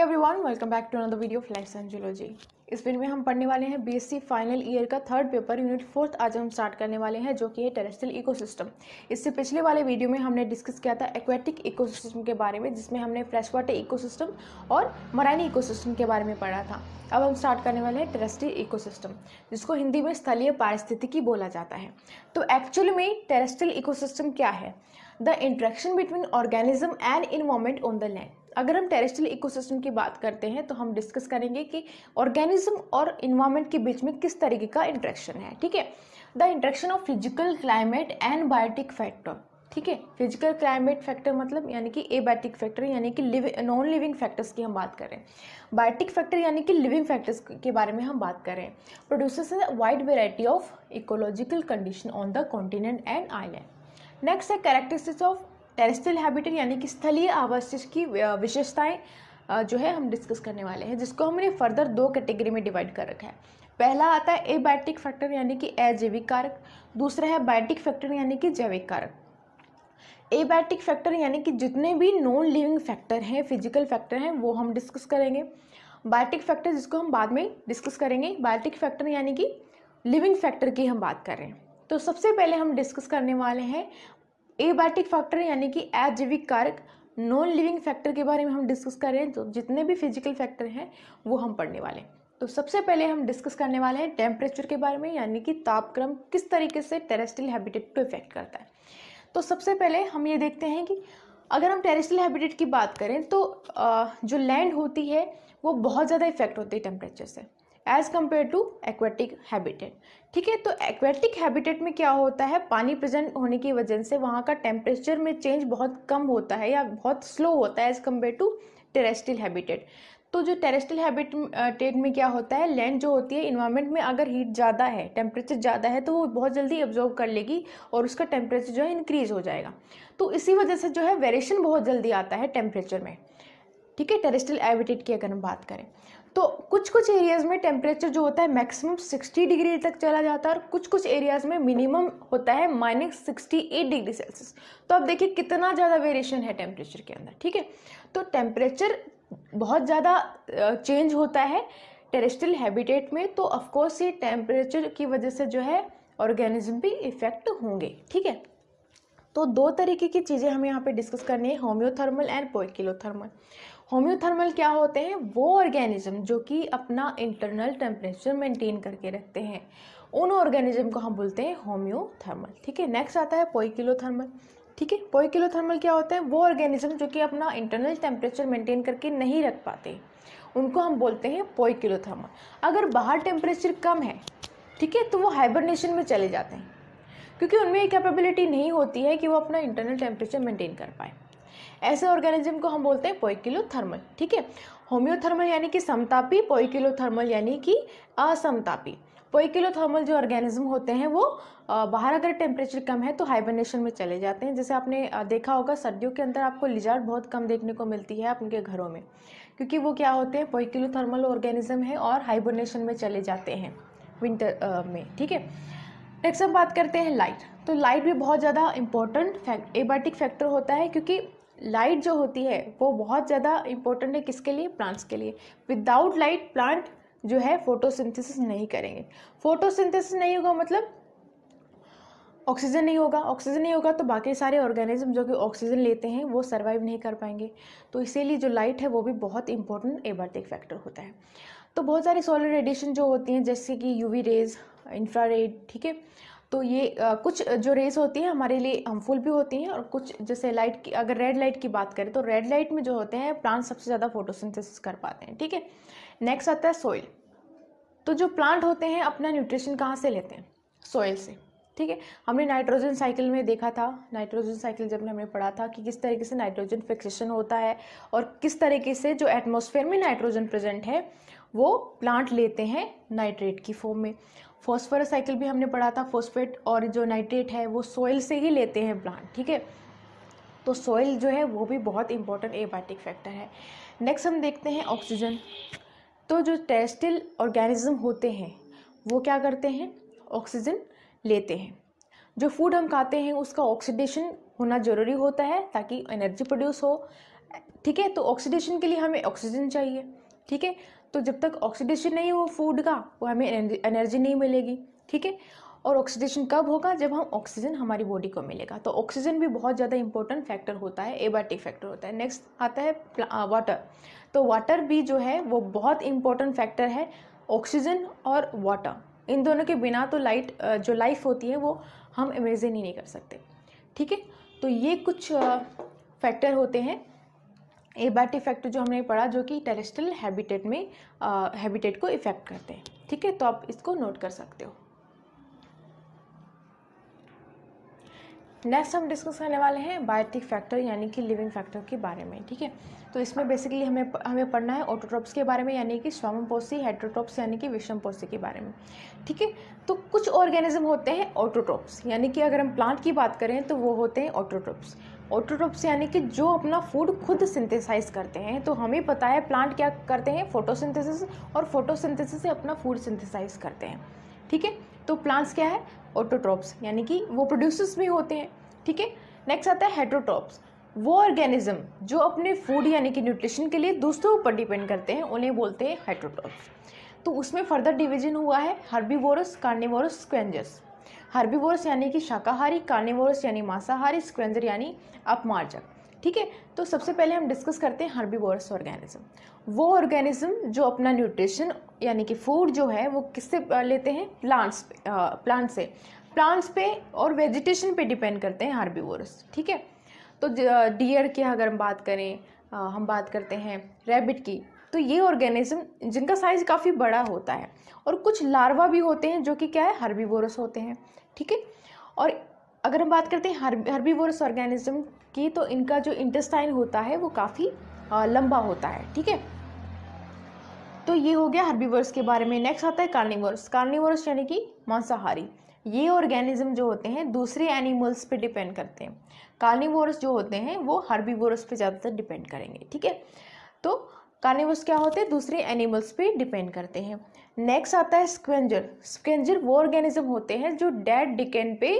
Every everyone welcome back to another video of life and zoology इस video में हम पढ़ने वाले हैं बीएससी फाइनल ईयर का थर्ड पेपर यूनिट फोर्थ आज हम स्टार्ट करने वाले हैं जो कि है टेरेस्ट्रियल इकोसिस्टम इससे पिछले वाले वीडियो में हमने डिस्कस किया था एक्वेटिक इकोसिस्टम के बारे में जिसमें हमने फ्रेश वाटर सिस्टम और इको सिस्टम के बारे में पढ़ा था अब हम स्टार्ट करने वाले हैं टेरेस्ट्रियल सिस्टम जिसको हिंदी में स्थलीय पारिस्थितिकी बोला जाता है तो एक्चुअली में टेरेस्ट्रियल सिस्टम क्या है the interaction between organism and environment on the land अगर हम टेरेस्ट्रियल इकोसिस्टम की बात करते हैं तो हम डिस्कस करेंगे कि ऑर्गेनिज्म और इन्वायरमेंट के बीच में किस तरीके का इंट्रैक्शन है ठीक है the interaction of physical climate and biotic factor ठीक है फिजिकल क्लाइमेट फैक्टर मतलब यानी कि एबायोटिक फैक्टर यानी कि नॉन लिविंग फैक्टर्स की हम बात करें बायोटिक फैक्टर यानी कि लिविंग फैक्टर्स के बारे में हम बात करें producers a wide variety of ecological condition on the continent and island next है कैरेक्टरिस्टिक्स ऑफ टेरेस्ट्रियल हैबिटेट यानी कि स्थलीय आवास की विशेषताएं जो है हम डिस्कस करने वाले हैं जिसको हमने फर्दर दो कैटेगरी में डिवाइड कर रखा है पहला आता है एबायोटिक फैक्टर यानी कि अजैविक कारक दूसरा है बायोटिक फैक्टर यानी कि जैविक कारक एबायोटिक फैक्टर यानी कि जितने भी नॉन लिविंग फैक्टर हैं फिजिकल फैक्टर हैं वो हम डिस्कस करेंगे बायोटिक फैक्टर जिसको हम बाद में डिस्कस करेंगे बायोटिक फैक्टर यानी कि लिविंग फैक्टर की हम बात कर रहे हैं तो सबसे पहले हम डिस्कस करने वाले हैं एबायोटिक फैक्टर यानी कि अजैविक कारक नॉन लिविंग फैक्टर के बारे में हम डिस्कस कर रहे हैं तो जितने भी फिजिकल फैक्टर हैं वो हम पढ़ने वाले हैं तो सबसे पहले हम डिस्कस करने वाले हैं टेम्परेचर के बारे में यानी कि तापक्रम किस तरीके से टेरेस्ट्रियल हैबिटेट को इफेक्ट करता है तो सबसे पहले हम ये देखते हैं कि अगर हम टेरेस्ट्रियल हैबिटेट की बात करें तो जो लैंड होती है वो बहुत ज़्यादा इफेक्ट होती है टेम्परेचर से as compare to aquatic habitat ठीक है तो एक्वेटिक हैबिटेट में क्या होता है पानी प्रेजेंट होने की वजह से वहाँ का टेम्परेचर में चेंज बहुत कम होता है या बहुत स्लो होता है as compare to terrestrial habitat तो जो हैबिट हैबिटेट में क्या होता है लैंड जो होती है इन्वायरमेंट में अगर हीट ज़्यादा है टेम्परेचर ज़्यादा है तो वो बहुत जल्दी अब्जॉर्व कर लेगी और उसका टेम्परेचर जो है इंक्रीज़ हो जाएगा तो इसी वजह से जो है वेरिएशन बहुत जल्दी आता है टेम्परेचर में ठीक है टेरेस्टल हैबिटेट की अगर हम बात करें तो कुछ कुछ एरियाज़ में टेम्परेचर जो होता है मैक्सिमम 60 डिग्री तक चला जाता है और कुछ कुछ एरियाज़ में मिनिमम होता है माइनस सिक्सटी डिग्री सेल्सियस तो आप देखिए कितना ज़्यादा वेरिएशन है टेम्परेचर के अंदर ठीक है तो टेम्परेचर बहुत ज़्यादा चेंज होता है टेरेस्ट्रियल हैबिटेट में तो ऑफकोर्स ये टेम्परेचर की वजह से जो है ऑर्गेनिज्म भी इफेक्ट होंगे ठीक है तो दो तरीके की चीज़ें हमें यहाँ पे डिस्कस करनी है होम्योथर्मल एंड पोइकिलोथर्मल होम्योथर्मल क्या होते हैं वो ऑर्गेनिज्म जो कि अपना इंटरनल टेम्परेचर मेंटेन करके रखते हैं उन ऑर्गेनिज्म को हम बोलते हैं होम्योथर्मल ठीक है नेक्स्ट आता है पोइकिलोथर्मल ठीक है पोइकिलोथर्मल क्या होते हैं वो ऑर्गेनिज्म जो कि अपना इंटरनल टेम्परेचर मेंटेन करके नहीं रख पाते उनको हम बोलते हैं पोइकिलोथर्मल अगर बाहर टेम्परेचर कम है ठीक है तो वो हाइबरनेशन में चले जाते हैं क्योंकि उनमें ये कैपेबिलिटी नहीं होती है कि वो अपना इंटरनल टेम्परेचर मेंटेन कर पाए ऐसे ऑर्गेनिज्म को हम बोलते हैं पोइकिलोथर्मल ठीक है होम्योथर्मल यानी कि समतापी पोइकिलोथर्मल यानी कि असमतापी पोइकिलोथर्मल जो ऑर्गेनिज्म होते हैं वो बाहर अगर टेम्परेचर कम है तो हाइबरनेशन में चले जाते हैं जैसे आपने देखा होगा सर्दियों के अंदर आपको लिजार्ड बहुत कम देखने को मिलती है उनके घरों में क्योंकि वो क्या होते हैं पोइकिलोथर्मल ऑर्गेनिज्म है और हाइबरनेशन में चले जाते हैं विंटर में ठीक है नेक्स्ट हम बात करते हैं लाइट तो लाइट भी बहुत ज़्यादा इंपॉर्टेंट फैक्ट एबाटिक फैक्टर होता है क्योंकि लाइट जो होती है वो बहुत ज़्यादा इम्पोर्टेंट है किसके लिए प्लांट्स के लिए विदाउट लाइट प्लांट जो है फोटोसिंथेसिस नहीं करेंगे फोटोसिंथेसिस नहीं होगा मतलब ऑक्सीजन नहीं होगा ऑक्सीजन नहीं होगा तो बाकी सारे ऑर्गेनिज्म जो कि ऑक्सीजन लेते हैं वो सर्वाइव नहीं कर पाएंगे तो इसीलिए जो लाइट है वो भी बहुत इंपॉर्टेंट एबर्टिक फैक्टर होता है तो बहुत सारी सोलर रेडिएशन जो होती हैं जैसे कि यूवी रेज इंफ्रा ठीक है तो ये कुछ जो रेस होती है हमारे लिए हार्मफुल भी होती हैं और कुछ जैसे लाइट की अगर रेड लाइट की बात करें तो रेड लाइट में जो होते हैं प्लांट सबसे ज़्यादा फोटोसिंथेसिस कर पाते हैं ठीक है नेक्स्ट आता है सोइल तो जो प्लांट होते हैं अपना न्यूट्रिशन कहाँ से लेते हैं सोइल से ठीक है हमने नाइट्रोजन साइकिल में देखा था नाइट्रोजन साइकिल जब हमने पढ़ा था कि किस तरीके से नाइट्रोजन फिक्सेशन होता है और किस तरीके से जो एटमोसफेयर में नाइट्रोजन प्रेजेंट है वो प्लांट लेते हैं नाइट्रेट की फॉर्म में फॉस्फोरस साइकिल भी हमने पढ़ा था फॉस्फेट और जो नाइट्रेट है वो सॉइल से ही लेते हैं प्लांट ठीक है तो सॉइल जो है वो भी बहुत इंपॉर्टेंट एबायोटिक फैक्टर है नेक्स्ट हम देखते हैं ऑक्सीजन तो जो टेस्टिल ऑर्गेनिज्म होते हैं वो क्या करते हैं ऑक्सीजन लेते हैं जो फूड हम खाते हैं उसका ऑक्सीडेशन होना ज़रूरी होता है ताकि एनर्जी प्रोड्यूस हो ठीक है तो ऑक्सीडेशन के लिए हमें ऑक्सीजन चाहिए ठीक है तो जब तक ऑक्सीडेशन नहीं हो फूड का वो हमें एनर्जी नहीं मिलेगी ठीक है और ऑक्सीडेशन कब होगा जब हम ऑक्सीजन हमारी बॉडी को मिलेगा तो ऑक्सीजन भी बहुत ज़्यादा इंपॉर्टेंट फैक्टर होता है एबाटिक फैक्टर होता है नेक्स्ट आता है वाटर तो वाटर भी जो है वो बहुत इंपॉर्टेंट फैक्टर है ऑक्सीजन और वाटर इन दोनों के बिना तो लाइट जो लाइफ होती है वो हम इमेजिन ही नहीं कर सकते ठीक है तो ये कुछ फैक्टर होते हैं एबाट इफेक्ट जो हमने पढ़ा जो कि टेरेस्ट्रल हैबिटेट में हैबिटेट को इफेक्ट करते हैं ठीक है तो आप इसको नोट कर सकते हो नेक्स्ट हम डिस्कस करने वाले हैं बायोटिक फैक्टर यानी कि लिविंग फैक्टर के बारे में ठीक है तो इसमें बेसिकली हमें हमें पढ़ना है ऑटोट्रॉप्स के बारे में यानी कि पोसी हाइड्रोट्रॉप्स यानी कि विषम पोसी के बारे में ठीक है तो कुछ ऑर्गेनिज्म होते हैं ऑटोट्रॉप्स यानी कि अगर हम प्लांट की बात करें तो वो होते हैं ऑटोट्रॉप्स ऑटोट्रोप्स यानी कि जो अपना फूड खुद सिंथेसाइज करते हैं तो हमें पता है प्लांट क्या करते हैं फोटोसिंथेसिस और फोटोसिंथेसिस से अपना फूड सिंथेसाइज करते हैं ठीक है तो प्लांट्स क्या है ऑटोट्रोप्स यानी कि वो प्रोड्यूसर्स भी होते हैं ठीक है नेक्स्ट आता है हेट्रोट्रोप्स वो ऑर्गेनिज्म जो अपने फूड यानी कि न्यूट्रिशन के लिए दूसरों ऊपर डिपेंड करते हैं उन्हें बोलते हैं हाइड्रोटॉप्स तो उसमें फर्दर डिवीजन हुआ है हर्बीवोरस कार्निवोरस स्क्वेंजस हर्बीवोर्स यानी कि शाकाहारी कार्निवोर्स यानी मांसाहारी स्क्वेंजर यानी अपमार्जक ठीक है तो सबसे पहले हम डिस्कस करते हैं हर्बीवोरस ऑर्गेनिज्म वो ऑर्गेनिज्म जो अपना न्यूट्रिशन यानी कि फूड जो है वो किससे लेते हैं प्लांट्स प्लांट से प्लांट्स पे और वेजिटेशन पे डिपेंड करते हैं हर्बीवोरस ठीक है तो डियर की अगर हम बात करें आ, हम बात करते हैं रैबिट की तो ये ऑर्गेनिज्म जिनका साइज़ काफ़ी बड़ा होता है और कुछ लार्वा भी होते हैं जो कि क्या है हर्बीवोरस होते हैं ठीक है और अगर हम बात करते हैं हर्बीवोरस ऑर्गेनिज्म की तो इनका जो इंटेस्टाइन होता है वो काफ़ी लंबा होता है ठीक है तो ये हो गया हर्बीवर्स के बारे में नेक्स्ट आता है कार्निवर्स कार्निवर्स यानी कि मांसाहारी ये ऑर्गेनिज्म जो होते हैं दूसरे एनिमल्स पे डिपेंड करते हैं कार्निवर्स जो होते हैं वो हर्बीवोर्स पे ज़्यादातर डिपेंड करेंगे ठीक है तो कार्निवल्स क्या होते हैं दूसरे एनिमल्स पे डिपेंड करते हैं नेक्स्ट आता है स्क्वेंजर स्क्वेंजर वो ऑर्गेनिज्म होते हैं जो डेड डिकेन पे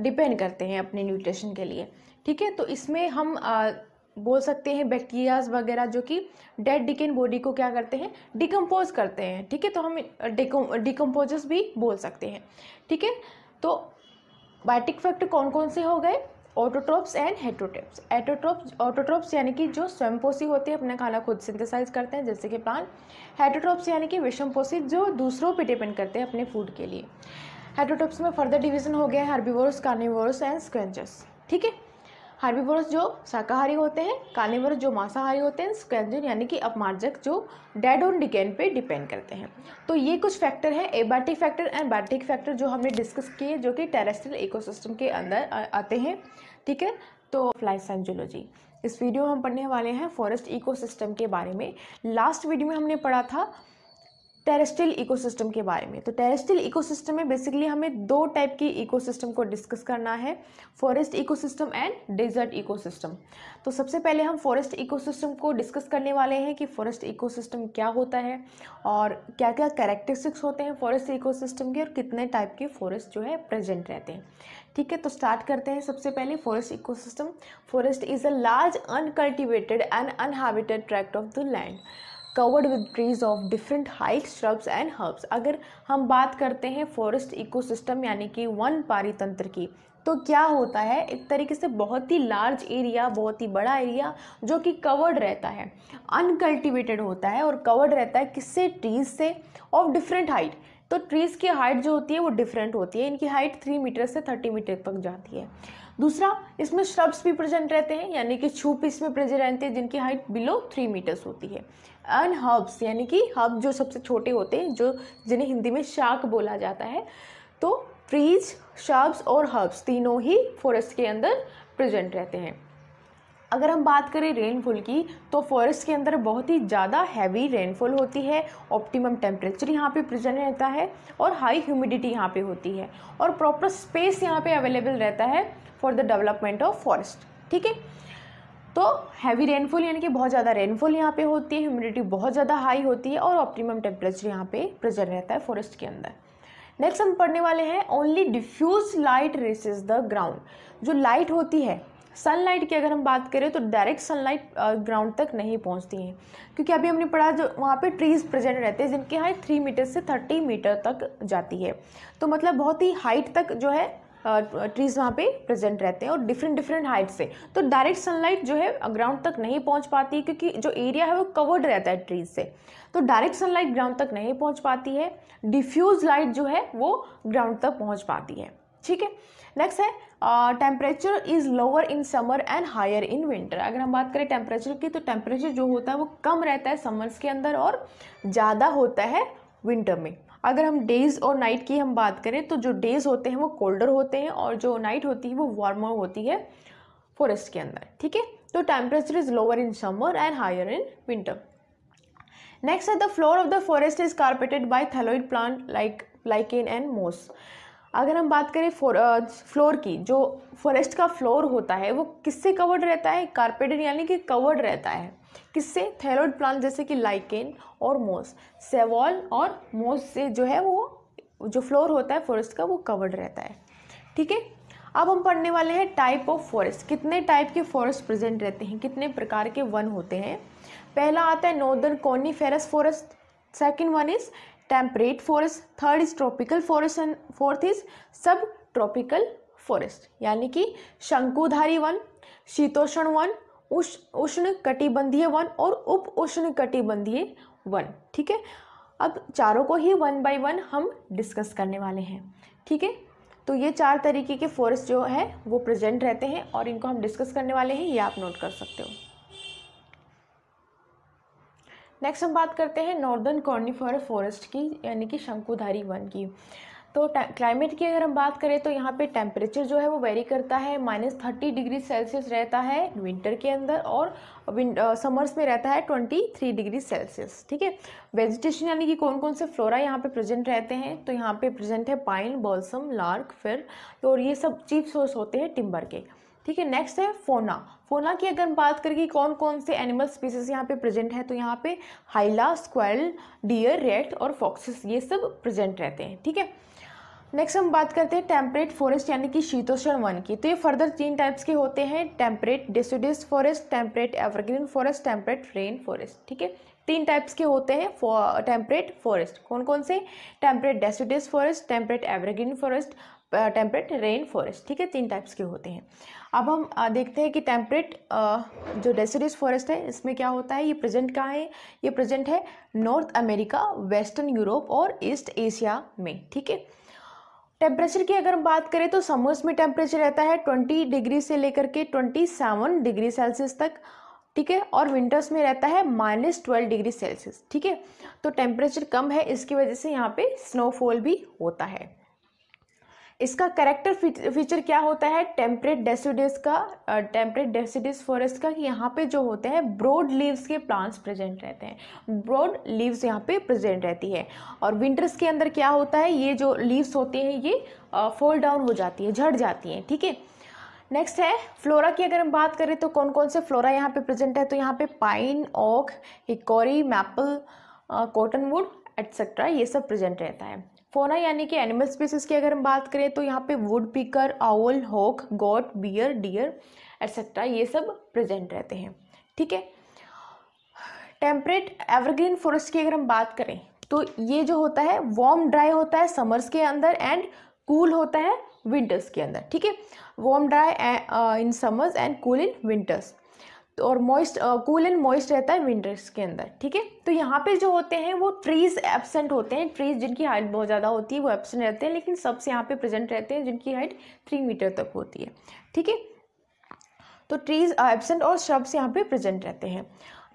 डिपेंड करते हैं अपने न्यूट्रिशन के लिए ठीक है तो इसमें हम आ, बोल सकते हैं बैक्टीरियाज वगैरह जो कि डेड डिकेन बॉडी को क्या करते हैं डिकम्पोज करते हैं ठीक है तो हम डिकम्पोजर्स भी बोल सकते हैं ठीक है तो बायोटिक फैक्टर कौन कौन से हो गए autotrophs and heterotrophs autotrophs autotrophs यानी कि जो स्वयंपोषी होते हैं अपना खाना खुद सिंथेसाइज करते हैं जैसे कि प्लांट हेटोट्रोप्स यानी कि विषमपोषी जो दूसरों पर डिपेंड करते हैं अपने फूड के लिए हेटोट्रोप्स में फर्दर डिवीजन हो गया है हर्बिवोर्स कार्निवोर्स एंड स्क्रेंचर्स ठीक है हार्बीवोरस जो शाकाहारी होते हैं कार्निवोरस जो मांसाहारी होते हैं स्कैंजन यानी कि अपमार्जक जो डेड ऑन डिकेन पे डिपेंड करते हैं तो ये कुछ फैक्टर हैं abiotic factor and biotic factor जो हमने डिस्कस किए जो कि टेरेस्ट्रियल इकोसिस्टम के अंदर आते हैं ठीक है तो फ्लाइस एंजोलॉजी इस वीडियो में हम पढ़ने वाले हैं फॉरेस्ट इकोसिस्टम के बारे में लास्ट वीडियो में हमने पढ़ा था टेरेस्ट्रियल इकोसिस्टम के बारे में तो टेरेस्ट्रियल इकोसिस्टम में बेसिकली हमें दो टाइप के इकोसिस्टम को डिस्कस करना है forest ecosystem and desert ecosystem तो सबसे पहले हम फॉरेस्ट इकोसिस्टम को डिस्कस करने वाले हैं कि फॉरेस्ट इकोसिस्टम क्या होता है और क्या क्या कैरेक्टरिस्टिक्स होते हैं फॉरेस्ट इकोसिस्टम के और कितने टाइप के फॉरेस्ट जो है प्रेजेंट रहते हैं ठीक है तो स्टार्ट करते हैं सबसे पहले forest ecosystem forest is a large uncultivated and uninhabited tract of the land covered with trees of different height shrubs and herbs अगर हम बात करते हैं फॉरेस्ट इकोसिस्टम यानी कि वन पारितंत्र की तो क्या होता है एक तरीके से बहुत ही लार्ज एरिया बहुत ही बड़ा एरिया जो कि कवर्ड रहता है अनकल्टिवेटेड होता है और कवर्ड रहता है किससे ट्रीज से ऑफ डिफरेंट हाइट तो ट्रीज़ की हाइट जो होती है वो डिफरेंट होती है इनकी हाइट थ्री मीटर से थर्टी मीटर तक जाती है दूसरा इसमें श्रब्स भी प्रेजेंट रहते हैं यानी कि छूप इसमें प्रेजेंट रहते हैं जिनकी हाइट बिलो थ्री मीटर्स होती है एंड हर्ब्स यानी कि हर्ब जो सबसे छोटे होते हैं जो जिन्हें हिंदी में शाक बोला जाता है तो ट्रीज शर्ब्स और हर्ब्स तीनों ही फॉरेस्ट के अंदर प्रेजेंट रहते हैं अगर हम बात करें रेनफॉल की तो फॉरेस्ट के अंदर बहुत ही ज़्यादा हैवी रेनफॉल होती है ऑप्टिमम टेम्परेचर यहाँ पे प्रेजेंट रहता है और हाई ह्यूमिडिटी यहाँ पे होती है और प्रॉपर स्पेस यहाँ पे अवेलेबल रहता है for the development of forest ठीक है तो हैवी रेनफॉल यानी कि बहुत ज़्यादा रेनफॉल यहाँ पे होती है ह्यूमिडिटी बहुत ज़्यादा हाई होती है और ऑप्टिमम टेम्परेचर यहाँ पे प्रेजेंट रहता है फॉरेस्ट के अंदर नेक्स्ट हम पढ़ने वाले हैं only diffuse light is the ground जो लाइट होती है सनलाइट की अगर हम बात करें तो डायरेक्ट सनलाइट ग्राउंड तक नहीं पहुंचती हैं क्योंकि अभी हमने पढ़ा जो वहाँ पे ट्रीज़ प्रेजेंट रहते हैं जिनकी हाइट थ्री मीटर से थर्टी मीटर तक जाती है तो मतलब बहुत ही हाइट तक जो है ट्रीज़ वहाँ पे प्रेजेंट रहते हैं और डिफरेंट डिफरेंट हाइट से तो डायरेक्ट सनलाइट जो है ग्राउंड तक नहीं पहुँच पाती क्योंकि जो एरिया है वो कवर्ड रहता है ट्रीज़ से तो डायरेक्ट सनलाइट ग्राउंड तक नहीं पहुँच पाती है डिफ्यूज़ लाइट तो जो है वो ग्राउंड तक पहुँच पाती है ठीक है नेक्स्ट है temperature is lower in summer and higher in winter अगर हम बात करें टेम्परेचर की तो टेम्परेचर जो होता है वो कम रहता है समर्स के अंदर और ज़्यादा होता है विंटर में अगर हम डेज़ और नाइट की हम बात करें तो जो डेज़ होते हैं वो कोल्डर होते हैं और जो नाइट होती है वो वार्मर होती है फॉरेस्ट के अंदर ठीक है तो temperature is lower in summer and higher in winter next है the floor of the forest is carpeted by thalloid plant like lichen and moss अगर हम बात करें फ्लोर की जो फॉरेस्ट का फ्लोर होता है वो किससे कवर्ड रहता है कारपेटेड यानी कि कवर्ड रहता है किससे थैलोइड प्लांट जैसे कि लाइकेन और मोस सेवॉल और मोस से जो है वो जो फ्लोर होता है फॉरेस्ट का वो कवर्ड रहता है ठीक है अब हम पढ़ने वाले हैं टाइप ऑफ फॉरेस्ट कितने टाइप के फॉरेस्ट प्रेजेंट रहते हैं कितने प्रकार के वन होते हैं पहला आता है northern coniferous forest second one is temperate forest third is tropical forest and fourth is subtropical forest यानी कि शंकुधारी वन शीतोषण वन उष्ण कटिबंधीय वन और उप उष्ण कटिबंधीय वन ठीक है अब चारों को ही वन बाय वन हम डिस्कस करने वाले हैं ठीक है तो ये चार तरीके के फॉरेस्ट जो है वो प्रेजेंट रहते हैं और इनको हम डिस्कस करने वाले हैं ये आप नोट कर सकते हो नेक्स्ट हम बात करते हैं नॉर्दर्न कॉर्निफर फॉरेस्ट की यानी कि शंकुधारी वन की तो क्लाइमेट की अगर हम बात करें तो यहाँ पे टेम्परेचर जो है वो वेरी करता है माइनस थर्टी डिग्री सेल्सियस रहता है विंटर के अंदर और समर्स में रहता है ट्वेंटी थ्री डिग्री सेल्सियस ठीक है वेजिटेशन यानी कि कौन कौन से फ्लोरा यहाँ पे प्रेजेंट रहते हैं तो यहाँ पे प्रेजेंट है पाइन बॉल्सम लार्क फिर तो और ये सब चीफ सोर्स होते हैं टिम्बर के ठीक है नेक्स्ट है फोना फोना की अगर हम बात करें कि कौन कौन से एनिमल स्पीसीज यहाँ पे प्रेजेंट है तो यहाँ पे हाइला स्क्वेल डियर रेट और फॉक्सेस ये सब प्रेजेंट रहते हैं ठीक है नेक्स्ट हम बात करते हैं टेम्परेट फॉरेस्ट यानी कि शीतोषण वन की तो ये फर्दर तीन टाइप्स के होते हैं temperate deciduous forest temperate evergreen forest temperate rain forest ठीक है तीन टाइप्स के होते हैं टेम्परेट फॉरेस्ट कौन कौन से temperate deciduous forest temperate evergreen forest temperate rain forest ठीक है तीन टाइप्स के होते हैं अब हम देखते हैं कि टेम्परेट जो डेसिडिस फॉरेस्ट है इसमें क्या होता है ये प्रेजेंट कहाँ है ये प्रेजेंट है नॉर्थ अमेरिका वेस्टर्न यूरोप और ईस्ट एशिया में ठीक है टेम्परेचर की अगर हम बात करें तो समर्स में टेम्परेचर रहता है ट्वेंटी डिग्री से लेकर के ट्वेंटी सेवन डिग्री सेल्सियस तक ठीक है और विंटर्स में रहता है माइनस ट्वेल्व डिग्री सेल्सियस ठीक है तो टेम्परेचर कम है इसकी वजह से यहाँ पे स्नोफॉल भी होता है इसका करेक्टर फीचर क्या होता है टेम्परेट डेसिडिस का टेम्परेट डेसिडिस फॉरेस्ट का कि यहाँ पे जो होते हैं ब्रॉड लीव्स के प्लांट्स प्रेजेंट रहते हैं ब्रॉड लीव्स यहाँ पे प्रेजेंट रहती है और विंटर्स के अंदर क्या होता है ये जो लीव्स होते हैं ये फोल्ड डाउन हो जाती है झड़ जाती हैं ठीक है थीके? नेक्स्ट है फ्लोरा की अगर हम बात करें तो कौन कौन से फ्लोरा यहाँ पे प्रेजेंट है तो यहाँ पे pine oak hickory maple cottonwood etcetera ये सब प्रेजेंट रहता है फोना यानी कि एनिमल स्पीसीज की अगर हम बात करें तो यहाँ पे woodpecker owl hawk goat bear deer etcetera ये सब प्रेजेंट रहते हैं ठीक है टेम्परेट एवरग्रीन फॉरेस्ट की अगर हम बात करें तो ये जो होता है वार्म ड्राई होता है समर्स के अंदर एंड कूल होता है विंटर्स के अंदर ठीक है warm dry in summers and cool in winters और मॉइस्ट कूल एंड मॉइस्ट रहता है विंटर्स के अंदर ठीक है तो यहाँ पे जो होते हैं वो ट्रीज़ एबसेंट होते हैं ट्रीज़ जिनकी हाइट बहुत ज़्यादा होती है वो एबसेंट रहते हैं लेकिन सबसे यहाँ पे प्रेजेंट रहते हैं जिनकी हाइट थ्री मीटर तक होती है ठीक है तो ट्रीज़ एबसेंट और शब्स यहाँ पे प्रेजेंट रहते हैं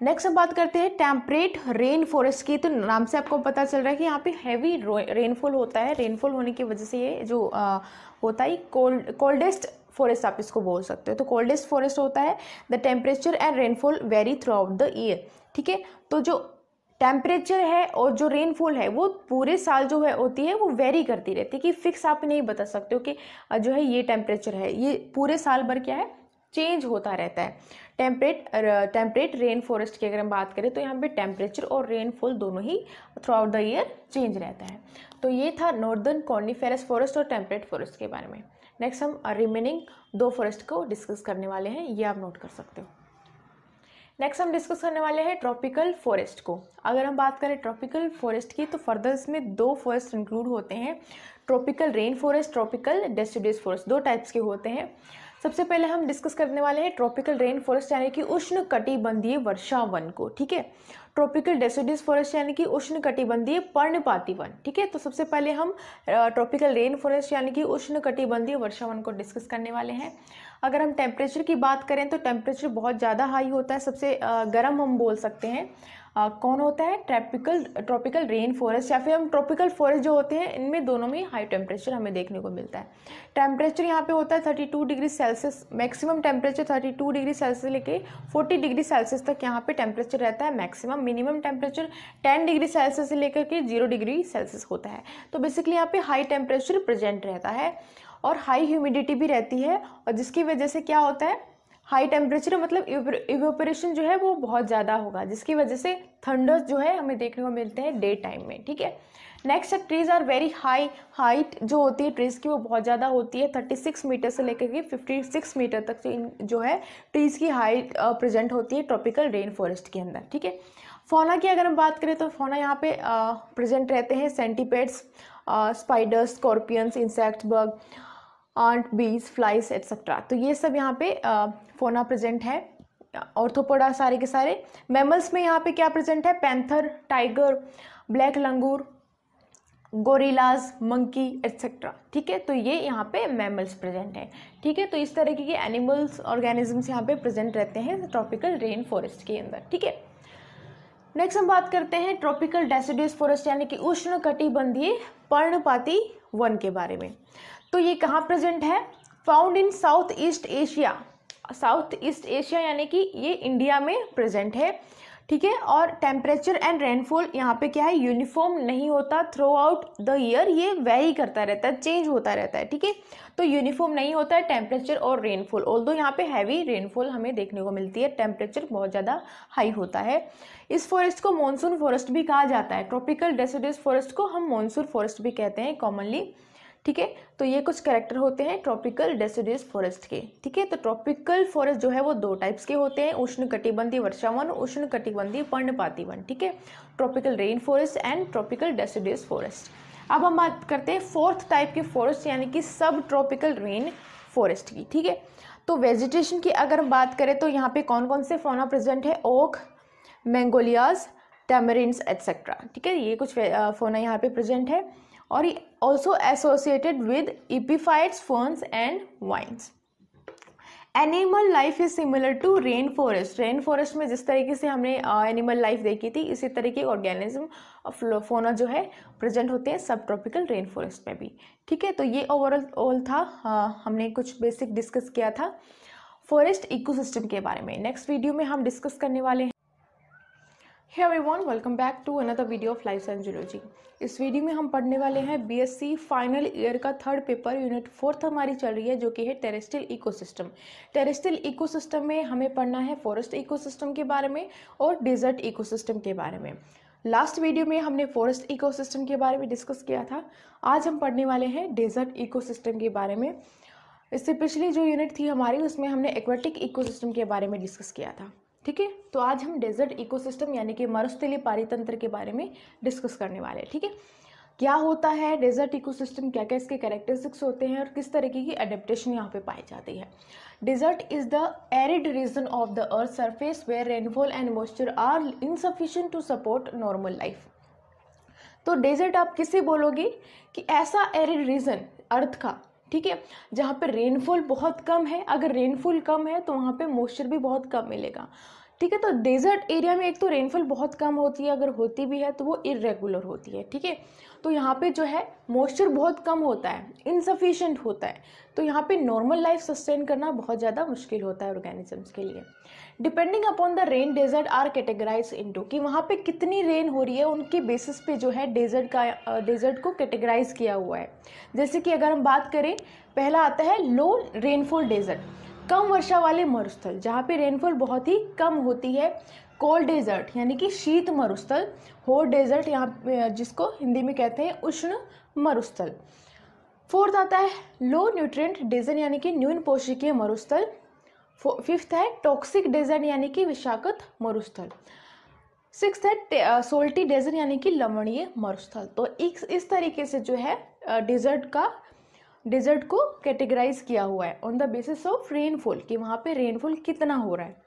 नेक्स्ट हम बात करते हैं टेम्परेट रेन फॉरेस्ट की तो नाम से आपको पता चल रहा है कि यहाँ पे हैवी रेनफॉल होता है रेनफॉल होने की वजह से ये जो आ, होता है कोल्ड कोल्डेस्ट फॉरेस्ट आप इसको बोल सकते हो तो कोल्डेस्ट फॉरेस्ट होता है the temperature and rainfall vary throughout the year ठीक है तो जो टेम्परेचर है और जो रेनफॉल है वो पूरे साल जो है होती है वो वेरी करती रहती है कि फिक्स आप नहीं बता सकते हो कि जो है ये टेम्परेचर है ये पूरे साल भर क्या है चेंज होता रहता है टेम्परेट टेम्परेट रेन फॉरेस्ट की अगर हम बात करें तो यहाँ पे टेम्परेचर और रेनफॉल दोनों ही throughout the year change रहता है तो ये था नॉर्दर्न कॉर्नीफेरस फॉरेस्ट और टेम्परेट फॉरेस्ट के बारे में नेक्स्ट हम रिमेनिंग दो फॉरेस्ट को डिस्कस करने वाले हैं ये आप नोट कर सकते हो नेक्स्ट हम डिस्कस करने वाले हैं ट्रॉपिकल फॉरेस्ट को अगर हम बात करें ट्रॉपिकल फॉरेस्ट की तो फर्दर इसमें दो फॉरेस्ट इंक्लूड होते हैं tropical rain forest tropical deciduous forest दो टाइप्स के होते हैं सबसे पहले हम डिस्कस करने वाले हैं ट्रॉपिकल रेन फॉरेस्ट यानी कि उष्ण कटिबंधीय वर्षा वन को ठीक है ट्रॉपिकल डेसिडिस फॉरेस्ट यानी कि उष्ण कटिबंधीय पर्णपाती वन ठीक है तो सबसे पहले हम ट्रॉपिकल रेन फॉरेस्ट यानी कि उष्ण कटिबंधीय वन को डिस्कस करने वाले हैं अगर हम टेम्परेचर की बात करें तो टेम्परेचर बहुत ज़्यादा हाई होता है सबसे गर्म हम बोल सकते हैं आ, कौन होता है ट्रॉपिकल ट्रॉपिकल रेन फॉरेस्ट या फिर हम ट्रॉपिकल फॉरेस्ट जो होते हैं इनमें दोनों में हाई टेम्परेचर हमें देखने को मिलता है टेम्परेचर यहाँ पे होता है 32 degree Celsius maximum temperature 32 degree Celsius लेके 40 डिग्री सेल्सियस तक यहाँ पे टेम्परेचर रहता है maximum minimum temperature 10 degree Celsius से लेकर के जीरो डिग्री सेल्सियस होता है तो बेसिकली यहाँ पे हाई टेम्परेचर प्रेजेंट रहता है और हाई ह्यूमिडिटी भी रहती है और जिसकी वजह से क्या होता है हाई टेम्परेचर मतलब इवेपोरेशन जो है वो बहुत ज़्यादा होगा जिसकी वजह से थंडर्स जो है हमें देखने को मिलते हैं डे टाइम में ठीक है नेक्स्ट है trees are very high height जो होती है ट्रीज़ की वो बहुत ज़्यादा होती है थर्टी सिक्स मीटर से लेकर के फिफ्टी सिक्स मीटर तक जो जो है ट्रीज़ की हाइट प्रेजेंट होती है ट्रॉपिकल रेन फॉरेस्ट के अंदर ठीक है फोना की अगर हम बात करें तो फोना यहाँ पे प्रेजेंट रहते हैं centipedes spiders scorpions insect bug ant bees flies etcetera तो ये सब यहाँ पे फोना प्रेजेंट है ऑर्थोपोडा सारे के सारे मैमल्स में यहाँ पे क्या प्रेजेंट है panther tiger black langur gorillas monkey etcetera ठीक है तो ये यहाँ पे मैमल्स प्रेजेंट है ठीक है तो इस तरह के एनिमल्स ऑर्गेनिजम्स यहाँ पे प्रेजेंट रहते हैं ट्रॉपिकल रेन फॉरेस्ट के अंदर ठीक है नेक्स्ट हम बात करते हैं ट्रॉपिकल डेसिडियस फॉरेस्ट यानी कि उष्ण कटिबंधीय पर्णपाती वन के बारे में तो ये कहाँ प्रेजेंट है found in Southeast Asia Southeast Asia यानी कि ये इंडिया में प्रेजेंट है ठीक है और टेम्परेचर एंड रेनफॉल यहाँ पे क्या है यूनिफॉर्म नहीं होता थ्रू आउट द ईयर ये वेरी करता रहता है चेंज होता रहता है ठीक है तो यूनिफॉर्म नहीं होता है टेम्परेचर और रेनफॉल ऑल दो यहाँ पे हैवी रेनफॉल हमें देखने को मिलती है टेम्परेचर बहुत ज़्यादा हाई होता है इस फॉरेस्ट को मानसून फॉरेस्ट भी कहा जाता है ट्रॉपिकल डेसिडस फॉरेस्ट को हम मानसून फॉरेस्ट भी कहते हैं कॉमनली ठीक है तो ये कुछ कैरेक्टर होते हैं ट्रॉपिकल डेसिडियस फॉरेस्ट के ठीक है तो ट्रॉपिकल फॉरेस्ट जो है वो दो टाइप्स के होते हैं उष्ण कटिबंधीय वर्षावन उष्ण कटिबंधी पर्णपाती वन ठीक है tropical rain forest and tropical deciduous forest अब हम बात करते हैं फोर्थ टाइप के फॉरेस्ट यानी कि सब ट्रॉपिकल रेन फॉरेस्ट की ठीक है तो वेजिटेशन की अगर हम बात करें तो यहाँ पे कौन कौन से फोना प्रेजेंट है ओक मैंगोलियाज टैमरिन एट्सेट्रा ठीक है ये कुछ फोना यहाँ पे प्रेजेंट है और also associated with epiphytes ferns and vines animal life is similar to rain forest rain forest में जिस तरीके से हमने एनिमल लाइफ देखी थी इसी तरीके के ऑर्गेनिज्म फोना जो है प्रेजेंट होते हैं सब ट्रॉपिकल रेन फॉरेस्ट में भी ठीक है तो ये ओवरऑल ऑल था आ, हमने कुछ बेसिक डिस्कस किया था फॉरेस्ट इकोसिस्टम के बारे में नेक्स्ट वीडियो में हम डिस्कस करने वाले हैं है everyone welcome back to another video of life science zoology इस वीडियो में हम पढ़ने वाले हैं बीएससी फाइनल ईयर का थर्ड पेपर यूनिट फोर्थ हमारी चल रही है जो कि है सिस्टम इकोसिस्टम इको इकोसिस्टम में हमें पढ़ना है फॉरेस्ट इकोसिस्टम के बारे में और डेजर्ट इकोसिस्टम के बारे में लास्ट वीडियो में हमने फॉरेस्ट इकोसिस्टम के बारे में डिस्कस किया था आज हम पढ़ने वाले हैं डेजर्ट इकोसिस्टम के बारे में इससे पिछली जो यूनिट थी हमारी उसमें हमने एक्वेटिक इकोसिस्टम के बारे में डिस्कस किया था ठीक है तो आज हम डेजर्ट इकोसिस्टम यानी कि मरुस्थली पारितंत्र के बारे में डिस्कस करने वाले हैं ठीक है क्या होता है डेजर्ट इकोसिस्टम क्या क्या इसके कैरेक्टरिस्टिक्स होते हैं और किस तरीके की अडेप्टेशन यहाँ पे पाई जाती है desert is the arid region of the earth surface where rainfall and moisture are insufficient to support normal life तो डेजर्ट आप किसे बोलोगे कि ऐसा एरिड रीजन अर्थ का ठीक है जहाँ पे रेनफॉल बहुत कम है अगर रेनफॉल कम है तो वहाँ पे मॉइस्चर भी बहुत कम मिलेगा ठीक है तो डेजर्ट एरिया में एक तो रेनफॉल बहुत कम होती है अगर होती भी है तो वो इरेगुलर होती है ठीक है तो यहाँ पे जो है मॉइस्चर बहुत कम होता है इनसफिशेंट होता है तो यहाँ पे नॉर्मल लाइफ सस्टेन करना बहुत ज़्यादा मुश्किल होता है ऑर्गेनिजम्स के लिए depending upon the rain desert are categorise into कि वहाँ पे कितनी रेन हो रही है उनके बेसिस पे जो है डेजर्ट का डेजर्ट को कैटेगराइज किया हुआ है जैसे कि अगर हम बात करें पहला आता है लो रेनफॉल डेजर्ट कम वर्षा वाले मरुस्थल जहाँ पे रेनफॉल बहुत ही कम होती है कोल्ड डेजर्ट यानी कि शीत मरुस्थल हो डेजर्ट यहाँ जिसको हिंदी में कहते हैं उष्ण मरुस्थल फोर्थ आता है लो न्यूट्रिएंट डेजर्ट यानी कि न्यून पोषकीय मरुस्थल फिफ्थ है टॉक्सिक डेजर्ट यानी कि विशाखत मरुस्थल सिक्स है सोल्टी डेजर्ट uh, यानी कि लवणीय मरुस्थल तो इस इस तरीके से जो है डेजर्ट uh, का डिज़र्ट को कैटेगराइज किया हुआ है on the basis of rainfall कि वहाँ पे रेनफॉल कितना हो रहा है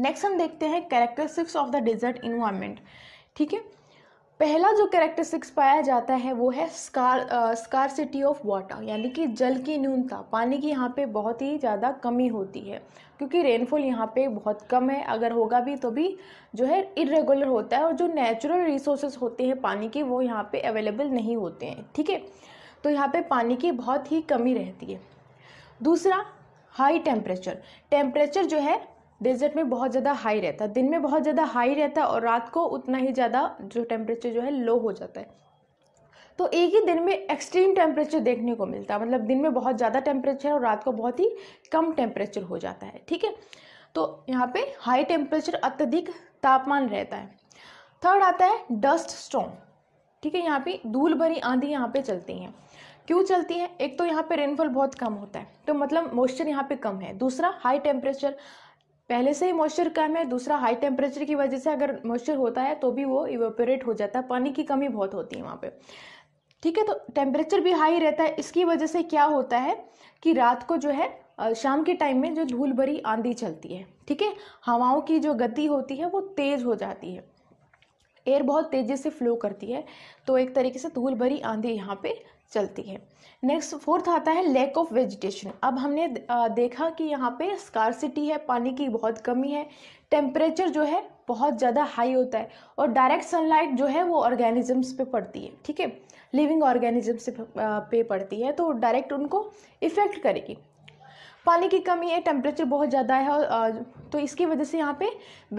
नेक्स्ट हम देखते हैं characteristics of the desert environment ठीक है पहला जो कैरेक्टरिस्टिक्स पाया जाता है वो है scar scarcity of water यानी कि जल की न्यूनता पानी की यहाँ पे बहुत ही ज़्यादा कमी होती है क्योंकि रेनफॉल यहाँ पे बहुत कम है अगर होगा भी तो भी जो है इरेगुलर होता है और जो नेचुरल रिसोर्सेज होते हैं पानी के वो यहाँ पे अवेलेबल नहीं होते हैं ठीक है थीके? तो यहाँ पे पानी की बहुत ही कमी रहती है दूसरा हाई टेम्परेचर टेम्परेचर जो है डेजर्ट में बहुत ज़्यादा हाई रहता है दिन में बहुत ज़्यादा हाई रहता है और रात को उतना ही ज़्यादा जो टेम्परेचर जो है लो हो जाता है तो एक ही दिन में एक्सट्रीम टेम्परेचर देखने को मिलता है मतलब दिन में बहुत ज़्यादा टेम्परेचर और रात को बहुत ही कम टेम्परेचर हो जाता है ठीक है तो यहाँ पे हाई टेम्परेचर अत्यधिक तापमान रहता है थर्ड आता है डस्ट स्टॉम ठीक है यहाँ पे धूल भरी आंधी यहाँ पे चलती हैं क्यों चलती है एक तो यहाँ पे रेनफॉल बहुत कम होता है तो मतलब मॉइस्चर यहाँ पे कम है दूसरा हाई टेम्परेचर पहले से ही मॉइस्चर कम है दूसरा हाई टेम्परेचर की वजह से अगर मॉइस्चर होता है तो भी वो इवेपोरेट हो जाता है पानी की कमी बहुत होती है वहाँ पे ठीक है तो टेम्परेचर भी हाई रहता है इसकी वजह से क्या होता है कि रात को जो है शाम के टाइम में जो धूल भरी आंधी चलती है ठीक है हवाओं की जो गति होती है वो तेज़ हो जाती है एयर बहुत तेज़ी से फ्लो करती है तो एक तरीके से धूल भरी आंधी यहाँ पे चलती है नेक्स्ट फोर्थ आता है लैक ऑफ वेजिटेशन अब हमने देखा कि यहाँ पे स्कारसिटी है पानी की बहुत कमी है टेम्परेचर जो है बहुत ज़्यादा हाई होता है और डायरेक्ट सनलाइट जो है वो ऑर्गेनिजम्स पे पड़ती है ठीक है लिविंग ऑर्गेनिजम्स पे पड़ती है तो डायरेक्ट उनको इफ़ेक्ट करेगी पानी की कमी है टेम्परेचर बहुत ज़्यादा है और तो इसकी वजह से यहाँ पे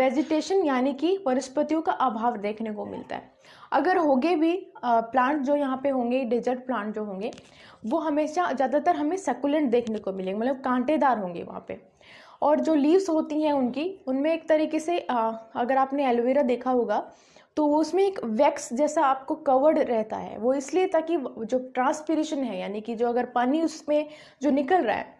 वेजिटेशन यानी कि वनस्पतियों का अभाव देखने को मिलता है अगर होंगे भी प्लांट जो यहाँ पे होंगे डेजर्ट प्लांट जो होंगे वो हमेशा ज़्यादातर हमें सकुलेंट देखने को मिलेंगे मतलब कांटेदार होंगे वहाँ पे और जो लीव्स होती हैं उनकी उनमें एक तरीके से आ, अगर आपने एलोवेरा देखा होगा तो उसमें एक वैक्स जैसा आपको कवर्ड रहता है वो इसलिए ताकि जो ट्रांसपेरेशन है यानी कि जो अगर पानी उसमें जो निकल रहा है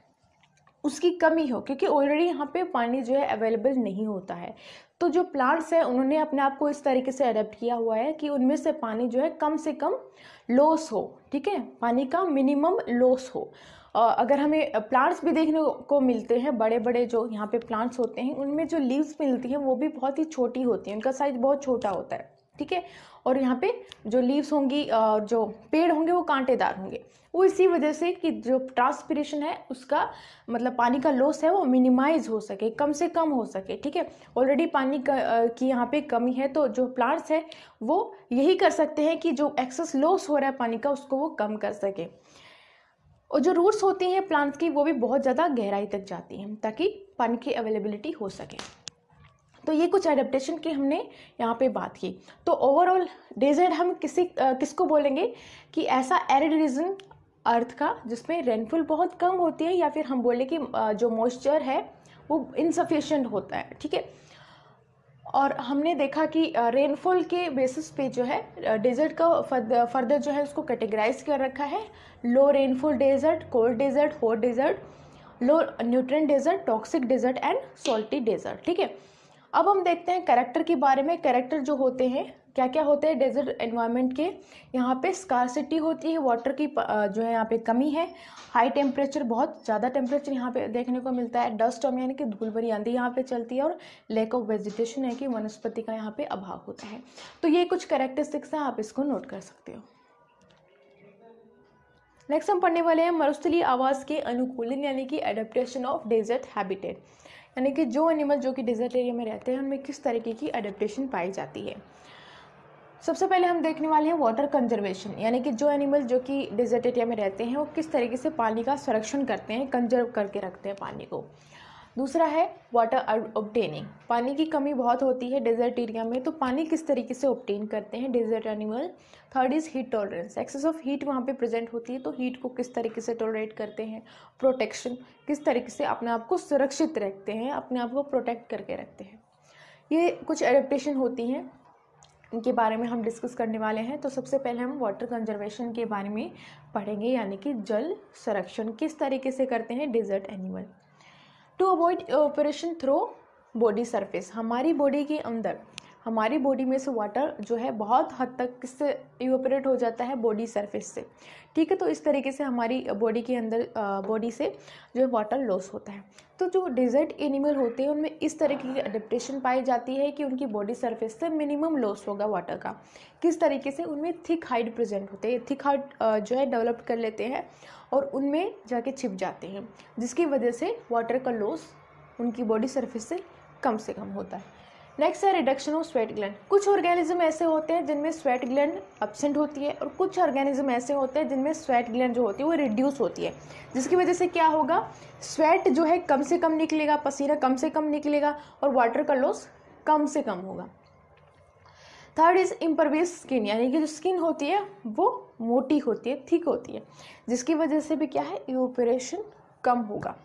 उसकी कमी हो क्योंकि ऑलरेडी यहाँ पे पानी जो है अवेलेबल नहीं होता है तो जो प्लांट्स हैं उन्होंने अपने आप को इस तरीके से अडेप्ट किया हुआ है कि उनमें से पानी जो है कम से कम लॉस हो ठीक है पानी का मिनिमम लॉस हो अगर हमें प्लांट्स भी देखने को मिलते हैं बड़े बड़े जो यहाँ पे प्लांट्स होते हैं उनमें जो लीव्स मिलती हैं वो भी बहुत ही छोटी होती हैं उनका साइज़ बहुत छोटा होता है ठीक है और यहाँ पे जो लीव्स होंगी जो पेड़ होंगे वो कांटेदार होंगे वो इसी वजह से कि जो ट्रांसपिरेशन है उसका मतलब पानी का लॉस है वो मिनिमाइज हो सके कम से कम हो सके ठीक है ऑलरेडी पानी का की यहाँ पे कमी है तो जो प्लांट्स है वो यही कर सकते हैं कि जो एक्सेस लॉस हो रहा है पानी का उसको वो कम कर सके और जो रूट्स होती हैं प्लांट्स की वो भी बहुत ज़्यादा गहराई तक जाती हैं ताकि पानी की अवेलेबिलिटी हो सके तो ये कुछ एडेप्टेशन की हमने यहाँ पे बात की तो ओवरऑल डेजर्ट हम किसी आ, किसको बोलेंगे कि ऐसा एरिड रीजन अर्थ का जिसमें रेनफॉल बहुत कम होती है या फिर हम बोले कि जो मॉइस्चर है वो इनसफिशेंट होता है ठीक है और हमने देखा कि रेनफॉल के बेसिस पे जो है डेजर्ट का फर्दर जो है उसको कैटेगराइज कर रखा है low rainfall desert cold desert hot desert low nutrient desert toxic desert and salty desert ठीक है अब हम देखते हैं कैरेक्टर के बारे में कैरेक्टर जो होते हैं क्या क्या होते हैं डेजर्ट एनवायरनमेंट के यहाँ पे स्कारसिटी होती है वाटर की जो है यहाँ पे कमी है हाई टेम्परेचर बहुत ज़्यादा टेम्परेचर यहाँ पे देखने को मिलता है डस्ट और यानी कि धूल भरी आंधी यहाँ पे चलती है और लैक ऑफ वेजिटेशन है कि वनस्पति का यहाँ पे अभाव होता है तो ये कुछ करेक्टरिस्टिक्स हैं आप इसको नोट कर सकते हो नेक्स्ट हम पढ़ने वाले हैं मरुस्थली आवास के अनुकूलन यानी कि एडेप्टेशन ऑफ डेजर्ट हैबिटेट यानी कि जो एनिमल जो कि डिज़र्ट एरिया में रहते हैं उनमें किस तरीके की अडेप्टेशन पाई जाती है सबसे पहले हम देखने वाले हैं वाटर कंजर्वेशन यानी कि जो एनिमल जो कि डिजर्ट एरिया में रहते हैं वो किस तरीके से पानी का संरक्षण करते हैं कंजर्व करके रखते हैं पानी को दूसरा है वाटर ऑब्टेनिंग पानी की कमी बहुत होती है डेजर्ट एरिया में तो पानी किस तरीके से ऑब्टेन करते हैं desert animal third is heat tolerance excess of heat वहाँ पे प्रेजेंट होती है तो हीट को किस तरीके से टॉलरेट करते हैं प्रोटेक्शन किस तरीके से अपने आप को सुरक्षित रखते हैं अपने आप को प्रोटेक्ट करके रखते हैं ये कुछ एडेप्टेशन होती हैं इनके बारे में हम डिस्कस करने वाले हैं तो सबसे पहले हम वाटर कंजर्वेशन के बारे में पढ़ेंगे यानी कि जल संरक्षण किस तरीके से करते हैं desert animal to avoid evaporation through body surface हमारी बॉडी के अंदर हमारी बॉडी में से वाटर जो है बहुत हद तक किससे इवोपरेट हो जाता है बॉडी सरफेस से ठीक है तो इस तरीके से हमारी बॉडी के अंदर बॉडी uh, से जो है वाटर लॉस होता है तो जो डेजर्ट एनिमल होते हैं उनमें इस तरीके की अडेप्टेशन पाई जाती है कि उनकी बॉडी सरफेस से मिनिमम लॉस होगा वाटर का किस तरीके से उनमें थिक हाइड प्रेजेंट होते हैं थिक हाइड uh, जो है डेवलप कर लेते हैं और उनमें जाके छिप जाते हैं जिसकी वजह से वाटर का लॉस उनकी बॉडी सरफेस से कम से कम होता है नेक्स्ट है रिडक्शन ऑफ स्वेट ग्लैंड कुछ ऑर्गेनिज्म ऐसे होते हैं जिनमें स्वेट ग्लैंड एबसेंट होती है और कुछ ऑर्गेनिज्म ऐसे होते हैं जिनमें स्वेट ग्लैंड जो होती है वो रिड्यूस होती है जिसकी वजह से क्या होगा स्वेट जो है कम से कम निकलेगा पसीना कम से कम निकलेगा और वाटर का लॉस कम से कम होगा थर्ड इज़ इम्परवियस स्किन यानी कि जो स्किन होती है वो मोटी होती है थिक होती है जिसकी वजह से भी क्या है यूपरेशन कम होगा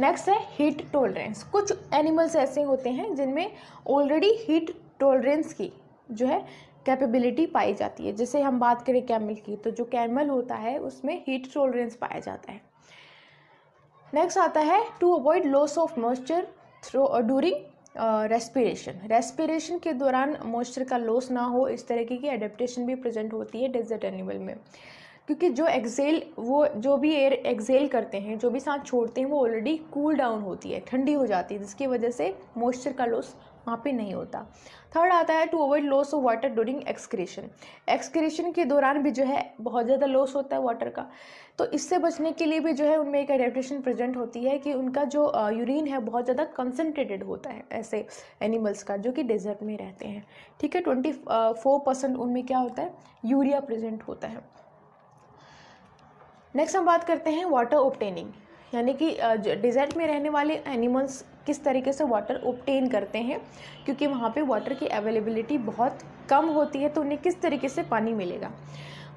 नेक्स्ट है हीट टॉलरेंस कुछ एनिमल्स ऐसे होते हैं जिनमें ऑलरेडी हीट टॉलरेंस की जो है कैपेबिलिटी पाई जाती है जैसे हम बात करें कैमल की तो जो कैमल होता है उसमें हीट टॉलरेंस पाया जाता है नेक्स्ट आता है to avoid loss of moisture through during respiration respiration के दौरान मॉइस्चर का लॉस ना हो इस तरीके की एडेप्टेशन भी प्रेजेंट होती है डेजर्ट एनिमल में क्योंकि जो एक्सेल वो जो भी एयर एक्सेल करते हैं जो भी सांस छोड़ते हैं वो ऑलरेडी कूल डाउन होती है ठंडी हो जाती है जिसकी वजह से मॉइस्चर का लॉस वहाँ पे नहीं होता थर्ड आता है to avoid loss of water during excretion excretion के दौरान भी जो है बहुत ज़्यादा लॉस होता है वाटर का तो इससे बचने के लिए भी जो है उनमें एक एडेप्टेशन प्रेजेंट होती है कि उनका जो यूरिन है बहुत ज़्यादा कंसनट्रेटेड होता है ऐसे एनिमल्स का जो कि डेजर्ट में रहते हैं ठीक है ट्वेंटी फोर परसेंट उनमें क्या होता है यूरिया प्रेजेंट होता है नेक्स्ट हम बात करते हैं वाटर ओपटेनिंग यानी कि डेजर्ट में रहने वाले एनिमल्स किस तरीके से वाटर ओपटेन करते हैं क्योंकि वहाँ पे वाटर की अवेलेबिलिटी बहुत कम होती है तो उन्हें किस तरीके से पानी मिलेगा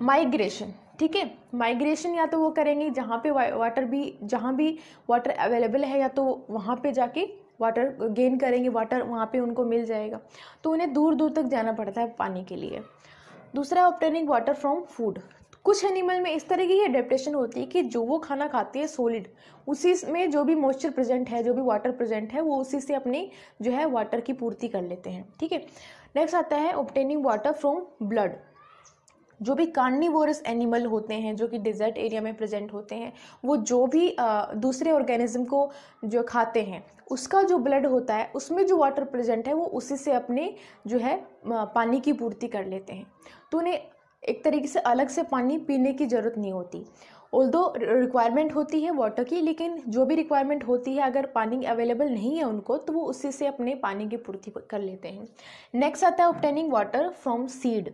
माइग्रेशन ठीक है माइग्रेशन या तो वो करेंगे जहाँ पे वाटर भी जहाँ भी वाटर अवेलेबल है या तो वहाँ पे जाके वाटर गेन करेंगे वाटर वहाँ पे उनको मिल जाएगा तो उन्हें दूर दूर तक जाना पड़ता है पानी के लिए दूसरा ऑप्टेनिंग वाटर फ्रॉम फूड कुछ एनिमल में इस तरह की अडेप्टेशन होती है कि जो वो खाना खाती है सोलिड उसी में जो भी मॉइस्चर प्रेजेंट है जो भी वाटर प्रेजेंट है वो उसी से अपनी जो है वाटर की पूर्ति कर लेते हैं ठीक है नेक्स्ट आता है ऑप्टेनिंग वाटर फ्रॉम ब्लड जो भी कार्निवोरस एनिमल होते हैं जो कि डिजर्ट एरिया में प्रेजेंट होते हैं वो जो भी आ, दूसरे ऑर्गेनिज्म को जो खाते हैं उसका जो ब्लड होता है उसमें जो वाटर प्रेजेंट है वो उसी से अपने जो है पानी की पूर्ति कर लेते हैं तो उन्हें एक तरीके से अलग से पानी पीने की ज़रूरत नहीं होती ओल दो रिक्वायरमेंट होती है वाटर की लेकिन जो भी रिक्वायरमेंट होती है अगर पानी अवेलेबल नहीं है उनको तो वो उसी से अपने पानी की पूर्ति कर लेते हैं नेक्स्ट आता है ऑप्टेनिंग वाटर फ्रॉम सीड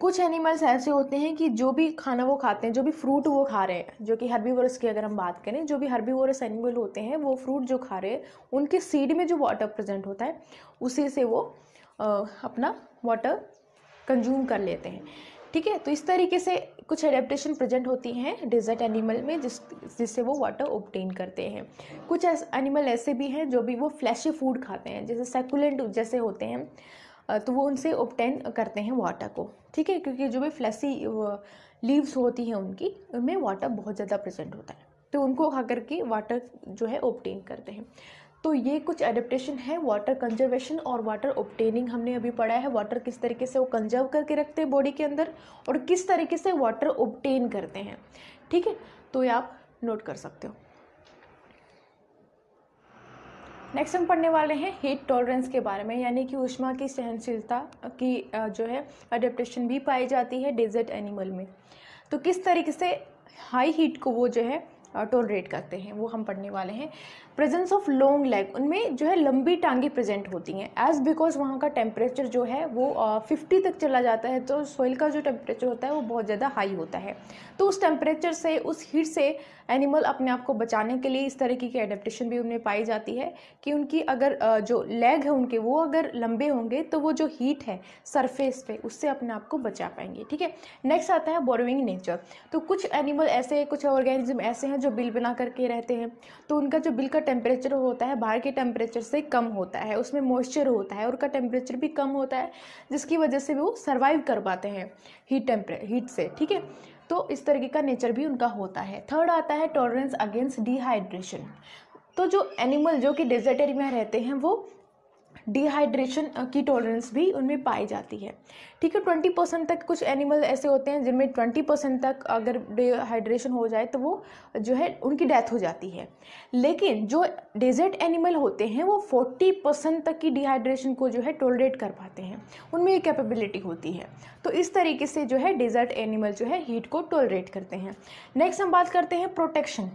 कुछ एनिमल्स ऐसे होते हैं कि जो भी खाना वो खाते हैं जो भी फ्रूट वो खा रहे हैं जो कि वर्स की अगर हम बात करें जो भी वर्स एनिमल होते हैं वो फ्रूट जो खा रहे हैं उनके सीड में जो वाटर प्रेजेंट होता है उसी से वो आ, अपना वाटर कंज्यूम कर लेते हैं ठीक है तो इस तरीके से कुछ एडेप्टेशन प्रेजेंट होती हैं डेजर्ट एनिमल में जिस जिससे वो वाटर ओबटेन करते हैं कुछ एनिमल ऐसे भी हैं जो भी वो फ्लैशी फूड खाते हैं जैसे सेकुलेंट जैसे होते हैं तो वो उनसे ओबटेन करते हैं वाटर को ठीक है क्योंकि जो भी फ्लैसी लीव्स होती हैं उनकी उनमें वाटर बहुत ज़्यादा प्रजेंट होता है तो उनको खा करके वाटर जो है ओबटेन करते हैं तो ये कुछ एडेप्टेशन है वाटर कंजर्वेशन और वाटर ओपटेनिंग हमने अभी पढ़ा है वाटर किस तरीके से वो कंजर्व करके रखते हैं बॉडी के अंदर और किस तरीके से वाटर ओपटेन करते हैं ठीक है तो ये आप नोट कर सकते हो नेक्स्ट हम पढ़ने वाले हैं हीट टॉलरेंस के बारे में यानी कि उष्मा की सहनशीलता की जो है अडेप्टेशन भी पाई जाती है डेजर्ट एनिमल में तो किस तरीके से हाई हीट को वो जो है टॉलरेट करते हैं वो हम पढ़ने वाले हैं प्रेजेंस ऑफ लॉन्ग लेग उनमें जो है लंबी टांगे प्रेजेंट होती हैं एज बिकॉज वहाँ का टेम्परेचर जो है वो फिफ्टी तक चला जाता है तो सॉइल का जो टेम्परेचर होता है वो बहुत ज़्यादा हाई होता है तो उस टेम्परेचर से उस हीट से एनिमल अपने आप को बचाने के लिए इस तरीके की एडेप्टेशन भी उनमें पाई जाती है कि उनकी अगर जो लेग है उनके वो अगर लंबे होंगे तो वो जो हीट है सरफेस पे उससे अपने आप को बचा पाएंगे ठीक है नेक्स्ट आता है बोरोइंग नेचर तो कुछ एनिमल ऐसे कुछ ऑर्गेनिज्म ऐसे हैं जो बिल बना करके रहते हैं तो उनका जो बिल का टेम्परेचर होता है बाहर के टेम्परेचर से कम होता है उसमें मॉइस्चर होता है और उसका टेम्परेचर भी कम होता है जिसकी वजह से वो सर्वाइव कर पाते हैं हीट टेम्परे हीट से ठीक है तो इस तरीके का नेचर भी उनका होता है थर्ड आता है टॉलरेंस अगेंस्ट डिहाइड्रेशन तो जो एनिमल जो कि डेजर्ट एरिया में रहते हैं वो डिहाइड्रेशन uh, की टॉलरेंस भी उनमें पाई जाती है ठीक है ट्वेंटी परसेंट तक कुछ एनिमल ऐसे होते हैं जिनमें ट्वेंटी परसेंट तक अगर डिहाइड्रेशन हो जाए तो वो जो है उनकी डेथ हो जाती है लेकिन जो डेजर्ट एनिमल होते हैं वो फोर्टी परसेंट तक की डिहाइड्रेशन को जो है टॉलरेट कर पाते हैं उनमें ये कैपेबिलिटी होती है तो इस तरीके से जो है डेजर्ट एनिमल जो है हीट को टॉलरेट करते हैं नेक्स्ट हम बात करते हैं प्रोटेक्शन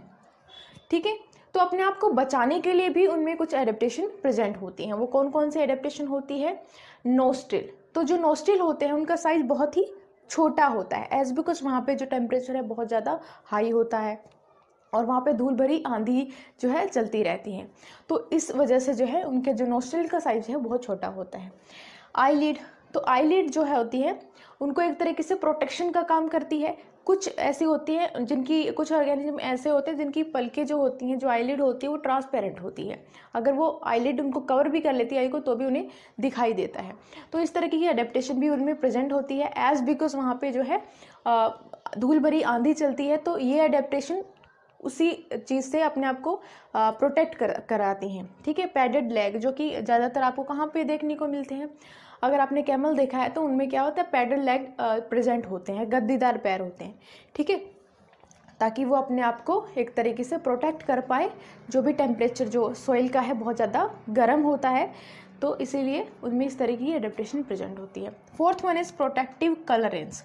ठीक है तो अपने आप को बचाने के लिए भी उनमें कुछ एडेप्टेशन प्रेजेंट होती हैं वो कौन कौन से एडेप्टेशन होती है नोस्टिल तो जो नोस्टिल होते हैं उनका साइज़ बहुत ही छोटा होता है एज बिकॉज वहाँ पे जो टेम्परेचर है बहुत ज़्यादा हाई होता है और वहाँ पे धूल भरी आंधी जो है चलती रहती है तो इस वजह से जो है उनके जो नोस्टिल का साइज है बहुत छोटा होता है आई लीड तो आई लीड जो है होती है उनको एक तरीके से प्रोटेक्शन का काम करती है कुछ ऐसी होती है जिनकी कुछ ऑर्गेनिज्म ऐसे होते हैं जिनकी पलकें जो होती हैं जो आईलिड होती है वो ट्रांसपेरेंट होती है अगर वो आईलिड उनको कवर भी कर लेती है आई को तो भी उन्हें दिखाई देता है तो इस तरह की अडेप्टेशन भी उनमें प्रेजेंट होती है एज बिकॉज वहाँ पर जो है धूल भरी आंधी चलती है तो ये अडेप्टेशन उसी चीज़ से अपने आप को प्रोटेक्ट कर कराती हैं ठीक है पैडेड लेग जो कि ज़्यादातर आपको कहाँ पे देखने को मिलते हैं अगर आपने कैमल देखा है तो उनमें क्या होता है पैडल लेग प्रेजेंट होते हैं गद्दीदार पैर होते हैं ठीक है ताकि वो अपने आप को एक तरीके से प्रोटेक्ट कर पाए जो भी टेम्परेचर जो सॉइल का है बहुत ज़्यादा गर्म होता है तो इसीलिए उनमें इस तरह की एडेप्टेशन प्रेजेंट होती है fourth one is protective colouration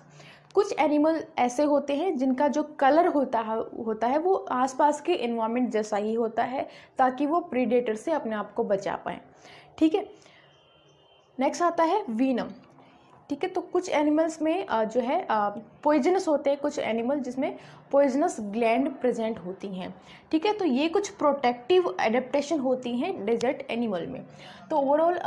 कुछ एनिमल ऐसे होते हैं जिनका जो कलर होता है होता है वो आसपास के इन्वामेंट जैसा ही होता है ताकि वो प्रीडेटर से अपने आप को बचा पाएँ ठीक है नेक्स्ट आता है वीनम ठीक है तो कुछ एनिमल्स में जो है पॉइजनस होते हैं कुछ एनिमल जिसमें पॉइजनस ग्लैंड प्रेजेंट होती हैं ठीक है तो ये कुछ प्रोटेक्टिव एडेप्टेशन होती हैं डेजर्ट एनिमल में तो ओवरऑल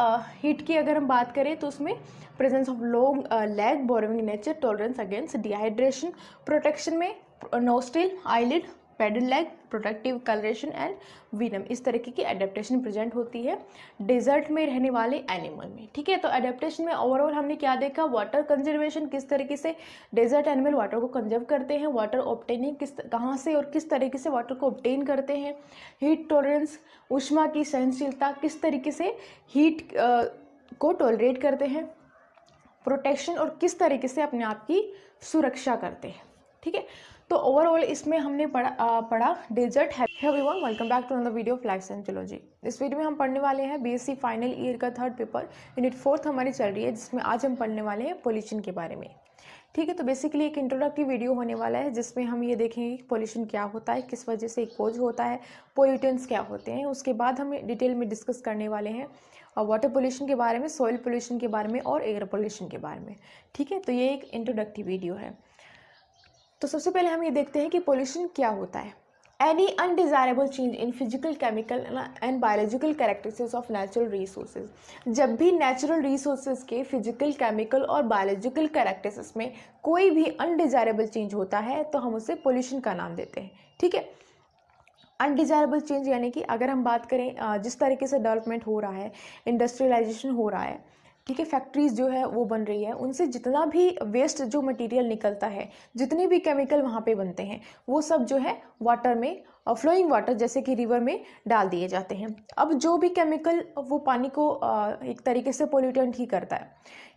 हीट की अगर हम बात करें तो उसमें presence of long leg burrowing nature tolerance against dehydration protection में nostril eyelid padded leg protective colouration and venom इस तरीके की अडेप्टशन प्रेजेंट होती है डेजर्ट में रहने वाले एनिमल में ठीक है तो एडेप्टेशन में ओवरऑल हमने क्या देखा वाटर कंजर्वेशन किस तरीके से डेजर्ट एनिमल वाटर को कंजर्व करते हैं वाटर ऑप्टेनिंग किस कहाँ से और किस तरीके से वाटर को ऑप्टेन करते हैं हीट टॉलरेंस उष्मा की सहनशीलता किस तरीके से हीट को टॉलरेट करते हैं प्रोटेक्शन और किस तरीके से अपने आप की सुरक्षा करते हैं ठीक है तो ओवरऑल इसमें हमने पढ़ा पढ़ा डेजर्ट है welcome back to another video फ्लैक्स एंड जोलॉजी इस वीडियो में हम पढ़ने वाले हैं बीएससी फाइनल ईयर का थर्ड पेपर यूनिट फोर्थ हमारी चल रही है जिसमें आज हम पढ़ने वाले हैं पोल्यूशन के बारे में ठीक है तो बेसिकली एक इंट्रोडक्टिव वीडियो होने वाला है जिसमें हम ये देखेंगे कि पोल्यूशन क्या होता है किस वजह से एक पोज होता है पोल्यूटेंस क्या होते हैं उसके बाद हम डिटेल में डिस्कस करने वाले हैं और वाटर पोल्यूशन के बारे में सॉइल पोल्यूशन के बारे में और एयर पोल्यूशन के बारे में ठीक है तो ये एक इंट्रोडक्टिव वीडियो है तो सबसे पहले हम ये देखते हैं कि पोल्यूशन क्या होता है any undesirable change in physical chemical and biological characteristics of natural resources जब भी नेचुरल रिसोर्स के फिजिकल केमिकल और बायोलॉजिकल करेक्टरिस्टिक्स में कोई भी अनडिज़ायरेबल चेंज होता है तो हम उसे पोल्यूशन का नाम देते हैं ठीक है अनडिज़ायरेबल चेंज यानी कि अगर हम बात करें uh, जिस तरीके से डेवलपमेंट हो रहा है इंडस्ट्रियलाइजेशन हो रहा है ठीक है फैक्ट्रीज़ जो है वो बन रही है उनसे जितना भी वेस्ट जो मटेरियल निकलता है जितने भी केमिकल वहाँ पे बनते हैं वो सब जो है वाटर में फ्लोइंग वाटर जैसे कि रिवर में डाल दिए जाते हैं अब जो भी केमिकल वो पानी को एक तरीके से पोल्यूटेंट ही करता है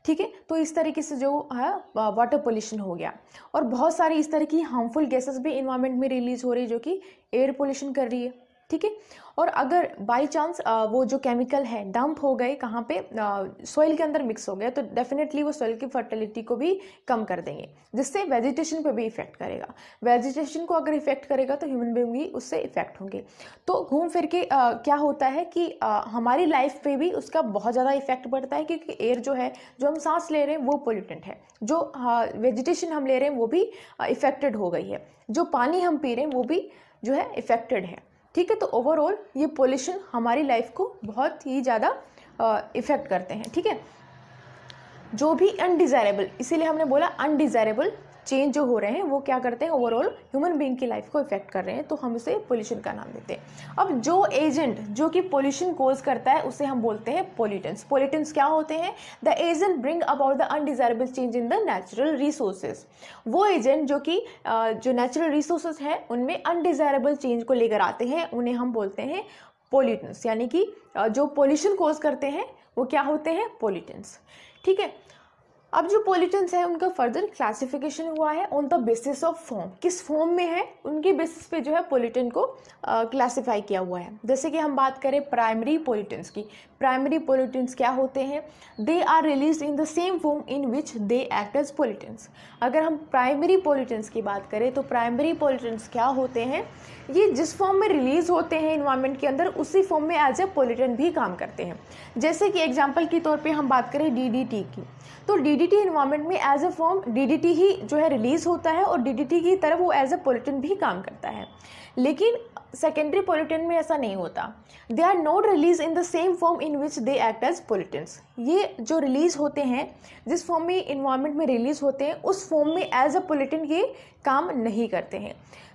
ठीक है तो इस तरीके से जो है वाटर पोल्यूशन हो गया और बहुत सारी इस तरह की हार्मफुल गैसेस भी इन्वायरमेंट में रिलीज़ हो रही है जो कि एयर पोल्यूशन कर रही है ठीक है और अगर बाई चांस वो जो केमिकल है डंप हो गए कहाँ पे सॉइल के अंदर मिक्स हो गया तो डेफिनेटली वो सॉइल की फर्टिलिटी को भी कम कर देंगे जिससे वेजिटेशन पे भी इफेक्ट करेगा वेजिटेशन को अगर इफेक्ट करेगा तो ह्यूमन बींग भी उससे इफेक्ट होंगे तो घूम फिर के आ, क्या होता है कि आ, हमारी लाइफ पे भी उसका बहुत ज़्यादा इफेक्ट पड़ता है क्योंकि एयर जो है जो हम सांस ले रहे हैं वो पोल्यूटेंट है जो वेजिटेशन हम ले रहे हैं वो भी इफेक्टेड हो गई है जो पानी हम पी रहे हैं वो भी जो है इफेक्टेड है ठीक है तो ओवरऑल ये पोल्यूशन हमारी लाइफ को बहुत ही ज़्यादा इफ़ेक्ट करते हैं ठीक है जो भी अनडिज़ायरेबल इसीलिए हमने बोला अनडिज़ायरेबल चेंज जो हो रहे हैं वो क्या करते हैं ओवरऑल ह्यूमन बींग की लाइफ को इफेक्ट कर रहे हैं तो हम उसे पोल्यूशन का नाम देते हैं अब जो एजेंट जो कि पोल्यूशन कोज करता है उसे हम बोलते हैं पोल्यूटेंट्स पोल्यूटेंट्स क्या होते हैं the agent bring about the undesirable change in the natural resources वो एजेंट जो कि जो नेचुरल रिसोर्सेज हैं उनमें अनडिजायरेबल चेंज को लेकर आते हैं उन्हें हम बोलते हैं पोल्यूटेंट्स यानी कि जो पोल्यूशन कोज करते हैं वो क्या होते हैं पोल्यूटेंट्स ठीक है अब जो पोल्यूटेंट्स हैं उनका फर्दर क्लासिफिकेशन हुआ है on the basis of form किस फॉर्म में है उनके बेसिस पे जो है पोल्यूटेंट को क्लासिफाई किया हुआ है जैसे कि हम बात करें प्राइमरी पोल्यूटेंट्स की प्राइमरी पोल्यूटेंट्स क्या होते हैं they are release in the same form in which they act as pollutants अगर हम प्राइमरी पोल्यूटेंट्स की बात करें तो प्राइमरी पोल्यूटेंट्स क्या होते हैं ये जिस फॉर्म में रिलीज़ होते हैं इन्वायरमेंट के अंदर उसी फॉर्म में एज ए पोल्यूटेंट भी काम करते हैं जैसे कि एग्जाम्पल के तौर पर हम बात करें डी की तो डी डी इन्वायरमेंट में एज अ फॉर्म डी ही जो है रिलीज़ होता है और डी की तरफ वो एज अ पोलिटिन भी काम करता है लेकिन सेकेंडरी पोलिटिन में ऐसा नहीं होता they are not release in the same form in which they act as pollutant ये जो रिलीज़ होते हैं जिस फॉर्म में इन्वायरमेंट में रिलीज़ होते हैं उस फॉर्म में एज अ पोलिटिन ये काम नहीं करते हैं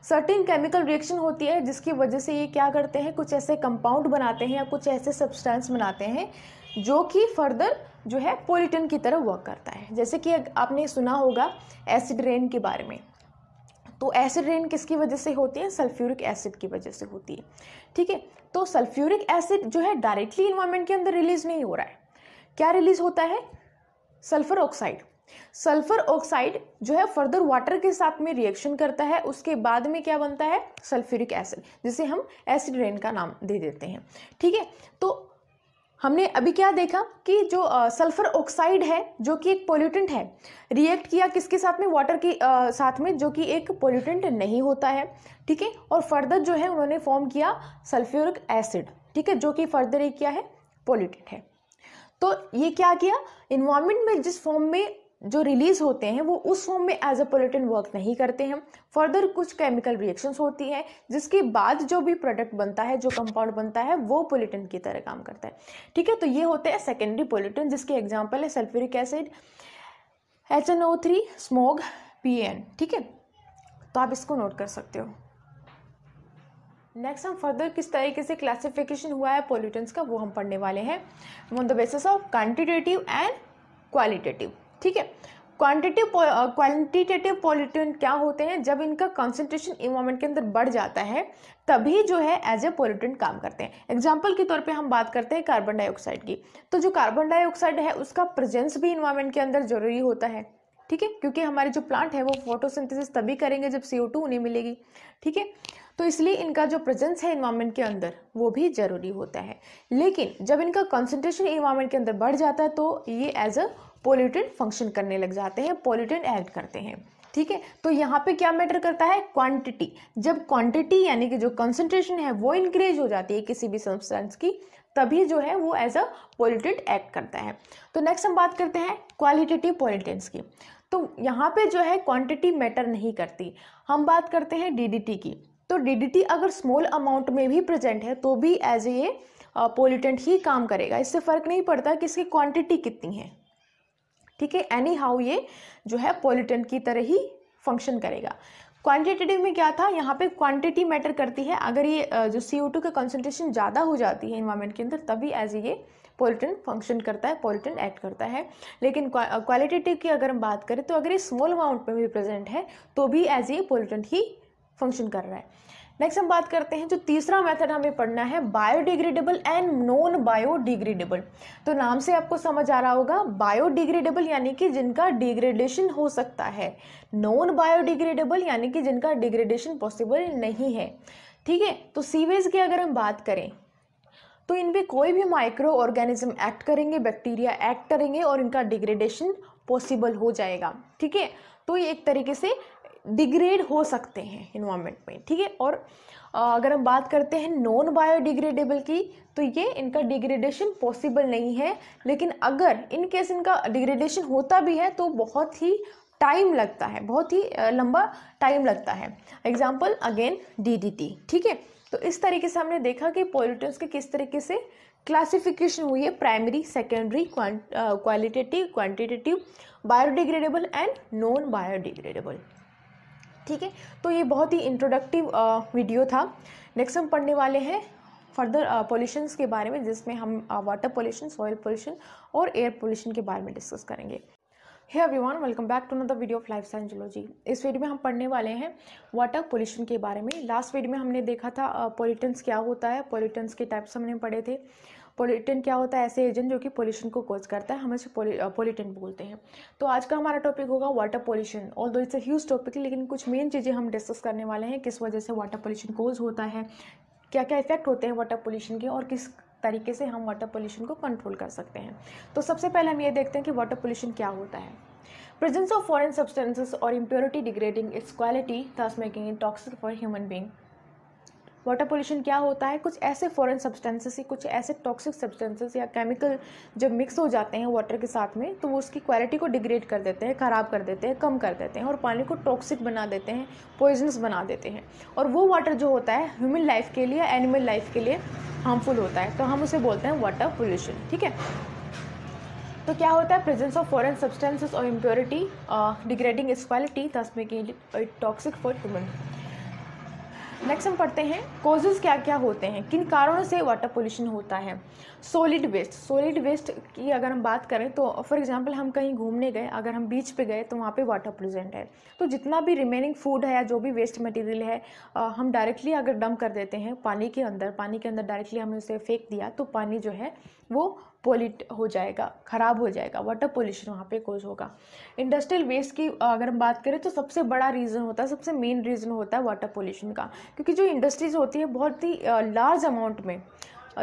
सर्टिन केमिकल रिएक्शन होती है जिसकी वजह से ये क्या करते हैं कुछ ऐसे कंपाउंड बनाते हैं या कुछ ऐसे सब्सटेंस बनाते हैं जो कि फर्दर जो है पोलिटन की तरह वर्क करता है जैसे कि आपने सुना होगा एसिड रेन के बारे में तो एसिड रेन किसकी वजह से होती है सल्फ्यूरिक एसिड की वजह से होती है ठीक है तो सल्फ्यूरिक एसिड जो है डायरेक्टली इन्वायरमेंट के अंदर रिलीज नहीं हो रहा है क्या रिलीज होता है सल्फर ऑक्साइड सल्फर ऑक्साइड जो है फर्दर वाटर के साथ में रिएक्शन करता है उसके बाद में क्या बनता है सल्फ्यूरिक एसिड जिसे हम एसिड रेन का नाम दे देते हैं ठीक है तो हमने अभी क्या देखा कि जो सल्फर ऑक्साइड है जो कि एक पोल्यूटेंट है रिएक्ट किया किसके साथ में वाटर की साथ में जो कि एक पोल्यूटेंट नहीं होता है ठीक है और फर्दर जो है उन्होंने फॉर्म किया सल्फ्यूरिक एसिड ठीक है जो कि फर्दर एक क्या है पोल्यूटेंट है तो ये क्या किया इन्वायरमेंट में जिस फॉर्म में जो रिलीज होते हैं वो उस फॉर्म में एज अ पोलिटिन वर्क नहीं करते हैं फर्दर कुछ केमिकल रिएक्शंस होती है जिसके बाद जो भी प्रोडक्ट बनता है जो कंपाउंड बनता है वो पोलिटिन की तरह काम करता है ठीक है तो ये होते हैं सेकेंडरी पोलिटिन जिसके एग्जाम्पल है sulphuric acid H N O three smog P N ठीक है तो आप इसको नोट कर सकते हो नेक्स्ट हम फर्दर किस तरीके से क्लासिफिकेशन हुआ है पोल्यूटेंट्स का वो हम पढ़ने वाले हैं on the basis of quantitative and qualitative ठीक है क्वांटिटिव क्वालिटेटिव पॉल्यूटेंट क्या होते हैं जब इनका कॉन्सेंट्रेशन इन्वायरमेंट के अंदर बढ़ जाता है तभी जो है एज ए पोल्यूटेंट काम करते हैं एग्जाम्पल के तौर पे हम बात करते हैं कार्बन डाइऑक्साइड की तो जो कार्बन डाइऑक्साइड है उसका प्रेजेंस भी इन्वायरमेंट के अंदर जरूरी होता है ठीक है क्योंकि हमारे जो प्लांट है वो फोटोसिंथेसिस तभी करेंगे जब सी उन्हें मिलेगी ठीक है तो इसलिए इनका जो प्रेजेंस है इन्वायरमेंट के अंदर वो भी ज़रूरी होता है लेकिन जब इनका कॉन्सेंट्रेशन इन्वायरमेंट के अंदर बढ़ जाता है तो ये एज अ पोल्यूटेंट फंक्शन करने लग जाते हैं पोल्यूटेंट एक्ट करते हैं ठीक है तो यहाँ पे क्या मैटर करता है क्वांटिटी जब क्वांटिटी यानी कि जो कंसंट्रेशन है वो इंक्रीज हो जाती है किसी भी सब्सटेंस की तभी जो है वो एज अ पोल्यूटेंट एक्ट करता है तो नेक्स्ट हम बात करते हैं क्वालिटेटिव पोल्यूटेंट्स की तो यहाँ पे जो है क्वांटिटी मैटर नहीं करती हम बात करते हैं डी की तो डीडीटी अगर स्मॉल अमाउंट में भी प्रेजेंट है तो भी एज ए पोल्यूटेंट ही काम करेगा इससे फ़र्क नहीं पड़ता कि इसकी क्वांटिटी कितनी है ठीक है एनी हाउ ये जो है पोलिटन की तरह ही फंक्शन करेगा क्वांटिटेटिव में क्या था यहाँ पे क्वांटिटी मैटर करती है अगर ये जो सी ओ टू का कंसनट्रेशन ज़्यादा हो जाती है इन्वायरमेंट के अंदर तभी एज ये पोलिटन फंक्शन करता है पॉलिटेंट एक्ट करता है लेकिन क्वालिटेटिव की अगर हम बात करें तो अगर ये स्मॉल अमाउंट में भी प्रेजेंट है तो भी एज ये पोलिटन ही फंक्शन कर रहा है नेक्स्ट हम बात करते हैं जो तीसरा मेथड हमें पढ़ना है बायोडिग्रेडेबल एंड नॉन बायोडिग्रेडेबल तो नाम से आपको समझ आ रहा होगा बायोडिग्रेडेबल यानी कि जिनका डिग्रेडेशन हो सकता है नॉन बायोडिग्रेडेबल यानी कि जिनका डिग्रेडेशन पॉसिबल नहीं है ठीक है तो सीवेज की अगर हम बात करें तो इन पर कोई भी माइक्रो ऑर्गेनिज्म एक्ट करेंगे बैक्टीरिया एक्ट करेंगे और इनका डिग्रेडेशन पॉसिबल हो जाएगा ठीक है तो ये एक तरीके से डिग्रेड हो सकते हैं इन्वामेंट में ठीक है और अगर हम बात करते हैं नॉन बायोडिग्रेडेबल की तो ये इनका डिग्रेडेशन पॉसिबल नहीं है लेकिन अगर इन केस इनका डिग्रेडेशन होता भी है तो बहुत ही टाइम लगता है बहुत ही लंबा टाइम लगता है एग्जाम्पल अगेन डीडीटी ठीक है तो इस तरीके से हमने देखा कि पॉल्यूटेंस के किस तरीके से क्लासिफिकेशन हुई है primary secondary qualitative quantitative biodegradable and non biodegradable ठीक है तो ये बहुत ही इंट्रोडक्टिव वीडियो था नेक्स्ट हम पढ़ने वाले हैं फर्दर पोल्यूशंस के बारे में जिसमें हम वाटर पोल्यूशन सॉयल पोल्यूशन और एयर पोल्यूशन के बारे में डिस्कस करेंगे है everyone welcome back to another video of life science zoology इस वीडियो में हम पढ़ने वाले हैं वाटर पोल्यूशन के बारे में लास्ट वीडियो में हमने देखा था पोल्यूटेंट्स क्या होता है पोल्यूटेंट्स के टाइप्स हमने पढ़े थे पोल्यूटेंट क्या होता है ऐसे एजेंट जो कि पोल्यूशन को कोज करता है हम इसे पोल्यूटेंट बोलते हैं तो आज का हमारा टॉपिक होगा वाटर पोल्यूशन और दो इट्स ह्यूज टॉपिक लेकिन कुछ मेन चीज़ें हम डिस्कस करने वाले हैं किस वजह से वाटर पोल्यूशन कोज होता है क्या क्या इफेक्ट होते हैं वाटर पोल्यूशन के और किस तरीके से हम वाटर पोल्यूशन को कंट्रोल कर सकते हैं तो सबसे पहले हम ये देखते हैं कि वाटर पोल्यूशन क्या होता है प्रेजेंस ऑफ फॉरेन सब्सटेंसेस और impurity degrading its quality thus making it toxic for human being water pollution क्या होता है कुछ ऐसे फॉरेन सब्सटेंसेस या कुछ ऐसे टॉक्सिक सब्सटेंसेस या केमिकल जब मिक्स हो जाते हैं वाटर के साथ में तो वो उसकी क्वालिटी को डिग्रेड कर देते हैं ख़राब कर देते हैं कम कर देते हैं और पानी को टॉक्सिक बना देते हैं पॉइजनस बना देते हैं और वो वाटर जो होता है ह्यूमन लाइफ के लिए एनिमल लाइफ के लिए हार्मफुल होता है तो हम उसे बोलते हैं वाटर पोल्यूशन ठीक है तो क्या होता है प्रेजेंस ऑफ फॉरेन सब्सटेंसेस और impurity degrading its quality thus making toxic for human next हम पढ़ते हैं कॉजेज़ क्या क्या होते हैं किन कारणों से वाटर पोल्यूशन होता है सॉलिड वेस्ट सॉलिड वेस्ट की अगर हम बात करें तो फॉर एग्जांपल हम कहीं घूमने गए अगर हम बीच पे गए तो वहाँ पे वाटर प्रेजेंट है तो जितना भी रिमेनिंग फूड है या जो भी वेस्ट मटेरियल है हम डायरेक्टली अगर डम कर देते हैं पानी के अंदर पानी के अंदर डायरेक्टली हमने उसे फेंक दिया तो पानी जो है वो पोलिट हो जाएगा ख़राब हो जाएगा वाटर पोल्यूशन वहाँ पे कोज होगा इंडस्ट्रियल वेस्ट की अगर हम बात करें तो सबसे बड़ा रीज़न होता है सबसे मेन रीज़न होता है वाटर पोल्यूशन का क्योंकि जो इंडस्ट्रीज़ होती है बहुत ही लार्ज अमाउंट में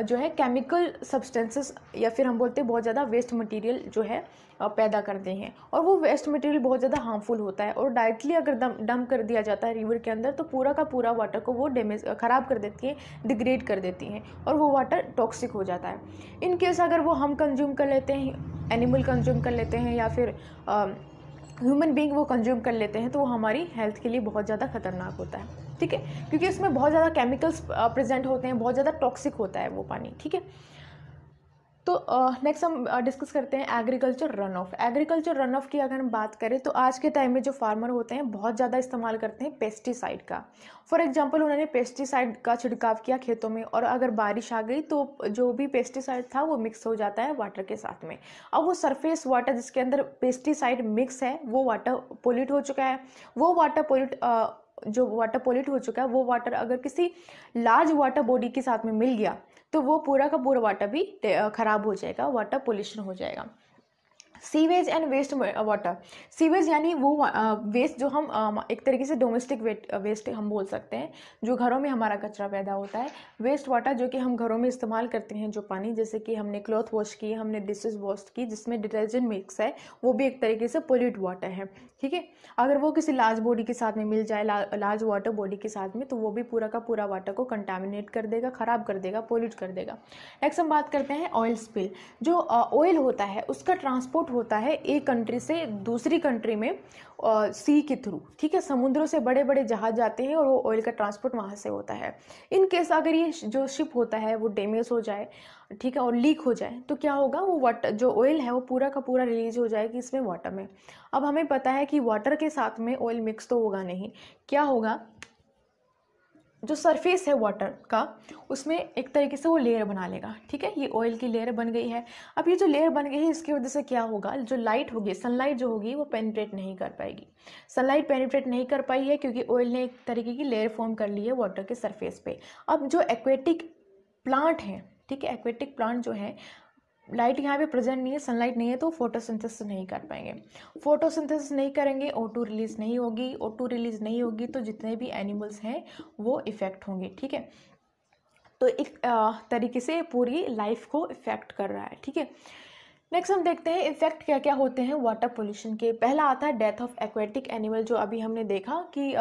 जो है केमिकल सब्सटेंसेस या फिर हम बोलते हैं बहुत ज़्यादा वेस्ट मटेरियल जो है पैदा करते हैं और वो वेस्ट मटेरियल बहुत ज़्यादा हार्मफुल होता है और डायरेक्टली अगर डम कर दिया जाता है रिवर के अंदर तो पूरा का पूरा वाटर को वो डैमेज ख़राब कर देती है डिग्रेड कर देती हैं और वो वाटर टॉक्सिक हो जाता है इन केस अगर वो हम कंज्यूम कर लेते हैं एनिमल कंज्यूम कर लेते हैं या फिर ह्यूमन बींग वो कंज्यूम कर लेते हैं तो वो हमारी हेल्थ के लिए बहुत ज़्यादा खतरनाक होता है ठीक है क्योंकि उसमें बहुत ज़्यादा केमिकल्स प्रेजेंट होते हैं बहुत ज़्यादा टॉक्सिक होता है वो पानी ठीक है तो नेक्स्ट uh, हम डिस्कस करते हैं agriculture run off agriculture run off की अगर हम बात करें तो आज के टाइम में जो फार्मर होते हैं बहुत ज़्यादा इस्तेमाल करते हैं पेस्टिसाइड का फॉर एग्जांपल उन्होंने पेस्टिसाइड का छिड़काव किया खेतों में और अगर बारिश आ गई तो जो भी पेस्टिसाइड था वो मिक्स हो जाता है वाटर के साथ में अब वो सरफेस वाटर जिसके अंदर पेस्टिसाइड मिक्स है वो वाटर पोल्यूट हो चुका है वो वाटर पोल्यूट जो वाटर पोल्यूट हो चुका है वो वाटर अगर किसी लार्ज वाटर बॉडी के साथ में मिल गया तो वो पूरा का पूरा वाटर भी खराब हो जाएगा वाटर पोल्यूशन हो जाएगा sewage and waste water sewage यानी वो वेस्ट uh, जो हम uh, एक तरीके से डोमेस्टिक वेस्ट uh, हम बोल सकते हैं जो घरों में हमारा कचरा पैदा होता है वेस्ट वाटर जो कि हम घरों में इस्तेमाल करते हैं जो पानी जैसे कि हमने क्लॉथ वॉश की हमने डिशेज वॉश की जिसमें डिटर्जेंट मिक्स है वो भी एक तरीके से पोल्यूट वाटर है ठीक है अगर वो किसी लार्ज बॉडी के साथ में मिल जाए लार्ज वाटर बॉडी के साथ में तो वो भी पूरा का पूरा वाटर को कंटामिनेट कर देगा ख़राब कर देगा पोल्यूट कर देगा नेक्स्ट हम बात करते हैं ऑयल स्पिल जो ऑयल होता है उसका ट्रांसपोर्ट आउट होता है एक कंट्री से दूसरी कंट्री में और सी के थ्रू ठीक है समुद्रों से बड़े बड़े जहाज जाते हैं और वो ऑयल का ट्रांसपोर्ट वहाँ से होता है इन केस अगर ये जो शिप होता है वो डैमेज हो जाए ठीक है और लीक हो जाए तो क्या होगा वो वाटर जो ऑयल है वो पूरा का पूरा रिलीज हो जाएगी इसमें वाटर में अब हमें पता है कि वाटर के साथ में ऑयल मिक्स तो होगा नहीं क्या होगा जो सरफेस है वाटर का उसमें एक तरीके से वो लेयर बना लेगा ठीक है ये ऑयल की लेयर बन गई है अब ये जो लेयर बन गई है इसकी वजह से क्या होगा जो लाइट होगी सनलाइट जो होगी वो पेनिट्रेट नहीं कर पाएगी सनलाइट पेनिट्रेट नहीं कर पाई है क्योंकि ऑयल ने एक तरीके की लेयर फॉर्म कर ली है वाटर के सरफेस पे अब जो एक्वेटिक प्लांट हैं ठीक है एक्वेटिक प्लांट जो है लाइट यहाँ पे प्रेजेंट नहीं है सनलाइट नहीं है तो फोटोसिंथेसिस नहीं कर पाएंगे फोटोसिंथेसिस नहीं करेंगे ओ टू रिलीज़ नहीं होगी ओ टू रिलीज़ नहीं होगी तो जितने भी एनिमल्स हैं वो इफ़ेक्ट होंगे ठीक है तो एक तरीके से पूरी लाइफ को इफ़ेक्ट कर रहा है ठीक है नेक्स्ट हम देखते हैं इफेक्ट क्या क्या होते हैं वाटर पोल्यूशन के पहला आता है डेथ ऑफ एक्वेटिक एनिमल जो अभी हमने देखा कि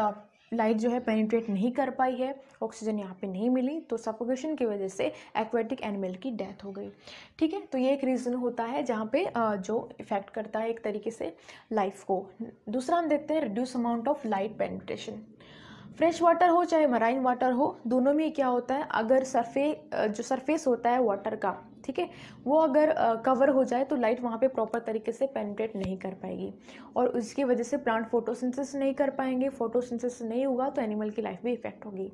लाइट जो है पेनिट्रेट नहीं कर पाई है ऑक्सीजन यहाँ पे नहीं मिली तो सफोकेशन की वजह से एक्वेटिक एनिमल की डेथ हो गई ठीक है तो ये एक रीज़न होता है जहाँ पे जो इफ़ेक्ट करता है एक तरीके से लाइफ को दूसरा हम देखते हैं reduce amount of light penetration fresh water हो चाहे मराइन वाटर हो दोनों में क्या होता है अगर सरफे जो सरफेस होता है वाटर का ठीक है वो अगर कवर हो जाए तो लाइट वहाँ पे प्रॉपर तरीके से पेनिट्रेट नहीं कर पाएगी और उसकी वजह से प्लांट फोटोसिंथेसिस नहीं कर पाएंगे फोटोसिंथेसिस नहीं होगा तो एनिमल की लाइफ भी इफेक्ट होगी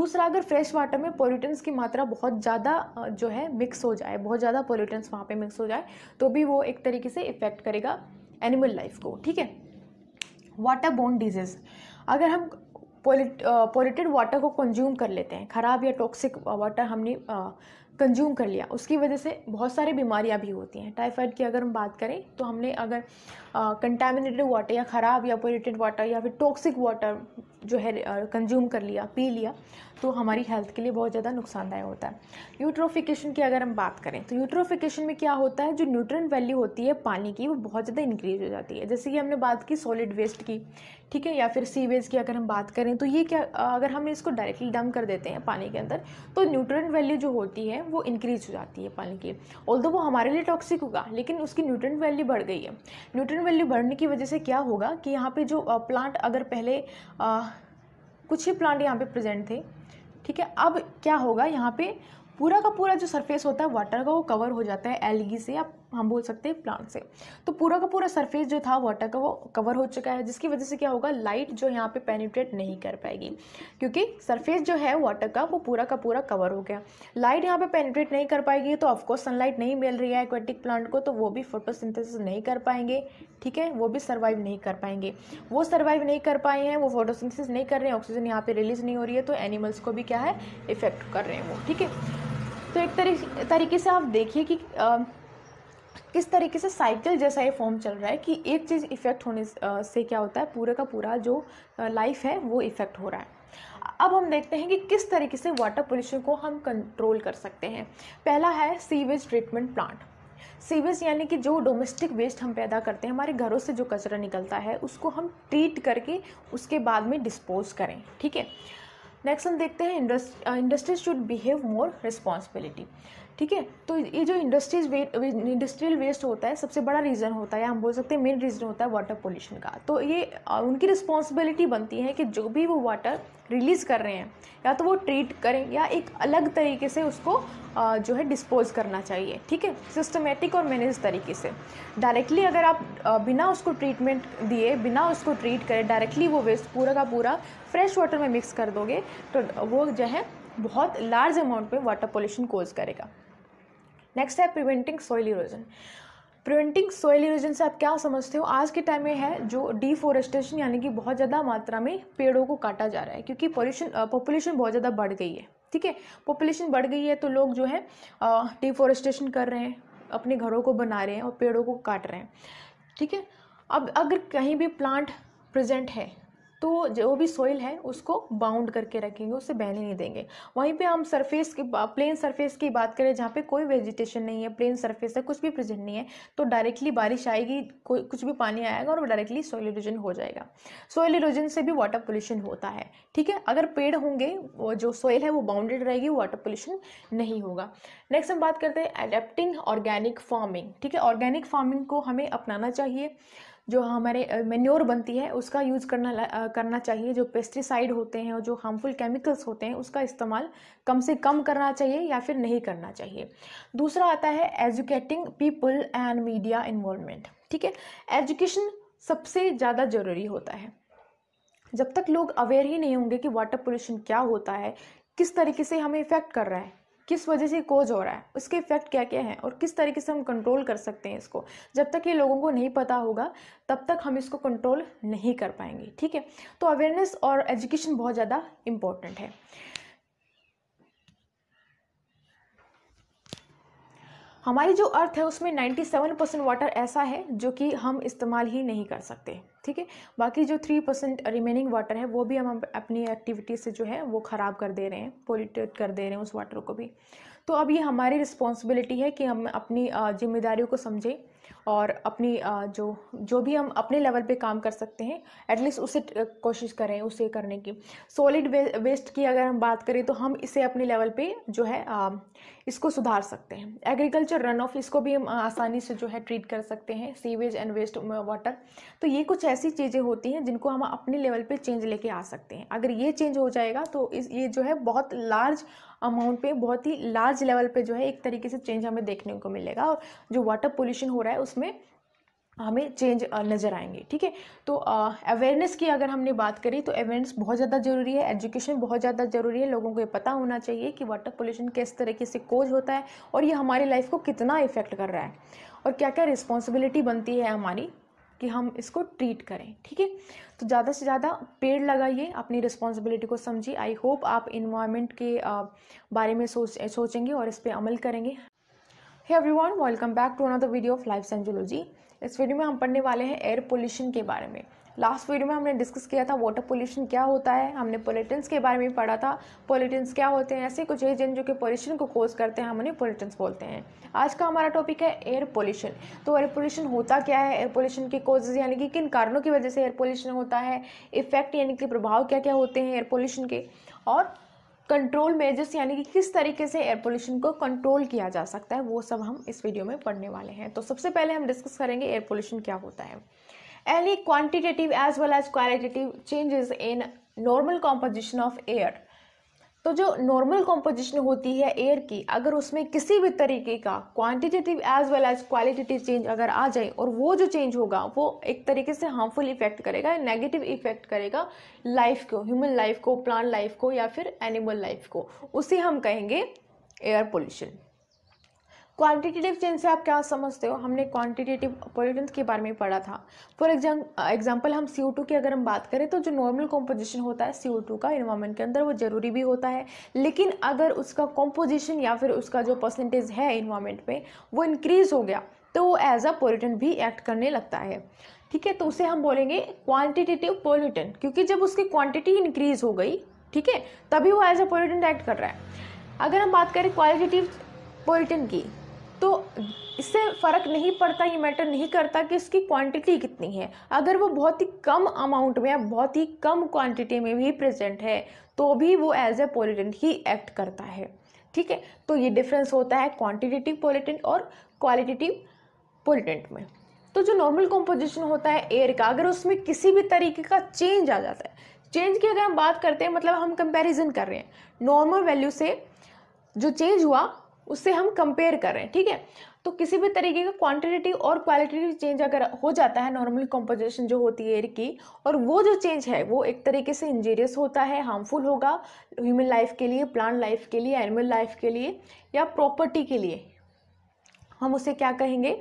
दूसरा अगर फ्रेश वाटर में पोल्यूटेंट्स की मात्रा बहुत ज़्यादा जो है मिक्स हो जाए बहुत ज़्यादा पोल्यूटेंट्स वहाँ पर मिक्स हो जाए तो भी वो एक तरीके से इफेक्ट करेगा एनिमल लाइफ को ठीक है वाटर बोन डिजीज़ अगर हम पोल्यूटेड वाटर को कंज्यूम कर लेते हैं ख़राब या टॉक्सिक वाटर हमने कंज्यूम कर लिया उसकी वजह से बहुत सारी बीमारियां भी होती हैं टाइफाइड की अगर हम बात करें तो हमने अगर कंटेमिनेटेड वाटर या ख़राब या पोल्यूटेड वाटर या फिर टॉक्सिक वाटर जो है कंज्यूम कर लिया पी लिया तो हमारी हेल्थ के लिए बहुत ज़्यादा नुकसानदायक होता है यूट्रोफिकेशन की अगर हम बात करें तो यूट्रोफिकेशन में क्या होता है जो न्यूट्रन वैल्यू होती है पानी की वो बहुत ज़्यादा इंक्रीज हो जाती है जैसे कि हमने बात की सॉलिड वेस्ट की ठीक है या फिर सीवेज की अगर हम बात करें तो ये क्या अगर हम इसको डायरेक्टली डम कर देते हैं पानी के अंदर तो न्यूट्रन वैल्यू जो होती है वो इंक्रीज हो जाती है पानी की ऑल वो हमारे लिए टॉक्सिक होगा लेकिन उसकी न्यूट्रन वैल्यू बढ़ गई है न्यूट्रन वैल्यू बढ़ने की वजह से क्या होगा कि यहाँ पर जो प्लांट अगर पहले आ, कुछ ही प्लांट यहाँ पे प्रजेंट थे ठीक है अब क्या होगा यहाँ पर पूरा का पूरा जो सरफेस होता है वाटर का वो कवर हो जाता है एलगी से या हम बोल सकते हैं प्लांट से तो पूरा का पूरा सरफेस जो था वाटर का वो कवर हो चुका है जिसकी वजह से क्या होगा लाइट जो यहाँ पे पेनिट्रेट नहीं कर पाएगी क्योंकि सरफेस जो है वाटर का वो पूरा का पूरा कवर हो गया लाइट यहाँ पे पेनिट्रेट नहीं कर पाएगी तो ऑफकोर्स सनलाइट नहीं मिल रही है एक्वेटिक प्लांट को तो वो भी फोटोसिंथेसिस नहीं कर पाएंगे ठीक है वो भी सर्वाइव नहीं कर पाएंगे वो सर्वाइव नहीं कर पाए हैं वो फोटोसिंथेसिस नहीं कर रहे हैं ऑक्सीजन यहाँ पर रिलीज नहीं हो रही है तो एनिमल्स को भी क्या है इफेक्ट कर रहे हैं वो ठीक है तो एक तरीके से आप देखिए कि किस तरीके से साइकिल जैसा ये फॉर्म चल रहा है कि एक चीज़ इफ़ेक्ट होने से क्या होता है पूरे का पूरा जो लाइफ है वो इफ़ेक्ट हो रहा है अब हम देखते हैं कि किस तरीके से वाटर पोल्यूशन को हम कंट्रोल कर सकते हैं पहला है सीवेज ट्रीटमेंट प्लांट सीवेज यानी कि जो डोमेस्टिक वेस्ट हम पैदा करते हैं हमारे घरों से जो कचरा निकलता है उसको हम ट्रीट करके उसके बाद में डिस्पोज करें ठीक है नेक्स्ट हम देखते हैं industry should behave more responsibility ठीक है तो ये जो इंडस्ट्रीज वे, इंडस्ट्रियल वेस्ट होता है सबसे बड़ा रीज़न होता है हम बोल सकते हैं मेन रीज़न होता है वाटर पोल्यूशन का तो ये उनकी रिस्पॉन्सिबिलिटी बनती है कि जो भी वो वाटर रिलीज़ कर रहे हैं या तो वो ट्रीट करें या एक अलग तरीके से उसको जो है डिस्पोज करना चाहिए ठीक है सिस्टमेटिक और मैनेज तरीके से डायरेक्टली अगर आप बिना उसको ट्रीटमेंट दिए बिना उसको ट्रीट करें डायरेक्टली वो वेस्ट पूरा का पूरा फ्रेश वाटर में मिक्स कर दोगे तो वो जो है बहुत लार्ज अमाउंट में वाटर पोल्यूशन कोज करेगा नेक्स्ट है preventing soil erosion preventing soil erosion से आप क्या समझते हो आज के टाइम में है जो डिफॉरेस्टेशन यानी कि बहुत ज़्यादा मात्रा में पेड़ों को काटा जा रहा है क्योंकि पॉल्यूशन पॉपुलेशन बहुत ज़्यादा बढ़ गई है ठीक है पॉपुलेशन बढ़ गई है तो लोग जो है डिफोरेस्टेशन कर रहे हैं अपने घरों को बना रहे हैं और पेड़ों को काट रहे हैं ठीक है अब अगर कहीं भी प्लांट प्रेजेंट है तो जो भी सॉइल है उसको बाउंड करके रखेंगे उससे बहने नहीं देंगे वहीं पे हम सरफेस की प्लेन सरफेस की बात करें जहाँ पे कोई वेजिटेशन नहीं है प्लेन सरफेस है कुछ भी प्रेजेंट नहीं है तो डायरेक्टली बारिश आएगी कोई कुछ भी पानी आएगा और डायरेक्टली सॉइल इरोजन हो जाएगा सॉइल इरोजन से भी वाटर पोल्यूशन होता है ठीक है अगर पेड़ होंगे जो सॉइल है वो बाउंडेड रहेगी वाटर पोल्यूशन नहीं होगा नेक्स्ट हम बात करते हैं एडेप्टिंग ऑर्गेनिक फार्मिंग ठीक है ऑर्गेनिक फार्मिंग को हमें अपनाना चाहिए जो हमारे मेन्योर बनती है उसका यूज़ करना करना चाहिए जो पेस्टिसाइड होते हैं और जो हार्मफुल केमिकल्स होते हैं उसका इस्तेमाल कम से कम करना चाहिए या फिर नहीं करना चाहिए दूसरा आता है educating people and media involvement ठीक है एजुकेशन सबसे ज़्यादा ज़रूरी होता है जब तक लोग अवेयर ही नहीं होंगे कि वाटर पोल्यूशन क्या होता है किस तरीके से हमें इफ़ेक्ट कर रहा है किस वजह से कोज हो रहा है उसके इफेक्ट क्या क्या हैं और किस तरीके से हम कंट्रोल कर सकते हैं इसको जब तक ये लोगों को नहीं पता होगा तब तक हम इसको कंट्रोल नहीं कर पाएंगे ठीक है तो अवेयरनेस और एजुकेशन बहुत ज़्यादा इम्पोर्टेंट है हमारी जो अर्थ है उसमें 97 परसेंट वाटर ऐसा है जो कि हम इस्तेमाल ही नहीं कर सकते ठीक है बाकी जो थ्री परसेंट रिमेनिंग वाटर है वो भी हम अपनी एक्टिविटी से जो है वो ख़राब कर दे रहे हैं पोल्यूटेड कर दे रहे हैं उस वाटर को भी तो अब ये हमारी रिस्पॉन्सिबिलिटी है कि हम अपनी जिम्मेदारियों को समझें और अपनी जो जो भी हम अपने लेवल पे काम कर सकते हैं एटलीस्ट उसे कोशिश करें उसे करने की सॉलिड वेस्ट की अगर हम बात करें तो हम इसे अपने लेवल पे जो है इसको सुधार सकते हैं एग्रीकल्चर रन ऑफ इसको भी हम आसानी से जो है ट्रीट कर सकते हैं सीवेज एंड वेस्ट वाटर तो ये कुछ ऐसी चीज़ें होती हैं जिनको हम अपने लेवल पे चेंज लेके आ सकते हैं अगर ये चेंज हो जाएगा तो इस ये जो है बहुत लार्ज अमाउंट पे बहुत ही लार्ज लेवल पे जो है एक तरीके से चेंज हमें देखने को मिलेगा और जो वाटर पोल्यूशन हो रहा है उसमें हमें चेंज नज़र आएंगे ठीक है तो अवेयरनेस की अगर हमने बात करी तो अवेयरनेस बहुत ज़्यादा ज़रूरी है एजुकेशन बहुत ज़्यादा ज़रूरी है लोगों को ये पता होना चाहिए कि वाटर पोल्यूशन किस तरीके से कोज होता है और ये हमारी लाइफ को कितना इफ़ेक्ट कर रहा है और क्या क्या रिस्पॉन्सिबिलिटी बनती है हमारी कि हम इसको ट्रीट करें ठीक है तो ज़्यादा से ज़्यादा पेड़ लगाइए अपनी रिस्पॉन्सिबिलिटी को समझिए आई होप आप इन्वायरमेंट के बारे में सोच सोचेंगे और इस पर अमल करेंगे hey everyone welcome back to another video of life and इस वीडियो में हम पढ़ने वाले हैं एयर पोल्यूशन के बारे में लास्ट वीडियो में हमने डिस्कस किया था वाटर पोल्यूशन क्या होता है हमने पोलिटन्स के बारे में पढ़ा था पोलिटन्स क्या होते हैं ऐसे कुछ एजेंट जो कि पोल्यूशन को कोज करते हैं हम उन्हें पोलिटन्स बोलते हैं आज का हमारा टॉपिक है एयर पोल्यूशन तो एयर पोल्यूशन होता क्या है एयर पोल्यूशन के कोजेज यानी कि किन कारणों की वजह से एयर पोल्यूशन होता है इफेक्ट यानी कि प्रभाव क्या क्या होते हैं एयर पोल्यूशन के और कंट्रोल मेजर्स यानी कि किस तरीके से एयर पोल्यूशन को कंट्रोल किया जा सकता है वो सब हम इस वीडियो में पढ़ने वाले हैं तो सबसे पहले हम डिस्कस करेंगे एयर पोल्यूशन क्या होता है any quantitative as well as qualitative changes in normal composition of air तो जो नॉर्मल कॉम्पोजिशन होती है एयर की अगर उसमें किसी भी तरीके का quantitative as well as qualitative change अगर आ जाए और वो जो चेंज होगा वो एक तरीके से हार्मफुल इफेक्ट करेगा नेगेटिव इफेक्ट करेगा लाइफ को ह्यूमन लाइफ को प्लांट लाइफ को या फिर एनिमल लाइफ को उसे हम कहेंगे एयर पोल्यूशन क्वांटिटेटिव चेंज से आप क्या समझते हो हमने क्वांटिटेटिव पोल्यूटेंस के बारे में पढ़ा था फॉर एग्जाम एग्जाम्पल हम सी की अगर हम बात करें तो जो नॉर्मल कॉम्पोजिशन होता है सी का इन्वायरमेंट के अंदर वो ज़रूरी भी होता है लेकिन अगर उसका कॉम्पोजिशन या फिर उसका जो परसेंटेज है इन्वायरमेंट में वो इंक्रीज़ हो गया तो वो एज अ पोल्यूटेंट भी एक्ट करने लगता है ठीक है तो उसे हम बोलेंगे क्वांटिटेटिव पोल्यूटेंट क्योंकि जब उसकी क्वांटिटी इंक्रीज हो गई ठीक है तभी वो एज अ पोल्यूटेंट एक्ट कर रहा है अगर हम बात करें क्वालिटेटिव पोल्यूटेंट की तो इससे फ़र्क नहीं पड़ता ये मैटर नहीं करता कि इसकी क्वांटिटी कितनी है अगर वो बहुत ही कम अमाउंट में या बहुत ही कम क्वांटिटी में भी प्रेजेंट है तो भी वो एज ए पोलिटेंट ही एक्ट करता है ठीक है तो ये डिफरेंस होता है क्वांटिटेटिव पोलिटेंट और क्वालिटेटिव पोलिटेंट में तो जो नॉर्मल कॉम्पोजिशन होता है एयर का अगर उसमें किसी भी तरीके का चेंज आ जाता है चेंज की अगर हम बात करते हैं मतलब हम कंपैरिजन कर रहे हैं नॉर्मल वैल्यू से जो चेंज हुआ उससे हम कंपेयर करें ठीक है तो किसी भी तरीके का क्वांटिटेटिव और क्वालिटेटिव चेंज अगर हो जाता है नॉर्मल कॉम्पोजिशन जो होती है एयर की और वो जो चेंज है वो एक तरीके से इंजीरियस होता है हार्मफुल होगा ह्यूमन लाइफ के लिए प्लांट लाइफ के लिए एनिमल लाइफ के लिए या प्रॉपर्टी के लिए हम उसे क्या कहेंगे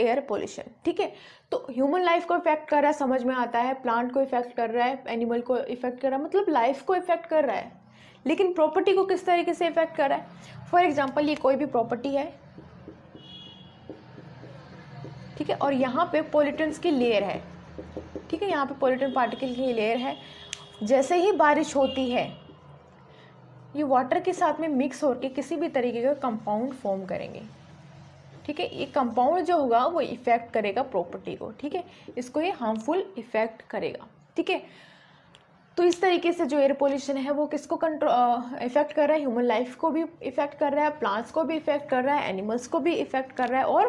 एयर पोल्यूशन ठीक है तो ह्यूमन लाइफ को इफेक्ट कर रहा है समझ में आता है प्लांट को इफेक्ट कर रहा है एनिमल को इफेक्ट कर रहा है मतलब लाइफ को इफेक्ट कर रहा है लेकिन प्रॉपर्टी को किस तरीके से इफेक्ट कर रहा है फॉर एग्जाम्पल ये कोई भी प्रॉपर्टी है ठीक है और यहाँ पे पोलिटन्स की लेयर है ठीक है यहाँ पे पोलिटन पार्टिकल की लेयर है जैसे ही बारिश होती है ये वाटर के साथ में मिक्स होकर किसी भी तरीके का कंपाउंड फॉर्म करेंगे ठीक है ये कंपाउंड जो होगा वो इफ़ेक्ट करेगा प्रॉपर्टी को ठीक है इसको ये हार्मफुल इफ़ेक्ट करेगा ठीक है तो इस तरीके से जो एयर पोल्यूशन है वो किसको कंट्रो इफेक्ट कर रहा है ह्यूमन लाइफ को भी इफेक्ट कर रहा है प्लांट्स को भी इफेक्ट कर रहा है एनिमल्स को भी इफेक्ट कर रहा है और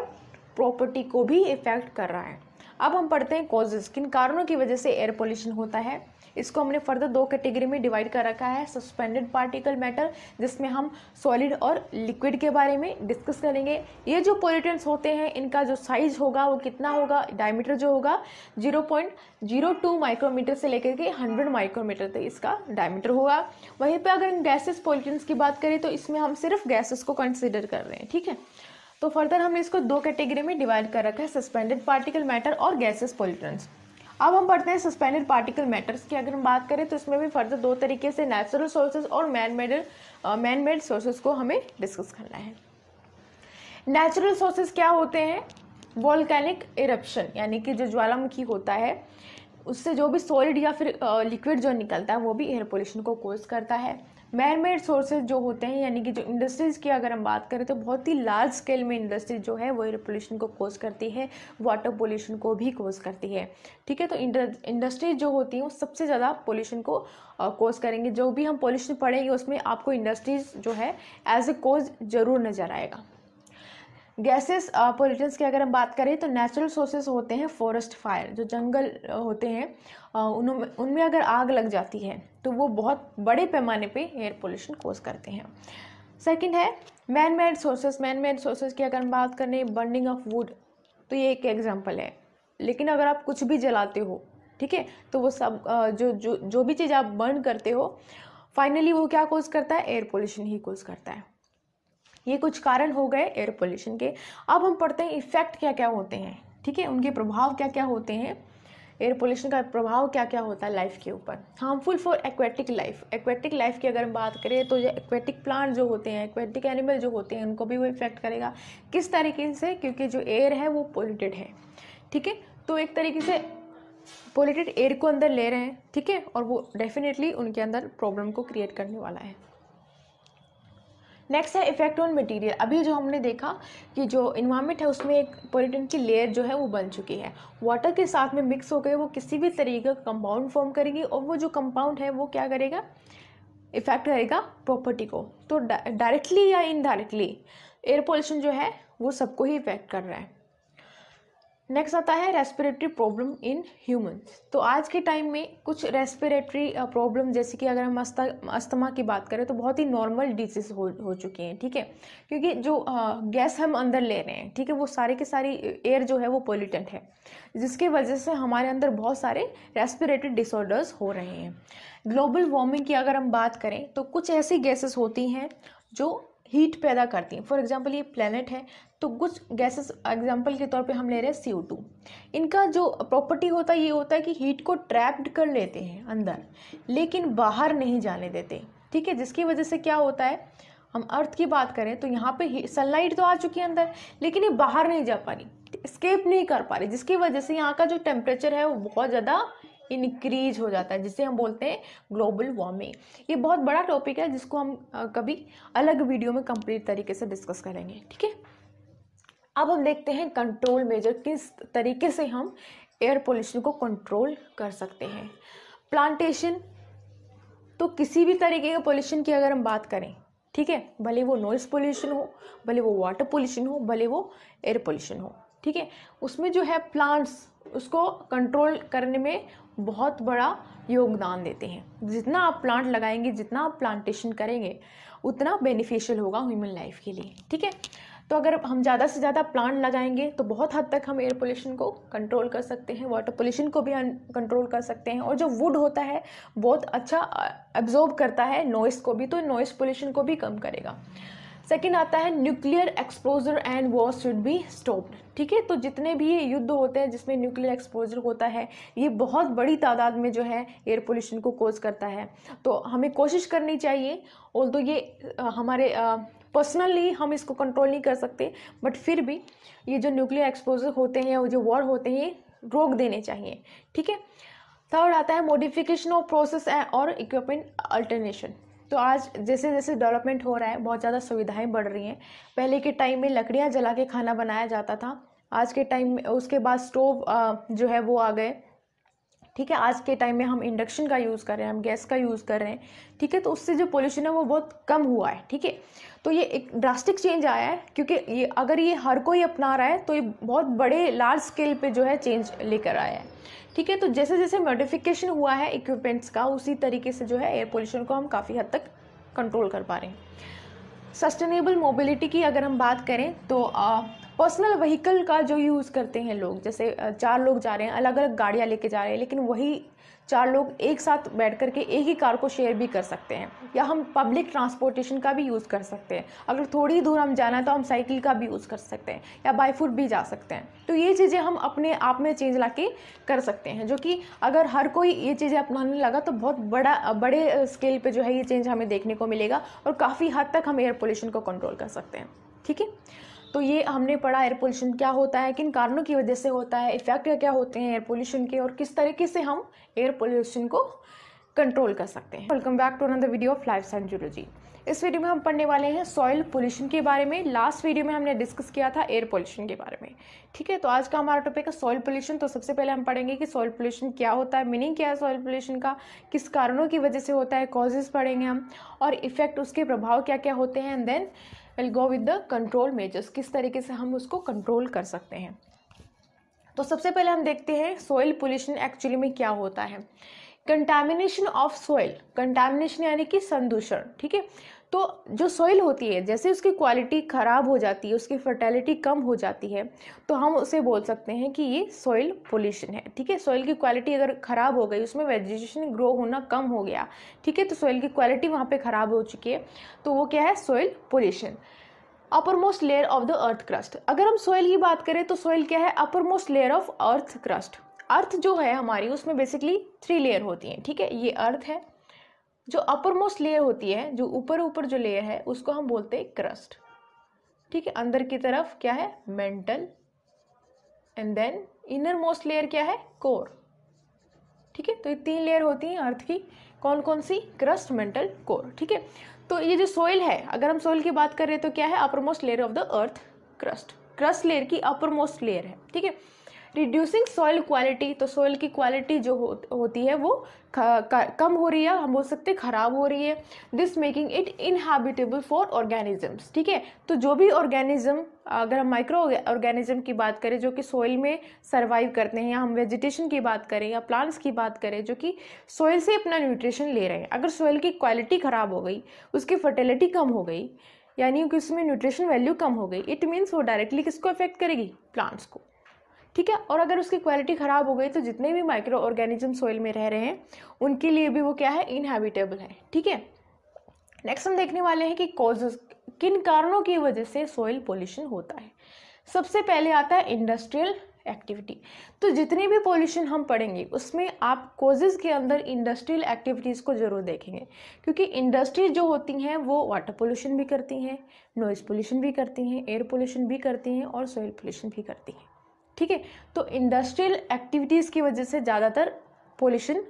प्रॉपर्टी को भी इफेक्ट कर रहा है अब हम पढ़ते हैं कॉजेज़ किन कारणों की वजह से एयर पोल्यूशन होता है इसको हमने फर्दर दो कैटेगरी में डिवाइड कर रखा है सस्पेंडेड पार्टिकल मैटर जिसमें हम सॉलिड और लिक्विड के बारे में डिस्कस करेंगे ये जो पोलिटेंट्स होते हैं इनका जो साइज होगा वो कितना होगा डायमीटर जो होगा zero point zero two micrometer से लेकर के हंड्रेड माइक्रोमीटर तक इसका डायमीटर होगा वहीं पर अगर हम गैसेस पोलिटेंट्स की बात करें तो इसमें हम सिर्फ गैसेस को कंसिडर कर रहे हैं ठीक है तो फर्दर हमने इसको दो कैटेगरी में डिवाइड कर रखा है सस्पेंडेड पार्टिकल मैटर और गैसेस पोलिटेंट्स अब हम पढ़ते हैं सस्पेंडेड पार्टिकल मैटर्स की अगर हम बात करें तो इसमें भी फर्दर दो तरीके से नेचुरल सोर्सेज और man made man made sources को हमें डिस्कस करना है नेचुरल सोर्सेज क्या होते हैं वॉलकैनिक इरप्शन यानी कि जो ज्वालामुखी होता है उससे जो भी सॉलिड या फिर लिक्विड uh, जो निकलता है वो भी एयर पोल्यूशन को कोज करता है मैन मेड सोर्सेज जो होते हैं यानी कि जो इंडस्ट्रीज़ की अगर हम बात करें तो बहुत ही लार्ज स्केल में इंडस्ट्रीज जो है वो एयर पोल्यूशन को कोज करती है वाटर पोल्यूशन को भी कोज करती है ठीक है तो इंडस्ट्रीज जो होती हैं वो सबसे ज़्यादा पोल्यूशन को कोज करेंगे जो भी हम पोल्यूशन पढ़ेंगे उसमें आपको इंडस्ट्रीज जो है एज ए कोज ज़रूर नज़र आएगा गैसेस पोल्यूशन की अगर हम बात करें तो नेचुरल सोर्सेज होते हैं फॉरेस्ट फायर जो जंगल होते हैं उनमें उनमें अगर आग लग जाती है तो वो बहुत बड़े पैमाने पे एयर पोल्यूशन कोज करते हैं सेकंड है man made sources man made sources की अगर हम बात करें बर्निंग ऑफ वुड तो ये एक एग्जाम्पल है लेकिन अगर आप कुछ भी जलाते हो ठीक है तो वो सब जो जो जो भी चीज़ आप बर्न करते हो फाइनली वो क्या कोज करता है एयर पोल्यूशन ही कोज करता है ये कुछ कारण हो गए एयर पोल्यूशन के अब हम पढ़ते हैं इफ़ेक्ट क्या क्या होते हैं ठीक है उनके प्रभाव क्या क्या होते हैं एयर पोल्यूशन का प्रभाव क्या क्या होता है लाइफ के ऊपर harmful for aquatic life aquatic life की अगर हम बात करें तो ये एक्वेटिक प्लांट जो होते हैं एक्वेटिक एनिमल जो होते हैं उनको भी वो इफेक्ट करेगा किस तरीके से क्योंकि जो एयर है वो पोल्यूटेड है ठीक है तो एक तरीके से पोल्यूटेड एयर को अंदर ले रहे हैं ठीक है और वो डेफिनेटली उनके अंदर प्रॉब्लम को क्रिएट करने वाला है नेक्स्ट है इफेक्ट ऑन मटेरियल अभी जो हमने देखा कि जो इन्वामेंट है उसमें एक पोलिटन की लेयर जो है वो बन चुकी है वाटर के साथ में मिक्स हो गए वो किसी भी तरीके का कंपाउंड फॉर्म करेगी और वो जो कंपाउंड है वो क्या करेगा इफेक्ट करेगा प्रॉपर्टी को तो डायरेक्टली या इनडायरेक्टली एयर पोल्यूशन जो है वो सबको ही इफेक्ट कर रहा है नेक्स्ट आता है रेस्पिरेटरी प्रॉब्लम इन ह्यूमन तो आज के टाइम में कुछ रेस्पिरेटरी प्रॉब्लम जैसे कि अगर हम अस्था अस्थमा की बात करें तो बहुत ही नॉर्मल डिजीज हो हो चुकी हैं ठीक है थीके? क्योंकि जो आ, गैस हम अंदर ले रहे हैं ठीक है वो सारे के सारी एयर जो है वो पोल्यूटेंट है जिसकी वजह से हमारे अंदर बहुत सारे रेस्पिरेटरी डिसऑर्डर्स हो रहे हैं ग्लोबल वार्मिंग की अगर हम बात करें तो कुछ ऐसी गैसेस होती हैं जो हीट पैदा करती हैं फॉर एग्जांपल ये प्लेनेट है तो कुछ गैसेस एग्जांपल के तौर पे हम ले रहे हैं सी इनका जो प्रॉपर्टी होता है ये होता है कि हीट को ट्रैप्ड कर लेते हैं अंदर लेकिन बाहर नहीं जाने देते ठीक है जिसकी वजह से क्या होता है हम अर्थ की बात करें तो यहाँ पे सनलाइट तो आ चुकी है अंदर लेकिन ये बाहर नहीं जा पा रही स्केप नहीं कर पा रही जिसकी वजह से यहाँ का जो टेम्परेचर है वो बहुत ज़्यादा इनक्रीज हो जाता है जिसे हम बोलते हैं ग्लोबल वार्मिंग ये बहुत बड़ा टॉपिक है जिसको हम कभी अलग वीडियो में कंप्लीट तरीके से डिस्कस करेंगे ठीक है अब हम देखते हैं कंट्रोल मेजर किस तरीके से हम एयर पोल्यूशन को कंट्रोल कर सकते हैं प्लांटेशन तो किसी भी तरीके के पोल्यूशन की अगर हम बात करें ठीक है भले वो नॉइस पोल्यूशन हो भले वो वाटर पोल्यूशन हो भले वो एयर पोल्यूशन हो ठीक है उसमें जो है प्लांट्स उसको कंट्रोल करने में बहुत बड़ा योगदान देते हैं जितना आप प्लांट लगाएंगे जितना आप प्लांटेशन करेंगे उतना बेनिफिशियल होगा ह्यूमन लाइफ के लिए ठीक है तो अगर हम ज़्यादा से ज़्यादा प्लांट लगाएंगे तो बहुत हद तक हम एयर पोल्यूशन को कंट्रोल कर सकते हैं वाटर पोल्यूशन को भी कंट्रोल कर सकते हैं और जो वुड होता है बहुत अच्छा एब्जॉर्ब करता है नॉइस को भी तो नॉइस पोल्यूशन को भी कम करेगा सेकेंड आता है nuclear exposure and war should be stopped ठीक है तो जितने भी युद्ध होते हैं जिसमें न्यूक्लियर एक्सपोजर होता है ये बहुत बड़ी तादाद में जो है एयर पोल्यूशन को कोज करता है तो हमें कोशिश करनी चाहिए और तो ये हमारे पर्सनली हम इसको कंट्रोल नहीं कर सकते बट फिर भी ये जो न्यूक्लियर एक्सपोजर होते हैं और जो वॉर होते हैं रोक देने चाहिए ठीक है थर्ड आता है मॉडिफिकेशन ऑफ प्रोसेस और इक्विपमेंट अल्टरनेशन तो आज जैसे जैसे डेवलपमेंट हो रहा है बहुत ज़्यादा सुविधाएँ बढ़ रही हैं पहले के टाइम में लकड़ियाँ जला के खाना बनाया जाता था आज के टाइम में उसके बाद स्टोव जो है वो आ गए ठीक है आज के टाइम में हम इंडक्शन का यूज़ कर रहे हैं हम गैस का यूज़ कर रहे हैं ठीक है तो उससे जो पोल्यूशन है वो बहुत कम हुआ है ठीक है तो ये एक ड्रास्टिक चेंज आया है क्योंकि ये अगर ये हर कोई अपना रहा है तो ये बहुत बड़े लार्ज स्केल पे जो है चेंज लेकर आया है ठीक है तो जैसे जैसे मॉडिफिकेशन हुआ है इक्विपमेंट्स का उसी तरीके से जो है एयर पोल्यूशन को हम काफ़ी हद तक कंट्रोल कर पा रहे हैं सस्टेनेबल मोबिलिटी की अगर हम बात करें तो पर्सनल व्हीकल का जो यूज़ करते हैं लोग जैसे चार लोग जा रहे हैं अलग अलग गाड़ियाँ लेके जा रहे हैं लेकिन वही चार लोग एक साथ बैठ करके एक ही कार को शेयर भी कर सकते हैं या हम पब्लिक ट्रांसपोर्टेशन का भी यूज़ कर सकते हैं अगर थोड़ी दूर हम जाना है तो हम साइकिल का भी यूज़ कर सकते हैं या बाई फुट भी जा सकते हैं तो ये चीज़ें हम अपने आप में चेंज ला कर सकते हैं जो कि अगर हर कोई ये चीज़ें अपनाने लगा तो बहुत बड़ा बड़े स्केल पर जो है ये चेंज हमें देखने को मिलेगा और काफ़ी हद तक हम एयर पोल्यूशन को कंट्रोल कर सकते हैं ठीक है तो ये हमने पढ़ा एयर पोल्यूशन क्या होता है किन कारणों की वजह से होता है इफ़ेक्ट क्या होते हैं एयर पोल्यूशन के और किस तरीके से हम एयर पोल्यूशन को कंट्रोल कर सकते हैं welcome back to another video of life science zoology इस वीडियो में हम पढ़ने वाले हैं सॉइल पोल्यूशन के बारे में लास्ट वीडियो में हमने डिस्कस किया था एयर पोल्यूशन के बारे में ठीक है तो आज का हमारा टॉपिक है सॉइल पोल्यूशन तो सबसे पहले हम पढ़ेंगे कि सॉइल पोल्यूशन क्या होता है मीनिंग क्या है सॉइल पोल्यूशन का किस कारणों की वजह से होता है कॉजेज पढ़ेंगे हम और इफेक्ट उसके प्रभाव क्या क्या होते हैं and then will go with the control measures किस तरीके से हम उसको कंट्रोल कर सकते हैं तो सबसे पहले हम देखते हैं सोइल पोल्यूशन एक्चुअली में क्या होता है कंटामिनेशन ऑफ सोइल कंटामिनेशन यानी कि संदूषण ठीक है तो जो सॉइल होती है जैसे उसकी क्वालिटी ख़राब हो जाती है उसकी फर्टिलिटी कम हो जाती है तो हम उसे बोल सकते हैं कि ये सॉइल पोल्यूशन है ठीक है सॉइल की क्वालिटी अगर ख़राब हो गई उसमें वेजिटेशन ग्रो होना कम हो गया ठीक है तो सॉइल की क्वालिटी वहाँ पर ख़राब हो चुकी है तो वो क्या है soil pollution upper most layer of the earth crust अगर हम सॉइल की बात करें तो सॉइल क्या है upper most layer of earth crust earth जो है हमारी उसमें बेसिकली थ्री लेयर होती हैं ठीक है ये अर्थ है जो अपर मोस्ट लेयर होती है जो ऊपर ऊपर जो लेयर है उसको हम बोलते हैं क्रस्ट ठीक है अंदर की तरफ क्या है mantle and then inner most layer क्या है कोर ठीक है तो ये तीन लेयर होती हैं अर्थ की कौन कौन सी क्रस्ट मेंटल कोर ठीक है तो ये जो सोइल है अगर हम सोइल की बात कर रहे हैं तो क्या है upper most layer of the earth crust crust layer की अपर मोस्ट लेयर है ठीक है रिड्यूसिंग सॉइल क्वालिटी तो सॉइल की क्वालिटी जो हो, होती है वो कम हो रही है हम बोल सकते ख़राब हो रही है this making it inhabitable for organisms ठीक है तो जो भी ऑर्गेनिज्म अगर हम माइक्रो ऑर्गेनिज्म की बात करें जो कि सॉइल में सर्वाइव करते हैं या हम वेजिटेशन की बात करें या प्लांट्स की बात करें जो कि सॉइल से अपना न्यूट्रिशन ले रहे हैं अगर सॉइल की क्वालिटी ख़राब हो गई उसकी फर्टिलिटी कम हो गई यानी कि उसमें न्यूट्रिशन वैल्यू कम हो गई इट मीन्स वो डायरेक्टली किसको अफेक्ट करेगी प्लांट्स को ठीक है और अगर उसकी क्वालिटी ख़राब हो गई तो जितने भी माइक्रो ऑर्गेनिज्म सॉइल में रह रहे हैं उनके लिए भी वो क्या है इनहेबिटेबल है ठीक है नेक्स्ट हम देखने वाले हैं कि कॉजेज किन कारणों की वजह से सॉइल पोल्यूशन होता है सबसे पहले आता है इंडस्ट्रियल एक्टिविटी तो जितने भी पॉल्यूशन हम पढ़ेंगे उसमें आप कोजेज़ के अंदर इंडस्ट्रियल एक्टिविटीज़ को ज़रूर देखेंगे क्योंकि इंडस्ट्री जो होती हैं वो वाटर पोल्यूशन भी करती हैं नॉइज़ पोल्यूशन भी करती हैं एयर पोल्यूशन भी करती हैं और सॉइल पोल्यूशन भी करती हैं ठीक है तो इंडस्ट्रियल एक्टिविटीज़ की वजह से ज़्यादातर पोल्यूशन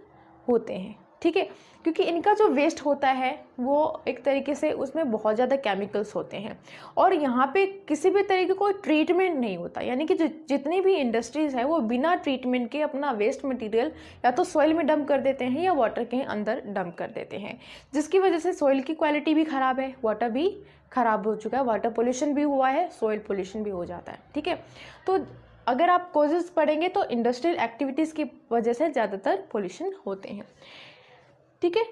होते हैं ठीक है क्योंकि इनका जो वेस्ट होता है वो एक तरीके से उसमें बहुत ज़्यादा केमिकल्स होते हैं और यहाँ पे किसी भी तरीके को ट्रीटमेंट नहीं होता यानी कि जो जितनी भी इंडस्ट्रीज़ हैं वो बिना ट्रीटमेंट के अपना वेस्ट मटेरियल या तो सॉइल में डंप कर देते हैं या वाटर के अंदर डंप कर देते हैं जिसकी वजह से सॉइल की क्वालिटी भी ख़राब है वाटर भी ख़राब हो चुका है वाटर पोल्यूशन भी हुआ है सॉइल पोल्यूशन भी हो जाता है ठीक है तो अगर आप कोजेस पढ़ेंगे तो इंडस्ट्रियल एक्टिविटीज़ की वजह से ज़्यादातर पोल्यूशन होते हैं ठीक है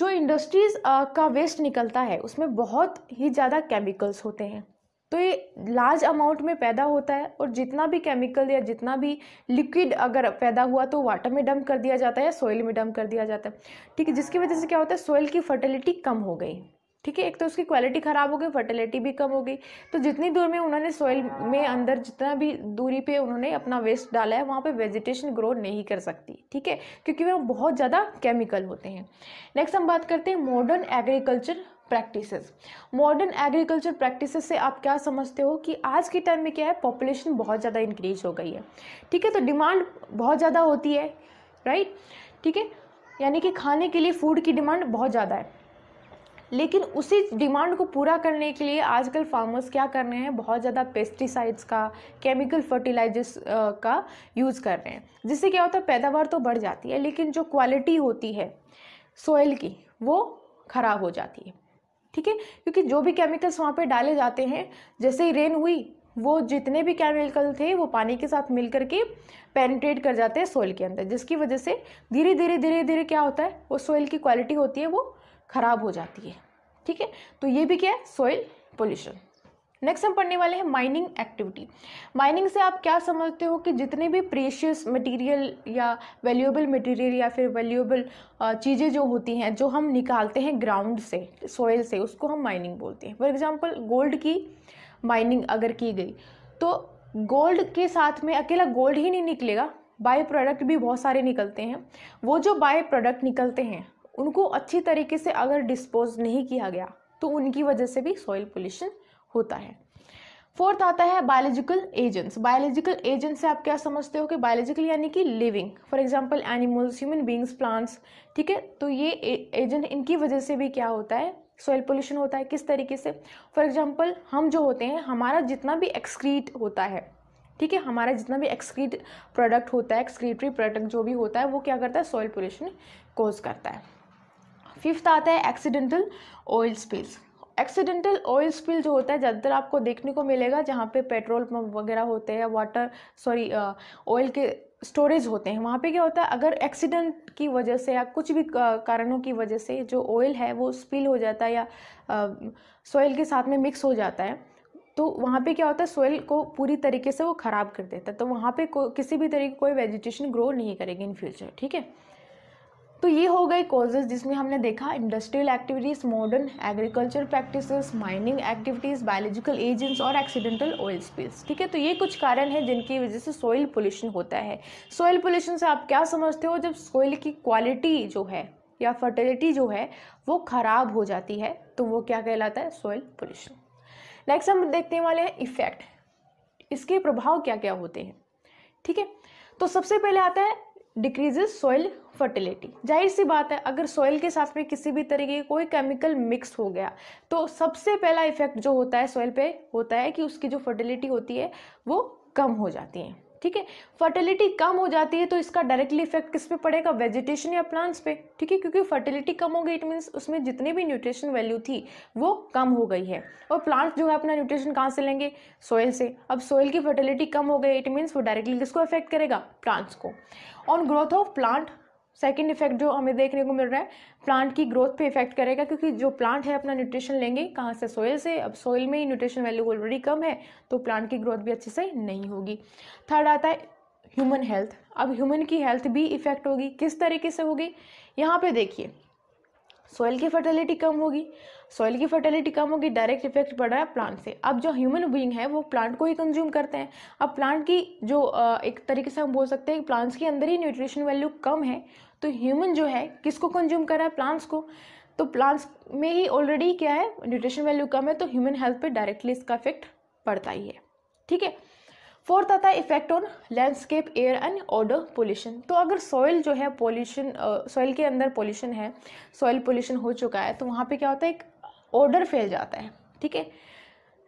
जो इंडस्ट्रीज़ का वेस्ट निकलता है उसमें बहुत ही ज़्यादा केमिकल्स होते हैं तो ये लार्ज अमाउंट में पैदा होता है और जितना भी केमिकल या जितना भी लिक्विड अगर पैदा हुआ तो वाटर में डंप कर दिया जाता है या सॉइल में डंप कर दिया जाता है ठीक है जिसकी वजह से क्या होता है सॉइल की फर्टिलिटी कम हो गई ठीक है एक तो उसकी क्वालिटी ख़राब हो गई फर्टिलिटी भी कम हो गई तो जितनी दूर में उन्होंने सॉइल में अंदर जितना भी दूरी पे उन्होंने अपना वेस्ट डाला है वहाँ पे वेजिटेशन ग्रो नहीं कर सकती ठीक है क्योंकि वह बहुत ज़्यादा केमिकल होते हैं नेक्स्ट हम बात करते हैं modern agriculture practices modern agriculture practices से आप क्या समझते हो कि आज के टाइम में क्या है पॉपुलेशन बहुत ज़्यादा इंक्रीज हो गई है ठीक है तो डिमांड बहुत ज़्यादा होती है राइट ठीक है यानी कि खाने के लिए फूड की डिमांड बहुत ज़्यादा है लेकिन उसी डिमांड को पूरा करने के लिए आजकल फार्मर्स क्या कर रहे हैं बहुत ज़्यादा पेस्टिसाइड्स का केमिकल फर्टिलाइजर्स का यूज़ कर रहे हैं जिससे क्या होता है पैदावार तो बढ़ जाती है लेकिन जो क्वालिटी होती है सोयल की वो ख़राब हो जाती है ठीक है क्योंकि जो भी केमिकल्स वहाँ पर डाले जाते हैं जैसे ही रेन हुई वो जितने भी केमिकल थे वो पानी के साथ मिल करके पेनिट्रेट कर जाते हैं सोइल के अंदर जिसकी वजह से धीरे धीरे धीरे धीरे क्या होता है वो सोइल की क्वालिटी होती है वो खराब हो जाती है ठीक है तो ये भी क्या है सॉइल पोल्यूशन नेक्स्ट हम पढ़ने वाले हैं माइनिंग एक्टिविटी माइनिंग से आप क्या समझते हो कि जितने भी प्रेशियस मटेरियल या वैल्यूएबल मटेरियल या फिर वैल्यूएबल चीज़ें जो होती हैं जो हम निकालते हैं ग्राउंड से सॉइल से उसको हम माइनिंग बोलते हैं फॉर एग्जांपल गोल्ड की माइनिंग अगर की गई तो गोल्ड के साथ में अकेला गोल्ड ही नहीं निकलेगा बाय प्रोडक्ट भी बहुत सारे निकलते हैं वो जो बाय प्रोडक्ट निकलते हैं उनको अच्छी तरीके से अगर डिस्पोज नहीं किया गया तो उनकी वजह से भी सॉइल पोल्यूशन होता है फोर्थ आता है बायोलॉजिकल एजेंट्स बायोलॉजिकल एजेंट्स से आप क्या समझते हो कि बायोलॉजिकल यानी कि living for example animals human beings plants ठीक है तो ये एजेंट इनकी वजह से भी क्या होता है सॉइल पोल्यूशन होता है किस तरीके से फॉर एग्जाम्पल हम जो होते हैं हमारा जितना भी एक्सक्रीट होता है ठीक है हमारा जितना भी एक्सक्रीट प्रोडक्ट होता है एक्सक्रीटरी प्रोडक्ट जो भी होता है वो क्या करता है सॉइल पोल्यूशन कोज करता है फिफ्थ आता है accidental oil spills accidental oil spill जो होता है ज़्यादातर आपको देखने को मिलेगा जहाँ पे पेट्रोल पम्प वगैरह होते हैं वाटर सॉरी ऑयल के स्टोरेज होते हैं वहाँ पे क्या होता है अगर एक्सीडेंट की वजह से या कुछ भी कारणों की वजह से जो ऑयल है वो स्पिल हो जाता है या सॉइल के साथ में मिक्स हो जाता है तो वहाँ पे क्या होता है सोइल को पूरी तरीके से वो ख़राब कर देता है तो वहाँ पे को, किसी भी तरीके कोई वेजिटेशन ग्रो नहीं करेगी इन फ्यूचर ठीक है तो ये हो गए कॉजेज़ जिसमें हमने देखा industrial activities modern agriculture practices mining activities biological agents और एक्सीडेंटल ऑयल स्पिल्स ठीक है तो ये कुछ कारण है जिनकी वजह से सॉइल पोल्यूशन होता है सॉइल पोल्यूशन से आप क्या समझते हो जब सॉइल की क्वालिटी जो है या फर्टिलिटी जो है वो ख़राब हो जाती है तो वो क्या कहलाता है सॉइल पोल्यूशन नेक्स्ट हम देखने वाले हैं इफेक्ट इसके प्रभाव क्या क्या होते हैं ठीक है तो सबसे पहले आता है डिक्रीजेस सॉइल फर्टिलिटी जाहिर सी बात है अगर सॉइल के साथ में किसी भी तरीके की कोई केमिकल मिक्स हो गया तो सबसे पहला इफेक्ट जो होता है सॉइल पे होता है कि उसकी जो फर्टिलिटी होती है वो कम हो जाती है ठीक है फर्टिलिटी कम हो जाती है तो इसका डायरेक्टली इफेक्ट किस पे पड़ेगा वेजिटेशन या प्लांट्स पे ठीक है क्योंकि फर्टिलिटी कम हो गई इट मीन्स उसमें जितनी भी न्यूट्रिशन वैल्यू थी वो कम हो गई है और प्लांट्स जो है अपना न्यूट्रिशन कहाँ से लेंगे सोयल से अब सोयल की फर्टिलिटी कम हो गई इट मीन्स वो डायरेक्टली किसको अफेक्ट करेगा प्लांट्स को on growth of plant second effect जो हमें देखने को मिल रहा है प्लांट की ग्रोथ पे इफेक्ट करेगा क्योंकि जो प्लांट है अपना न्यूट्रिशन लेंगे कहाँ से सोयल से अब सोयल में ही न्यूट्रिशन वैल्यू ऑलरेडी कम है तो प्लांट की ग्रोथ भी अच्छे से नहीं होगी थर्ड आता है ह्यूमन हेल्थ अब ह्यूमन की हेल्थ भी इफेक्ट होगी किस तरीके से होगी यहाँ पे देखिए सॉइल की फर्टिलिटी कम होगी सॉइल की फर्टिलिटी कम होगी डायरेक्ट इफेक्ट पड़ रहा है प्लांट से अब जो ह्यूमन बीइंग है वो प्लांट को ही कंज्यूम करते हैं अब प्लांट की जो एक तरीके से हम बोल सकते हैं कि प्लांट्स के अंदर ही न्यूट्रिशन वैल्यू कम है तो ह्यूमन जो है किसको कंज्यूम कर रहा है प्लांट्स को तो प्लांट्स में ही ऑलरेडी क्या है न्यूट्रिशन वैल्यू कम है तो ह्यूमन हेल्थ पर डायरेक्टली इसका इफेक्ट पड़ता ही है ठीक है फोर्थ आता है effect on landscape air and water pollution तो अगर सॉइल जो है पोल्यूशन सॉइल के अंदर पोल्यूशन है सॉइल पोल्यूशन हो चुका है तो वहाँ पे क्या होता है एक ऑर्डर फैल जाता है ठीक है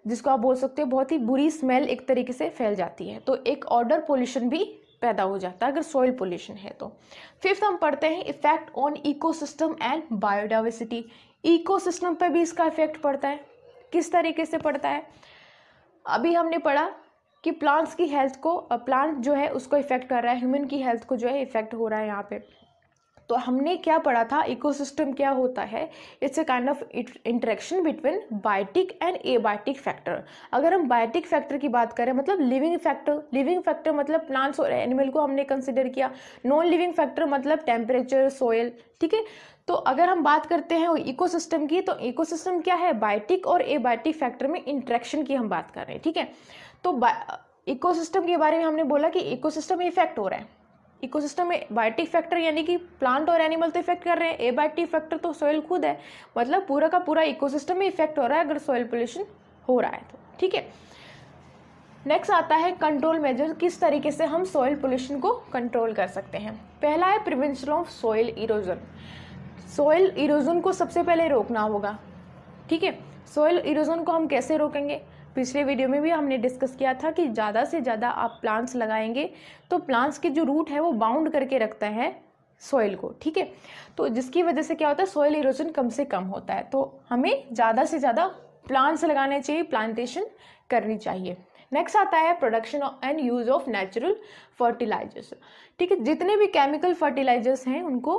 जिसको आप बोल सकते हो बहुत ही बुरी स्मेल एक तरीके से फैल जाती है तो एक ऑर्डर पोल्यूशन भी पैदा हो जाता है अगर सॉइल पोल्यूशन है तो फिफ्थ हम पढ़ते हैं effect on ecosystem and biodiversity ecosystem पर भी इसका इफेक्ट पड़ता है किस तरीके से पड़ता है अभी हमने पढ़ा कि प्लांट्स की हेल्थ को प्लांट जो है उसको इफ़ेक्ट कर रहा है ह्यूमन की हेल्थ को जो है इफ़ेक्ट हो रहा है यहाँ पे तो हमने क्या पढ़ा था इकोसिस्टम क्या होता है it's a kind of interaction between biotic and abiotic factor अगर हम बायोटिक फैक्टर की बात करें मतलब लिविंग फैक्टर लिविंग फैक्टर मतलब प्लांट्स और एनिमल को हमने कंसिडर किया नॉन लिविंग फैक्टर मतलब टेम्परेचर सोयल ठीक है तो अगर हम बात करते हैं सिस्टम की तो सिस्टम क्या है बायोटिक और एबायोटिक फैक्टर में इंट्रैक्शन की हम बात कर रहे हैं ठीक है तो इकोसिस्टम के बारे में हमने बोला कि इकोसिस्टम इफेक्ट हो रहा है इकोसिस्टम में बायोटिक फैक्टर यानी कि प्लांट और एनिमल तो इफेक्ट कर रहे हैं एबायोटिक फैक्टर तो सॉइल खुद है मतलब पूरा का पूरा इकोसिस्टम में इफेक्ट हो रहा है अगर सॉइल पोल्यूशन हो रहा है तो ठीक है नेक्स्ट आता है कंट्रोल मेजर किस तरीके से हम सॉइल पोल्यूशन को कंट्रोल कर सकते हैं पहला है prevention of soil erosion soil erosion को सबसे पहले रोकना होगा ठीक है सॉइल इरोजन को हम कैसे रोकेंगे पिछले वीडियो में भी हमने डिस्कस किया था कि ज़्यादा से ज़्यादा आप प्लांट्स लगाएंगे तो प्लांट्स के जो रूट है वो बाउंड करके रखता है सॉइल को ठीक है तो जिसकी वजह से क्या होता है सॉइल इरोजन कम से कम होता है तो हमें ज़्यादा से ज़्यादा प्लांट्स लगाने चाहिए प्लांटेशन करनी चाहिए नेक्स्ट आता है production and use of natural fertilisers ठीक है जितने भी केमिकल फर्टिलाइजर्स हैं उनको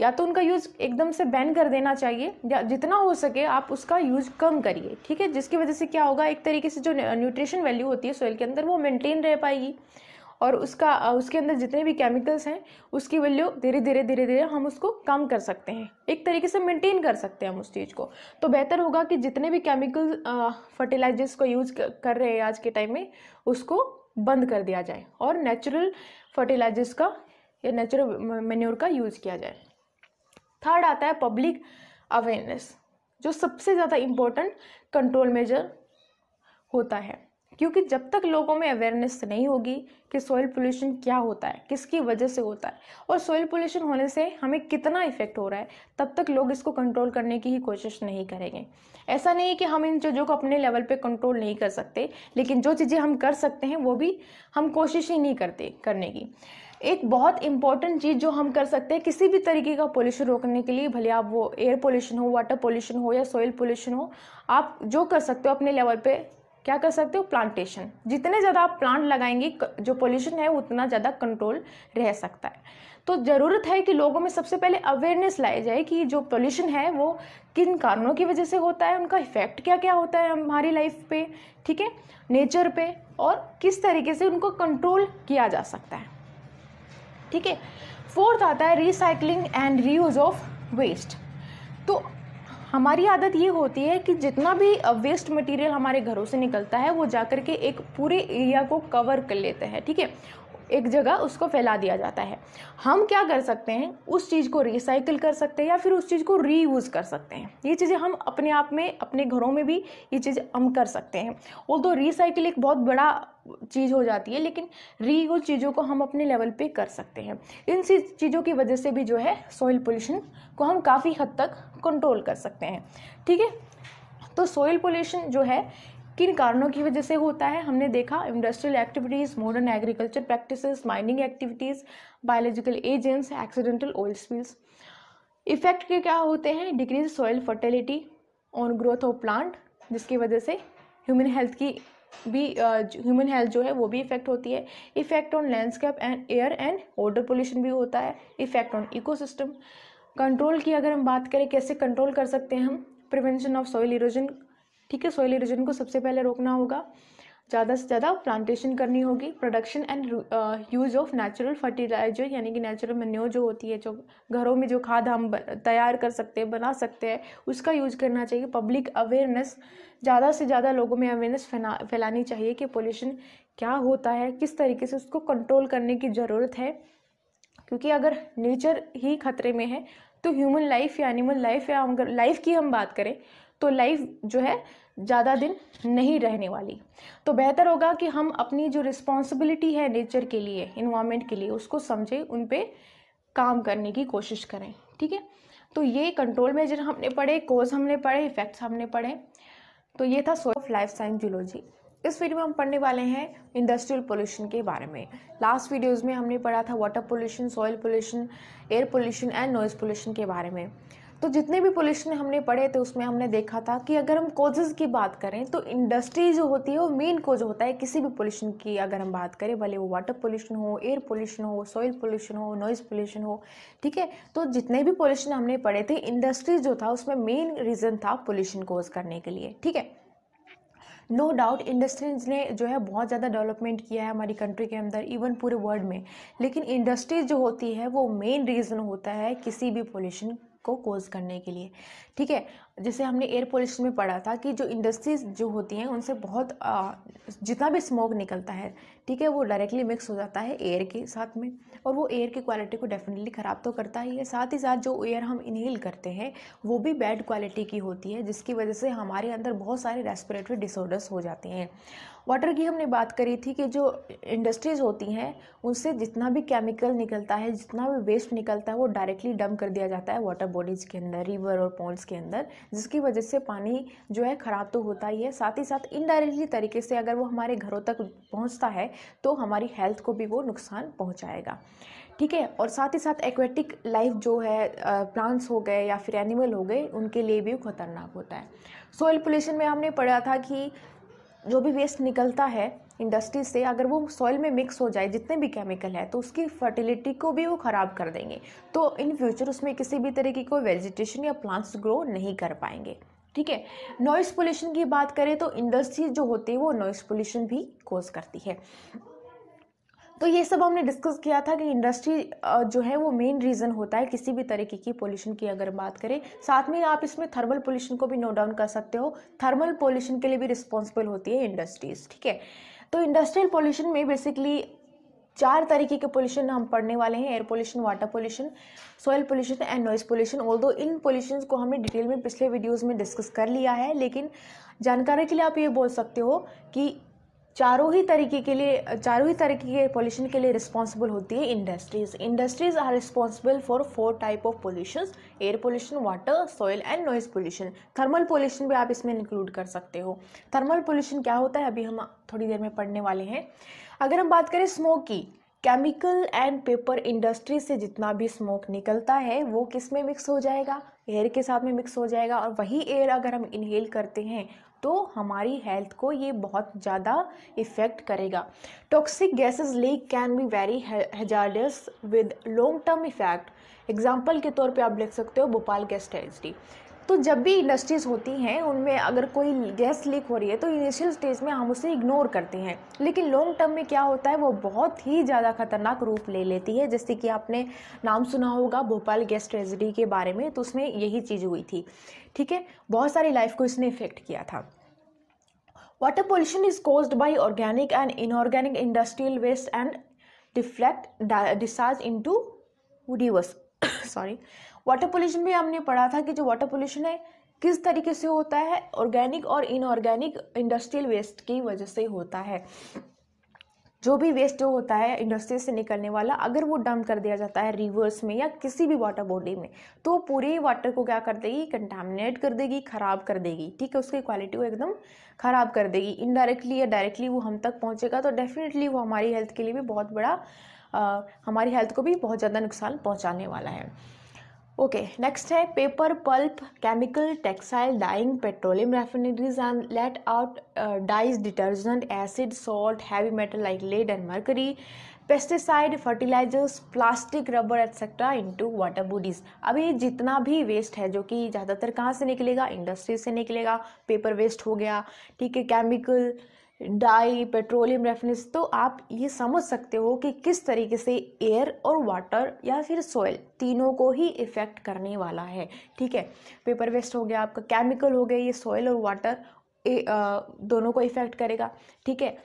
या तो उनका यूज़ एकदम से बैन कर देना चाहिए या जितना हो सके आप उसका यूज़ कम करिए ठीक है जिसकी वजह से क्या होगा एक तरीके से जो न्यूट्रिशन वैल्यू होती है सोयल के अंदर वो मेंटेन रह पाएगी और उसका उसके अंदर जितने भी केमिकल्स हैं उसकी वैल्यू धीरे धीरे धीरे धीरे हम उसको कम कर सकते हैं एक तरीके से मेंटेन कर सकते हैं हम उस चीज़ को तो बेहतर होगा कि जितने भी केमिकल फर्टिलाइजर्स को यूज कर रहे हैं आज के टाइम में उसको बंद कर दिया जाए और नेचुरल फर्टिलाइजर्स का या नेचुरल मेन्योर का यूज़ किया जाए थर्ड आता है पब्लिक अवेयरनेस जो सबसे ज़्यादा इम्पोर्टेंट कंट्रोल मेजर होता है क्योंकि जब तक लोगों में अवेयरनेस नहीं होगी कि सॉइल पोल्यूशन क्या होता है किसकी वजह से होता है और सॉइल पोल्यूशन होने से हमें कितना इफेक्ट हो रहा है तब तक लोग इसको कंट्रोल करने की ही कोशिश नहीं करेंगे ऐसा नहीं है कि हम इन चीज़ों को अपने लेवल पे कंट्रोल नहीं कर सकते लेकिन जो चीज़ें हम कर सकते हैं वो भी हम कोशिश ही नहीं करते करने की एक बहुत इंपॉर्टेंट चीज़ जो हम कर सकते हैं किसी भी तरीके का पोल्यूशन रोकने के लिए भले आप वो एयर पोल्यूशन हो वाटर पोल्यूशन हो या सॉइल पोल्यूशन हो आप जो कर सकते हो अपने लेवल पे क्या कर सकते हो प्लांटेशन जितने ज़्यादा आप प्लांट लगाएंगे जो पोल्यूशन है उतना ज़्यादा कंट्रोल रह सकता है तो ज़रूरत है कि लोगों में सबसे पहले अवेयरनेस लाई जाए कि जो पोल्यूशन है वो किन कारणों की वजह से होता है उनका इफ़ेक्ट क्या क्या होता है हमारी लाइफ पे ठीक है नेचर पे और किस तरीके से उनको कंट्रोल किया जा सकता है ठीक है फोर्थ आता है recycling and reuse of waste तो हमारी आदत ये होती है कि जितना भी वेस्ट मटेरियल हमारे घरों से निकलता है वो जाकर के एक पूरे एरिया को कवर कर लेते हैं ठीक है एक जगह उसको फैला दिया जाता है हम क्या कर सकते हैं उस चीज़ को रिसाइकिल कर सकते हैं या फिर उस चीज़ को रीयूज़ कर सकते हैं ये चीज़ें हम अपने आप में अपने घरों में भी ये चीज़ हम कर सकते हैं वो तो रिसाइकिल एक बहुत बड़ा चीज़ हो जाती है लेकिन रीयूज चीज़ों को हम अपने लेवल पे कर सकते हैं इन चीज़ों की वजह से भी जो है सॉइल पोल्यूशन को हम काफ़ी हद तक कंट्रोल कर सकते हैं ठीक है तो सॉइल पोल्यूशन जो है किन कारणों की वजह से होता है हमने देखा industrial activities modern agriculture practices mining activities biological agents accidental oil spills effect के क्या होते हैं decrease soil fertility on growth of plant जिसकी वजह से ह्यूमन हेल्थ की भी ह्यूमन हेल्थ जो है वो भी इफेक्ट होती है effect on landscape and air and water pollution भी होता है इफेक्ट ऑन इकोसिस्टम कंट्रोल की अगर हम बात करें कैसे कंट्रोल कर सकते हैं हम प्रिवेंशन ऑफ सॉइल इरोजन ठीक है सॉइल इरोजन को सबसे पहले रोकना होगा ज़्यादा से ज़्यादा प्लांटेशन करनी होगी production and use of natural fertiliser यानी कि नेचुरल मेन्योर जो होती है जो घरों में जो खाद हम तैयार कर सकते हैं बना सकते हैं उसका यूज करना चाहिए पब्लिक अवेयरनेस ज़्यादा से ज़्यादा लोगों में अवेयरनेस फैलानी चाहिए कि पोल्यूशन क्या होता है किस तरीके से उसको कंट्रोल करने की ज़रूरत है क्योंकि अगर नेचर ही खतरे में है तो ह्यूमन लाइफ या एनिमल लाइफ या अगर लाइफ की हम बात करें तो लाइफ जो है ज़्यादा दिन नहीं रहने वाली तो बेहतर होगा कि हम अपनी जो रिस्पॉन्सिबिलिटी है नेचर के लिए इन्वामेंट के लिए उसको समझें उन पर काम करने की कोशिश करें ठीक है तो ये कंट्रोल मेजर हमने पढ़े कोज हमने पढ़े इफेक्ट्स हमने पढ़े तो ये था source of life science zoology इस वीडियो में हम पढ़ने वाले हैं इंडस्ट्रियल पोल्यूशन के बारे में लास्ट वीडियोज़ में हमने पढ़ा था water pollution soil pollution air pollution and noise pollution के बारे में तो जितने भी पोल्यूशन हमने पढ़े थे उसमें हमने देखा था कि अगर हम कोजेज़ की बात करें तो इंडस्ट्री जो होती है वो मेन कोज होता है किसी भी पोल्यूशन की अगर हम बात करें भले वो वाटर पोल्यूशन हो एयर पोल्यूशन हो सॉइल पोल्यूशन हो नॉइज़ पोल्यूशन हो ठीक है तो जितने भी पोल्यूशन हमने पढ़े थे इंडस्ट्री जो था उसमें मेन रीज़न था पोल्यूशन कोज करने के लिए ठीक है नो डाउट इंडस्ट्रीज ने जो है बहुत ज़्यादा डेवलपमेंट किया है हमारी कंट्री के अंदर इवन पूरे वर्ल्ड में लेकिन इंडस्ट्रीज जो होती है वो मेन रीज़न होता है किसी भी पोल्यूशन को कोज करने के लिए ठीक है जैसे हमने एयर पोल्यूशन में पढ़ा था कि जो इंडस्ट्रीज जो होती हैं उनसे बहुत आ, जितना भी स्मोक निकलता है ठीक है वो डायरेक्टली मिक्स हो जाता है एयर के साथ में और वो एयर की क्वालिटी को डेफिनेटली ख़राब तो करता ही है साथ ही साथ जो एयर हम इनहेल करते हैं वो भी बैड क्वालिटी की होती है जिसकी वजह से हमारे अंदर बहुत सारे रेस्पिरेटरी डिसऑर्डर्स हो जाते हैं वाटर की हमने बात करी थी कि जो इंडस्ट्रीज़ होती हैं उनसे जितना भी केमिकल निकलता है जितना भी वेस्ट निकलता है वो डायरेक्टली डम कर दिया जाता है वाटर बॉडीज़ के अंदर रिवर और पॉन्ड्स के अंदर जिसकी वजह से पानी जो है ख़राब तो होता ही है साथ ही साथ इनडायरेक्टली तरीके से अगर वो हमारे घरों तक पहुँचता है तो हमारी हेल्थ को भी वो नुकसान पहुँचाएगा ठीक है और साथ ही साथ एक्वेटिक लाइफ जो है प्लांट्स हो गए या फिर एनिमल हो गए उनके लिए भी खतरनाक होता है सोयल पोल्यूशन में हमने पढ़ा था कि जो भी वेस्ट निकलता है इंडस्ट्री से अगर वो सॉइल में मिक्स हो जाए जितने भी केमिकल है तो उसकी फर्टिलिटी को भी वो ख़राब कर देंगे तो इन फ्यूचर उसमें किसी भी तरीके की कोई वेजिटेशन या प्लांट्स ग्रो नहीं कर पाएंगे ठीक है नॉइस पोल्यूशन की बात करें तो इंडस्ट्री जो होती है वो नॉइस पोल्यूशन भी कोज करती है तो ये सब हमने डिस्कस किया था कि इंडस्ट्री जो है वो मेन रीज़न होता है किसी भी तरीके की पोल्यूशन की अगर बात करें साथ में आप इसमें थर्मल पोल्यूशन को भी नोट डाउन कर सकते हो थर्मल पोल्यूशन के लिए भी रिस्पॉन्सिबल होती है इंडस्ट्रीज ठीक है तो इंडस्ट्रियल पोल्यूशन में बेसिकली चार तरीके के पोल्यूशन हम पढ़ने वाले हैं air pollution water pollution soil pollution and noise pollution although in pollution को हमने डिटेल में पिछले वीडियोस में डिस्कस कर लिया है लेकिन जानकारी के लिए आप ये बोल सकते हो कि चारों ही तरीके के लिए चारों ही तरीके के पोल्यूशन के लिए रिस्पॉन्सिबल होती है industries industries are responsible for four type of pollution air pollution water soil and noise pollution thermal pollution भी आप इसमें इंक्लूड कर सकते हो थर्मल पोल्यूशन क्या होता है अभी हम थोड़ी देर में पढ़ने वाले हैं अगर हम बात करें स्मोक की केमिकल एंड पेपर इंडस्ट्री से जितना भी स्मोक निकलता है वो किस में मिक्स हो जाएगा एयर के साथ में मिक्स हो जाएगा और वही एयर अगर हम इनहेल करते हैं तो हमारी हेल्थ को ये बहुत ज़्यादा इफ़ेक्ट करेगा toxic gases leak can be very hazardous with long term effect example के तौर पे आप लिख सकते हो भोपाल गैस डी तो जब भी इंडस्ट्रीज़ होती हैं उनमें अगर कोई गैस लीक हो रही है तो इनिशियल स्टेज में हम उसे इग्नोर करते हैं लेकिन लॉन्ग टर्म में क्या होता है वो बहुत ही ज़्यादा खतरनाक रूप ले लेती है जैसे कि आपने नाम सुना होगा भोपाल गैस ट्रेजिडी के बारे में तो उसमें यही चीज़ हुई थी ठीक है बहुत सारी लाइफ को इसने इफेक्ट किया था water pollution is cause by organic and inorganic industrial waste and deflect discharge into sorry water pollution भी हमने पढ़ा था कि जो वाटर पोल्यूशन है किस तरीके से होता है ऑर्गेनिक और इनऑर्गेनिक इंडस्ट्रियल वेस्ट की वजह से होता है जो भी वेस्ट जो होता है इंडस्ट्री से निकलने वाला अगर वो डंप कर दिया जाता है रिवर्स में या किसी भी वाटर बॉडी में तो पूरे वाटर को क्या कर देगी कंटामिनेट कर देगी ख़राब कर देगी ठीक है उसकी क्वालिटी को एकदम ख़राब कर देगी इनडायरेक्टली या डायरेक्टली वो हम तक पहुँचेगा तो डेफिनेटली वो हमारी हेल्थ के लिए भी बहुत बड़ा आ, हमारी हेल्थ को भी बहुत ज़्यादा नुकसान पहुँचाने वाला है ओके नेक्स्ट है paper pulp chemical textile dyeing petroleum refineries and let out dyes detergent acid salt heavy metal like lead and mercury pesticide fertilisers plastic rubber etcetera into water bodies अभी जितना भी वेस्ट है जो कि ज़्यादातर कहाँ से निकलेगा इंडस्ट्री से निकलेगा पेपर वेस्ट हो गया ठीक है केमिकल डाई पेट्रोलियम रेफरेंस तो आप ये समझ सकते हो कि किस तरीके से एयर और वाटर या फिर सॉयल तीनों को ही इफ़ेक्ट करने वाला है ठीक है पेपर वेस्ट हो गया आपका केमिकल हो गया ये सॉयल और वाटर ए, आ, दोनों को इफ़ेक्ट करेगा ठीक है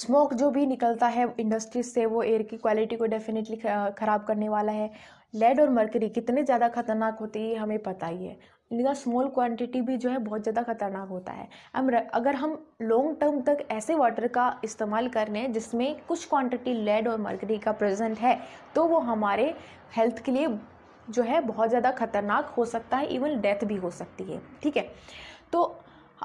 स्मोक जो भी निकलता है इंडस्ट्रीज से वो एयर की क्वालिटी को डेफिनेटली ख़राब करने वाला है लेड और मरकरी कितने ज़्यादा खतरनाक होती है हमें पता ही है इनका स्मॉल क्वांटिटी भी जो है बहुत ज़्यादा खतरनाक होता है हम अगर हम लॉन्ग टर्म तक ऐसे वाटर का इस्तेमाल कर रहे हैं जिसमें कुछ क्वांटिटी लेड और मरकरी का प्रेजेंट है तो वो हमारे हेल्थ के लिए जो है बहुत ज़्यादा खतरनाक हो सकता है इवन डेथ भी हो सकती है ठीक है तो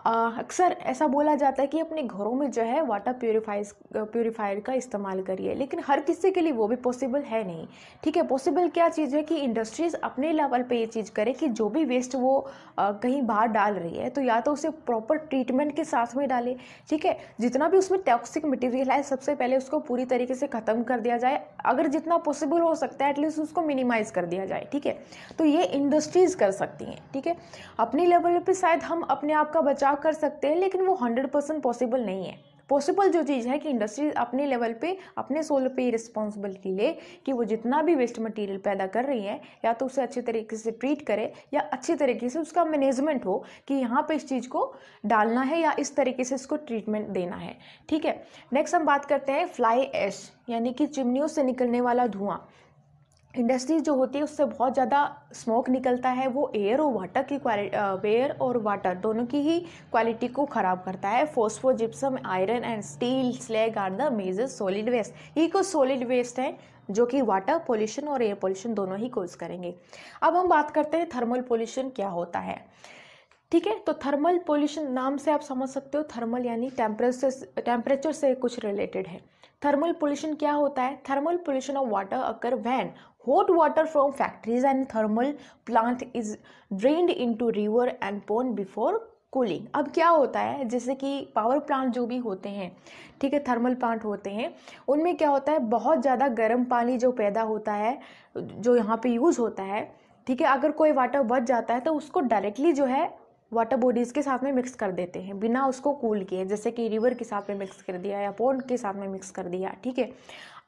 अक्सर ऐसा बोला जाता है कि अपने घरों में जो है वाटर प्योरीफाइज प्योरीफायर का इस्तेमाल करिए लेकिन हर किसी के लिए वो भी पॉसिबल है नहीं ठीक है पॉसिबल क्या चीज़ है कि इंडस्ट्रीज़ अपने लेवल पे ये चीज़ करे कि जो भी वेस्ट वो आ, कहीं बाहर डाल रही है तो या तो उसे प्रॉपर ट्रीटमेंट के साथ में डाले ठीक है जितना भी उसमें टॉक्सिक मटेरियल है सबसे पहले उसको पूरी तरीके से ख़त्म कर दिया जाए अगर जितना पॉसिबल हो सकता है एटलीस्ट उसको मिनिमाइज़ कर दिया जाए ठीक है तो ये इंडस्ट्रीज़ कर सकती हैं ठीक है अपने लेवल पर शायद हम अपने आप का बचाव बचाव कर सकते हैं लेकिन वो हंड्रेड परसेंट पॉसिबल नहीं है पॉसिबल जो चीज़ है कि इंडस्ट्री अपने लेवल पे अपने सोल पे रिस्पॉन्सिबिलिटी ले कि वो जितना भी वेस्ट मटेरियल पैदा कर रही है या तो उसे अच्छे तरीके से ट्रीट करे या अच्छे तरीके से उसका मैनेजमेंट हो कि यहाँ पे इस चीज़ को डालना है या इस तरीके से इसको ट्रीटमेंट देना है ठीक है नेक्स्ट हम बात करते हैं फ्लाई एश यानी कि चिमनियों से निकलने वाला धुआं इंडस्ट्रीज जो होती है उससे बहुत ज़्यादा स्मोक निकलता है वो एयर और वाटर की क्वालिटी एयर और वाटर दोनों की ही क्वालिटी को ख़राब करता है phosphogypsum iron and steel slag are the major solid waste ये कुछ सॉलिड वेस्ट हैं जो कि वाटर पोल्यूशन और एयर पोल्यूशन दोनों ही कोज करेंगे अब हम बात करते हैं थर्मल पोल्यूशन क्या होता है ठीक है तो थर्मल पोल्यूशन नाम से आप समझ सकते हो थर्मल यानी टेम्परेचर टेम्परेचर से कुछ रिलेटेड है थर्मल पोल्यूशन क्या होता है thermal pollution of water occur when Hot water from factories and thermal plant is drained into river and pond before cooling अब क्या होता है जैसे कि पावर प्लांट जो भी होते हैं ठीक है थर्मल प्लांट होते हैं उनमें क्या होता है बहुत ज़्यादा गर्म पानी जो पैदा होता है जो यहाँ पे यूज़ होता है ठीक है अगर कोई वाटर बच जाता है तो उसको डायरेक्टली जो है वाटर बॉडीज़ के साथ में मिक्स कर देते हैं बिना उसको कूल किए जैसे कि रिवर के साथ में मिक्स कर दिया या पोन के साथ में मिक्स कर दिया ठीक है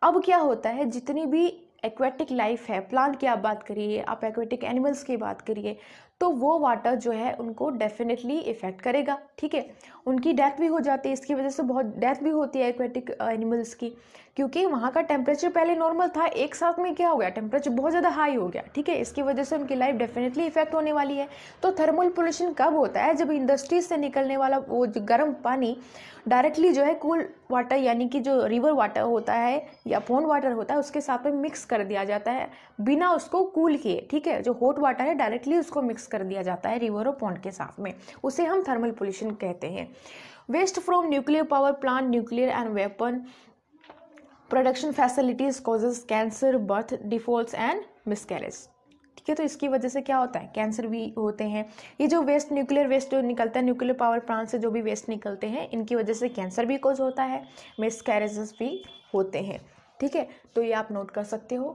अब क्या होता है जितनी भी एक्वेटिक लाइफ है प्लांट की आप बात करिए आप एक्वेटिक एनिमल्स की बात करिए तो वो वाटर जो है उनको डेफिनेटली इफ़ेक्ट करेगा ठीक है उनकी डेथ भी हो जाती है इसकी वजह से बहुत डेथ भी होती है एक्वेटिक एनिमल्स uh, की क्योंकि वहाँ का टेम्परेचर पहले नॉर्मल था एक साथ में क्या हो गया टेम्परेचर बहुत ज़्यादा हाई हो गया ठीक है इसकी वजह से उनकी लाइफ डेफिनेटली इफेक्ट होने वाली है तो थर्मल पोल्यूशन कब होता है जब इंडस्ट्रीज से निकलने वाला वो जो गर्म पानी डायरेक्टली जो है कूल वाटर यानी कि जो रिवर वाटर होता है या पोन वाटर होता है उसके साथ में मिक्स कर दिया जाता है बिना उसको कूल किए ठीक है जो हॉट वाटर है डायरेक्टली उसको मिक्स कर दिया जाता है रिवर और पोन के साथ में उसे हम थर्मल पोल्यूशन कहते हैं waste from nuclear power plant nuclear and weapon production facilities causes cancer birth default and miscarriage ठीक है तो इसकी वजह से क्या होता है कैंसर भी होते हैं ये जो वेस्ट न्यूक्लियर वेस्ट जो निकलता है न्यूक्लियर पावर प्लांट से जो भी वेस्ट निकलते हैं इनकी वजह से कैंसर भी कॉज होता है मिसकैरेजेस भी होते हैं ठीक है तो ये आप नोट कर सकते हो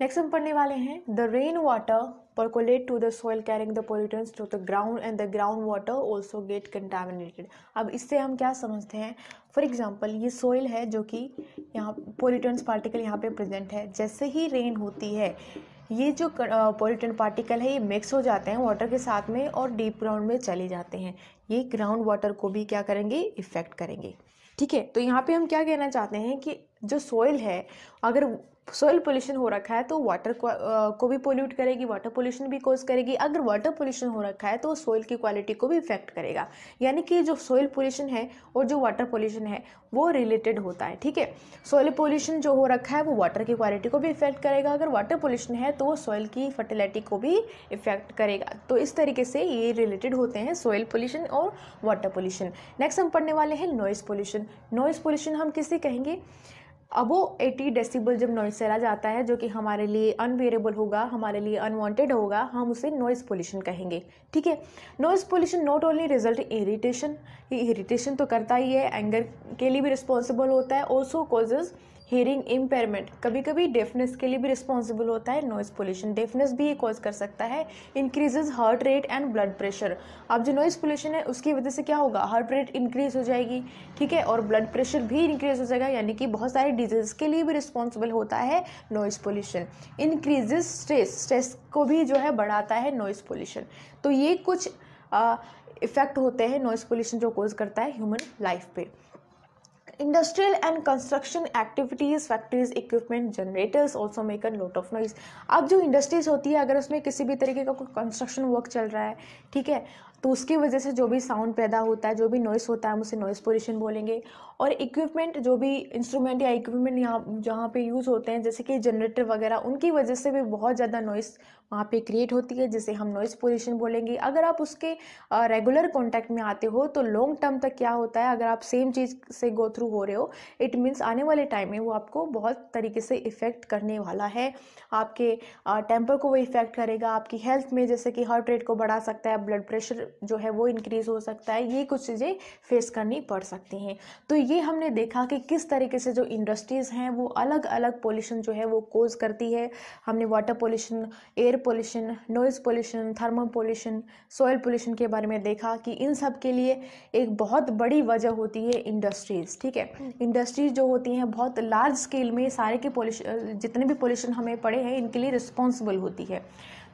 नेक्स्ट हम पढ़ने वाले हैं the rain water percolate to the soil carrying the pollutants to the ground and the ground water also get contaminated अब इससे हम क्या समझते हैं फॉर एग्ज़ाम्पल ये सॉइल है जो कि यहाँ पोल्यूटेंट्स पार्टिकल यहाँ पे प्रेजेंट है जैसे ही रेन होती है ये जो पोल्यूटेंट पार्टिकल है ये मिक्स हो जाते हैं वाटर के साथ में और डीप ग्राउंड में चले जाते हैं ये ग्राउंड वाटर को भी क्या करेंगे इफ़ेक्ट करेंगे ठीक है तो यहाँ पे हम क्या कहना चाहते हैं कि जो सॉइल है अगर सोयल पोल्यूशन हो रखा है तो वाटर को, भी पोल्यूट करेगी वाटर पोल्यूशन भी कॉज करेगी अगर वाटर पोल्यूशन हो रखा है तो सोयल की क्वालिटी को भी इफेक्ट करेगा यानी कि जो सोयल पोल्यूशन है और जो वाटर पोल्यूशन है वो रिलेटेड होता है ठीक है सोयल पोल्यूशन जो हो रखा है वो वाटर की क्वालिटी को भी इफेक्ट करेगा अगर वाटर पोल्यूशन है तो वो सॉइल की फर्टिलिटी को भी इफेक्ट करेगा तो इस तरीके से ये रिलेटेड होते हैं सोयल पोल्यूशन और वाटर पोल्यूशन नेक्स्ट हम पढ़ने वाले हैं नॉइज़ पोल्यूशन नॉइज़ पोल्यूशन हम किसे कहेंगे अबो 80 डेसिबल जब नॉइस चला जाता है जो कि हमारे लिए अनवेरेबल होगा हमारे लिए अनवांटेड होगा हम उसे नॉइज़ पोल्यूशन कहेंगे ठीक है noise pollution not only result irritation ये इरीटेशन तो करता ही है एंगर के लिए भी रिस्पॉन्सिबल होता है ऑल्सो कॉजेज़ हियरिंग इम्पेयरमेंट कभी कभी डेफनेस के लिए भी रिस्पॉन्सिबल होता है नॉइज़ पोल्यूशन डेफनेस भी ये कॉज कर सकता है increases heart rate and blood pressure अब जो नॉइज़ पोल्यूशन है उसकी वजह से क्या होगा हार्ट रेट इंक्रीज हो जाएगी ठीक है और ब्लड प्रेशर भी इंक्रीज हो जाएगा यानी कि बहुत सारे डिजीज़ के लिए भी रिस्पॉन्सिबल होता है noise pollution increases stress stress को भी जो है बढ़ाता है नॉइज़ पोल्यूशन तो ये कुछ इफ़ेक्ट होते हैं नॉइज़ पोल्यूशन जो कोज करता है ह्यूमन लाइफ पे industrial and construction activities factories equipment generators also make a lot of noise अब जो इंडस्ट्रीज होती है अगर उसमें किसी भी तरीके का कोई कंस्ट्रक्शन वर्क चल रहा है ठीक है तो उसकी वजह से जो भी साउंड पैदा होता है जो भी नॉइस होता है हम उसे नॉइस पोल्यूशन बोलेंगे और इक्विपमेंट जो भी इंस्ट्रूमेंट या इक्विपमेंट यहाँ जहाँ पे यूज़ होते हैं जैसे कि जनरेटर वगैरह उनकी वजह से भी बहुत ज़्यादा नॉइस वहाँ पे क्रिएट होती है जिसे हम नॉइस पोल्यूशन बोलेंगे अगर आप उसके रेगुलर कॉन्टैक्ट में आते हो तो लॉन्ग टर्म तक क्या होता है अगर आप सेम चीज़ से गो थ्रू हो रहे हो इट मीन्स आने वाले टाइम में वो आपको बहुत तरीके से इफ़ेक्ट करने वाला है आपके टेम्पर को वो इफ़ेक्ट करेगा आपकी हेल्थ में जैसे कि हार्ट रेट को बढ़ा सकता है ब्लड प्रेशर जो है वो इंक्रीज़ हो सकता है ये कुछ चीज़ें फेस करनी पड़ सकती हैं तो ये हमने देखा कि किस तरीके से जो इंडस्ट्रीज़ हैं वो अलग अलग पोल्यूशन जो है वो कोज करती है हमने water pollution air pollution noise pollution thermal pollution soil pollution के बारे में देखा कि इन सब के लिए एक बहुत बड़ी वजह होती है इंडस्ट्रीज़ ठीक है इंडस्ट्रीज़ हम्म। जो होती हैं बहुत लार्ज स्केल में सारे के पोल्यूशन जितने भी पोल्यूशन हमें पड़े हैं इनके लिए रिस्पॉन्सिबल होती है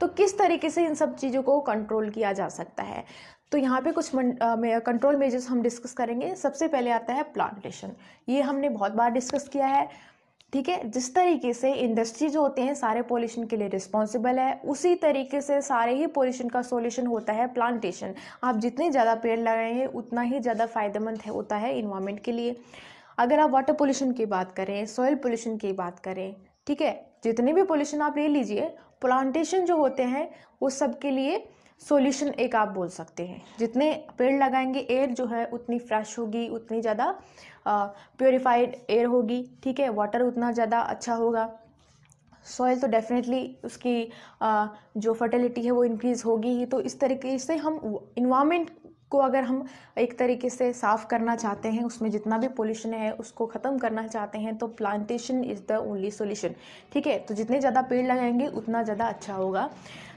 तो किस तरीके से इन सब चीज़ों को कंट्रोल किया जा सकता है तो यहाँ पे कुछ कंट्रोल मेजर्स हम डिस्कस करेंगे सबसे पहले आता है प्लांटेशन ये हमने बहुत बार डिस्कस किया है ठीक है जिस तरीके से इंडस्ट्री जो होते हैं सारे पोल्यूशन के लिए रिस्पॉन्सिबल है उसी तरीके से सारे ही पोल्यूशन का सोल्यूशन होता है प्लांटेशन आप जितने ज़्यादा पेड़ लगाएंगे उतना ही ज़्यादा फायदेमंद है होता है इन्वायरमेंट के लिए अगर आप वाटर पोल्यूशन की बात करें सॉयल पोल्यूशन की बात करें ठीक है जितने भी पोल्यूशन आप ले लीजिए प्लांटेशन जो होते हैं वो सबके लिए सॉल्यूशन एक आप बोल सकते हैं जितने पेड़ लगाएंगे एयर जो है उतनी फ्रेश होगी उतनी ज़्यादा प्योरीफाइड एयर होगी ठीक है वाटर उतना ज़्यादा अच्छा होगा सॉइल तो डेफिनेटली उसकी आ, जो फर्टिलिटी है वो इंक्रीज़ होगी ही तो इस तरीके से हम इन्वामेंट को अगर हम एक तरीके से साफ़ करना चाहते हैं उसमें जितना भी पोल्यूशन है उसको ख़त्म करना चाहते हैं तो plantation is the only solution ठीक है तो जितने ज़्यादा पेड़ लगाएंगे उतना ज़्यादा अच्छा होगा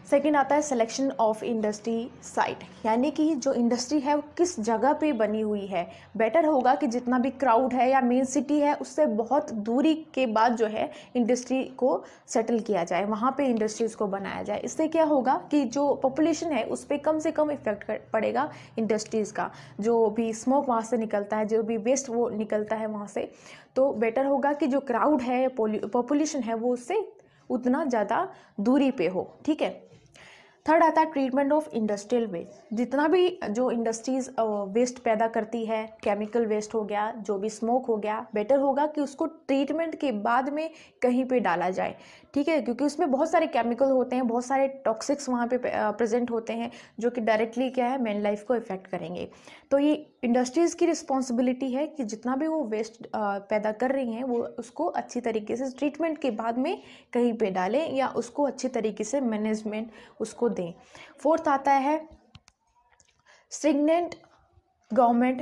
सेकेंड आता है सिलेक्शन ऑफ इंडस्ट्री साइट यानी कि जो इंडस्ट्री है वो किस जगह पे बनी हुई है बेटर होगा कि जितना भी क्राउड है या मेन सिटी है उससे बहुत दूरी के बाद जो है इंडस्ट्री को सेटल किया जाए वहाँ पे इंडस्ट्रीज़ को बनाया जाए इससे क्या होगा कि जो पॉपुलेशन है उस पर कम से कम इफेक्ट पड़ेगा इंडस्ट्रीज़ का जो भी स्मोक वहाँ से निकलता है जो भी वेस्ट वो निकलता है वहाँ से तो बेटर होगा कि जो क्राउड है पॉपुलेशन है वो उससे उतना ज़्यादा दूरी पे हो ठीक है थर्ड आता है ट्रीटमेंट ऑफ इंडस्ट्रियल वेस्ट जितना भी जो इंडस्ट्रीज़ वेस्ट पैदा करती है केमिकल वेस्ट हो गया जो भी स्मोक हो गया बेटर होगा कि उसको ट्रीटमेंट के बाद में कहीं पे डाला जाए ठीक है क्योंकि उसमें बहुत सारे केमिकल होते हैं बहुत सारे टॉक्सिक्स वहाँ पे प्रेजेंट होते हैं जो कि डायरेक्टली क्या है मैन लाइफ को इफेक्ट करेंगे तो ये इंडस्ट्रीज़ की रिस्पॉन्सिबिलिटी है कि जितना भी वो वेस्ट पैदा कर रही हैं वो उसको अच्छी तरीके से ट्रीटमेंट के बाद में कहीं पर डालें या उसको अच्छी तरीके से मैनेजमेंट उसको दें फोर्थ आता है सिग्नेंट गवर्नमेंट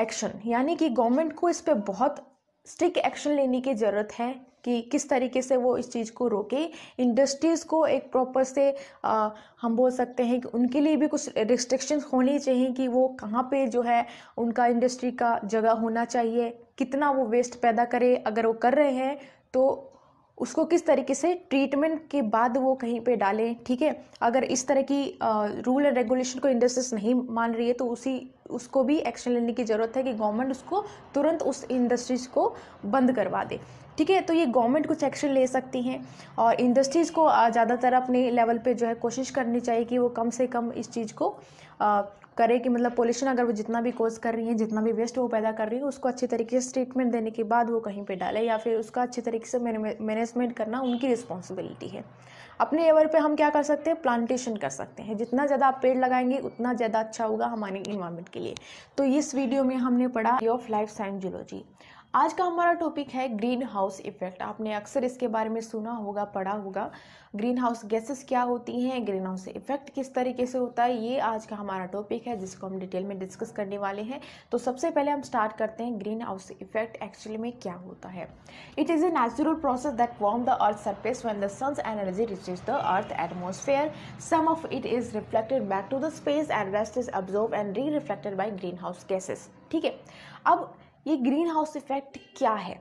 एक्शन यानी कि गवर्नमेंट को इस पर बहुत स्ट्रिक्ट एक्शन लेने की ज़रूरत है कि किस तरीके से वो इस चीज़ को रोके इंडस्ट्रीज़ को एक प्रॉपर से आ, हम बोल सकते हैं कि उनके लिए भी कुछ रिस्ट्रिक्शंस होनी चाहिए कि वो कहाँ पे जो है उनका इंडस्ट्री का जगह होना चाहिए कितना वो वेस्ट पैदा करे अगर वो कर रहे हैं तो उसको किस तरीके से ट्रीटमेंट के बाद वो कहीं पे डालें ठीक है अगर इस तरह की आ, रूल एंड रेगुलेशन को इंडस्ट्रीज नहीं मान रही है तो उसी उसको भी एक्शन लेने की ज़रूरत है कि गवर्नमेंट उसको तुरंत उस इंडस्ट्रीज को बंद करवा दे ठीक है तो ये गवर्नमेंट कुछ एक्शन ले सकती हैं और इंडस्ट्रीज़ को ज़्यादातर अपने लेवल पे जो है कोशिश करनी चाहिए कि वो कम से कम इस चीज़ को आ, करे कि मतलब पोल्यूशन अगर वो जितना भी कोज कर रही हैं जितना भी वेस्ट वो पैदा कर रही है उसको अच्छे तरीके से ट्रीटमेंट देने के बाद वो कहीं पर डाले या फिर उसका अच्छे तरीके से मैनेजमेंट करना उनकी रिस्पॉन्सिबिलिटी है अपने लेवल पर हम क्या कर सकते हैं प्लांटेशन कर सकते हैं जितना ज़्यादा आप पेड़ लगाएंगे उतना ज़्यादा अच्छा होगा हमारे इन्वायरमेंट के लिए तो इस वीडियो में हमने पढ़ा ऑफ लाइफ साइंस जूलॉजी आज का हमारा टॉपिक है ग्रीन हाउस इफेक्ट आपने अक्सर इसके बारे में सुना होगा पढ़ा होगा ग्रीन हाउस गैसेस क्या होती हैं ग्रीन हाउस इफेक्ट किस तरीके से होता है ये आज का हमारा टॉपिक है जिसको हम डिटेल में डिस्कस करने वाले हैं तो सबसे पहले हम स्टार्ट करते हैं ग्रीन हाउस इफेक्ट एक्चुअली में क्या होता है it is a natural process that warm the earth surface the sun's energy reaches the earth atmosphere some of it is reflected back to the space and rest is is and re reflected by greenhouse gases ठीक है अब ये green greenhouse effect क्या है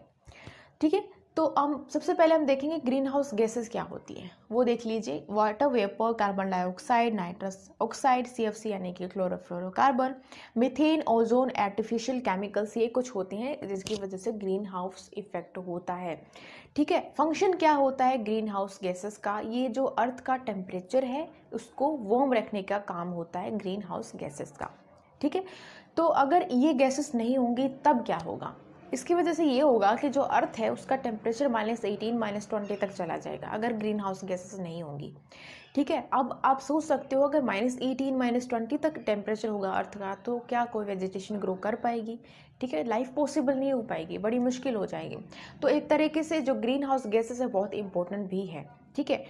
ठीक है तो हम सबसे पहले हम देखेंगे ग्रीन हाउस गैसेस क्या होती है वो देख लीजिए water vapour carbon dioxide nitrous oxide C यानी कि chlorofluorocarbon methane ozone artificial chemicals ये कुछ होते हैं जिसकी वजह से ग्रीन हाउस इफेक्ट होता है ठीक है फंक्शन क्या होता है ग्रीन हाउस गैसेस का ये जो अर्थ का टेम्परेचर है उसको वॉर्म रखने का काम होता है ग्रीन हाउस गैसेस का ठीक है तो अगर ये गैसेस नहीं होंगी तब क्या होगा इसकी वजह से ये होगा कि जो अर्थ है उसका temperature minus eighteen minus twenty तक चला जाएगा अगर ग्रीन हाउस गैसेस नहीं होंगी ठीक है अब आप सोच सकते हो अगर माइनस एटीन माइनस ट्वेंटी तक टेम्परेचर होगा अर्थ का तो क्या कोई वेजिटेशन ग्रो कर पाएगी ठीक है लाइफ पॉसिबल नहीं हो पाएगी बड़ी मुश्किल हो जाएगी तो एक तरीके से जो ग्रीन हाउस गैसेस है बहुत इंपॉर्टेंट भी है ठीक है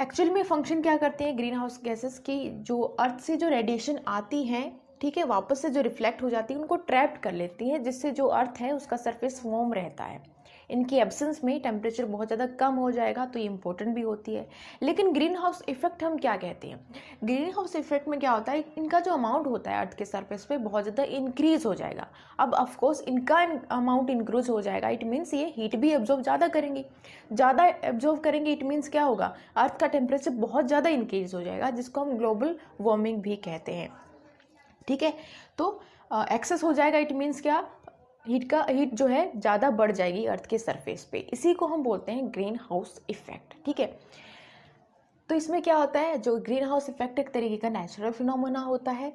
एक्चुअल में फंक्शन क्या करते हैं ग्रीन हाउस गैसेस की जो अर्थ से जो रेडिएशन आती हैं ठीक है वापस से जो रिफ्लेक्ट हो जाती है उनको ट्रैप्ड कर लेती है जिससे जो अर्थ है उसका सरफेस वॉर्म रहता है इनकी एब्सेंस में टेम्परेचर बहुत ज़्यादा कम हो जाएगा तो ये इंपॉर्टेंट भी होती है लेकिन ग्रीन हाउस इफेक्ट हम क्या कहते हैं ग्रीन हाउस इफेक्ट में क्या होता है इनका जो अमाउंट होता है अर्थ के सरफेस पे बहुत ज़्यादा इंक्रीज हो जाएगा अब ऑफकोर्स इनका अमाउंट इंक्रीज हो जाएगा इट मीन्स ये हीट भी एब्जॉर्व ज़्यादा करेंगे ज़्यादा एब्जॉर्व करेंगे इट मीन्स क्या होगा अर्थ का टेम्परेचर बहुत ज़्यादा इंक्रीज हो जाएगा जिसको हम ग्लोबल वार्मिंग भी कहते हैं ठीक है तो एक्सेस हो जाएगा इट मीन्स क्या हीट का हीट जो है ज़्यादा बढ़ जाएगी अर्थ के सरफेस पे इसी को हम बोलते हैं ग्रीन हाउस इफेक्ट ठीक है तो इसमें क्या होता है जो ग्रीन हाउस इफेक्ट एक तरीके का नेचुरल फिनोमेना होता है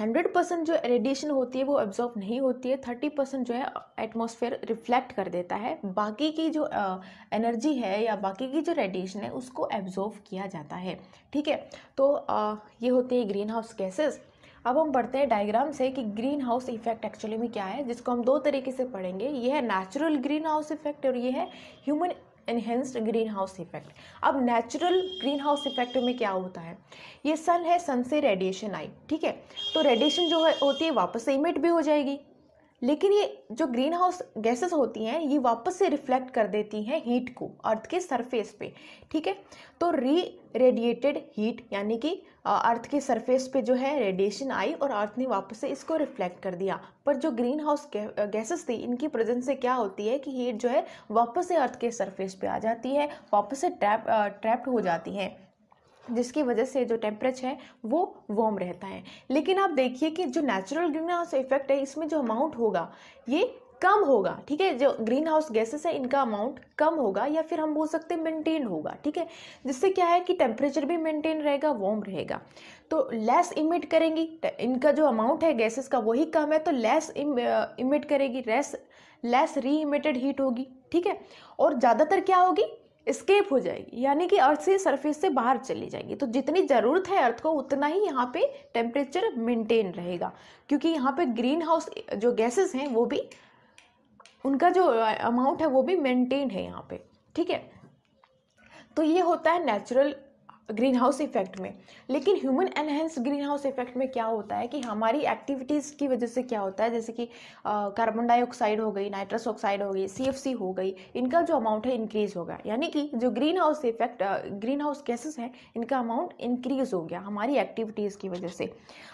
हंड्रेड परसेंट जो रेडिएशन होती है वो एब्जॉर्व नहीं होती है थर्टी परसेंट जो है एटमोसफेयर रिफ्लेक्ट कर देता है बाकी की जो एनर्जी है या बाकी की जो रेडिएशन है उसको एब्जॉर्व किया जाता है ठीक है तो आ, ये होती है ग्रीन हाउस गैसेस अब हम पढ़ते हैं डायग्राम से कि ग्रीन हाउस इफेक्ट एक्चुअली में क्या है जिसको हम दो तरीके से पढ़ेंगे ये है नेचुरल ग्रीन हाउस इफेक्ट और ये है human enhanced greenhouse effect अब नेचुरल ग्रीन हाउस इफेक्ट में क्या होता है ये सन है सन से रेडिएशन आई ठीक है तो रेडिएशन जो है होती है वापस इमिट भी हो जाएगी लेकिन ये जो ग्रीन हाउस गैसेस होती हैं ये वापस से रिफ्लेक्ट कर देती हैं हीट को अर्थ के सरफेस पे ठीक है तो री रेडिएटेड हीट यानी कि अर्थ के सरफेस पे जो है रेडिएशन आई और अर्थ ने वापस से इसको रिफ्लेक्ट कर दिया पर जो ग्रीन हाउस गैसेस थी इनकी प्रेजेंस से क्या होती है कि हीट जो है वापस से अर्थ के सरफेस पे आ जाती है वापस से ट्रैप ट्रैप्ड हो जाती है जिसकी वजह से जो टेम्परेचर है वो वार्म रहता है लेकिन आप देखिए कि जो नेचुरल ग्रीन हाउस इफेक्ट है इसमें जो अमाउंट होगा ये कम होगा ठीक है जो ग्रीन हाउस गैसेस है इनका अमाउंट कम होगा या फिर हम बोल सकते हैं मेंटेन होगा ठीक है जिससे क्या है कि टेम्परेचर भी मेंटेन रहेगा वार्म रहेगा तो लेस इमिट करेंगी इनका जो अमाउंट है गैसेस का वही कम है तो लेस इमिट करेगी less less re emitted heat होगी ठीक है और ज़्यादातर क्या होगी स्केप हो जाएगी यानी कि अर्थ से सरफेस से बाहर चली जाएगी तो जितनी ज़रूरत है अर्थ को उतना ही यहाँ पे टेम्परेचर मेंटेन रहेगा क्योंकि यहाँ पे ग्रीन हाउस जो गैसेस हैं वो भी उनका जो अमाउंट है वो भी मेंटेन है यहाँ पे ठीक है तो ये होता है नेचुरल ग्रीन हाउस इफेक्ट में लेकिन human enhance greenhouse effect में क्या होता है कि हमारी एक्टिविटीज़ की वजह से क्या होता है जैसे कि कार्बन डाइऑक्साइड हो गई नाइट्रस ऑक्साइड हो गई सी हो गई इनका जो अमाउंट है इंक्रीज़ हो गया यानी कि जो greenhouse effect greenhouse gases हैं इनका अमाउंट इंक्रीज़ हो गया हमारी एक्टिविटीज़ की वजह से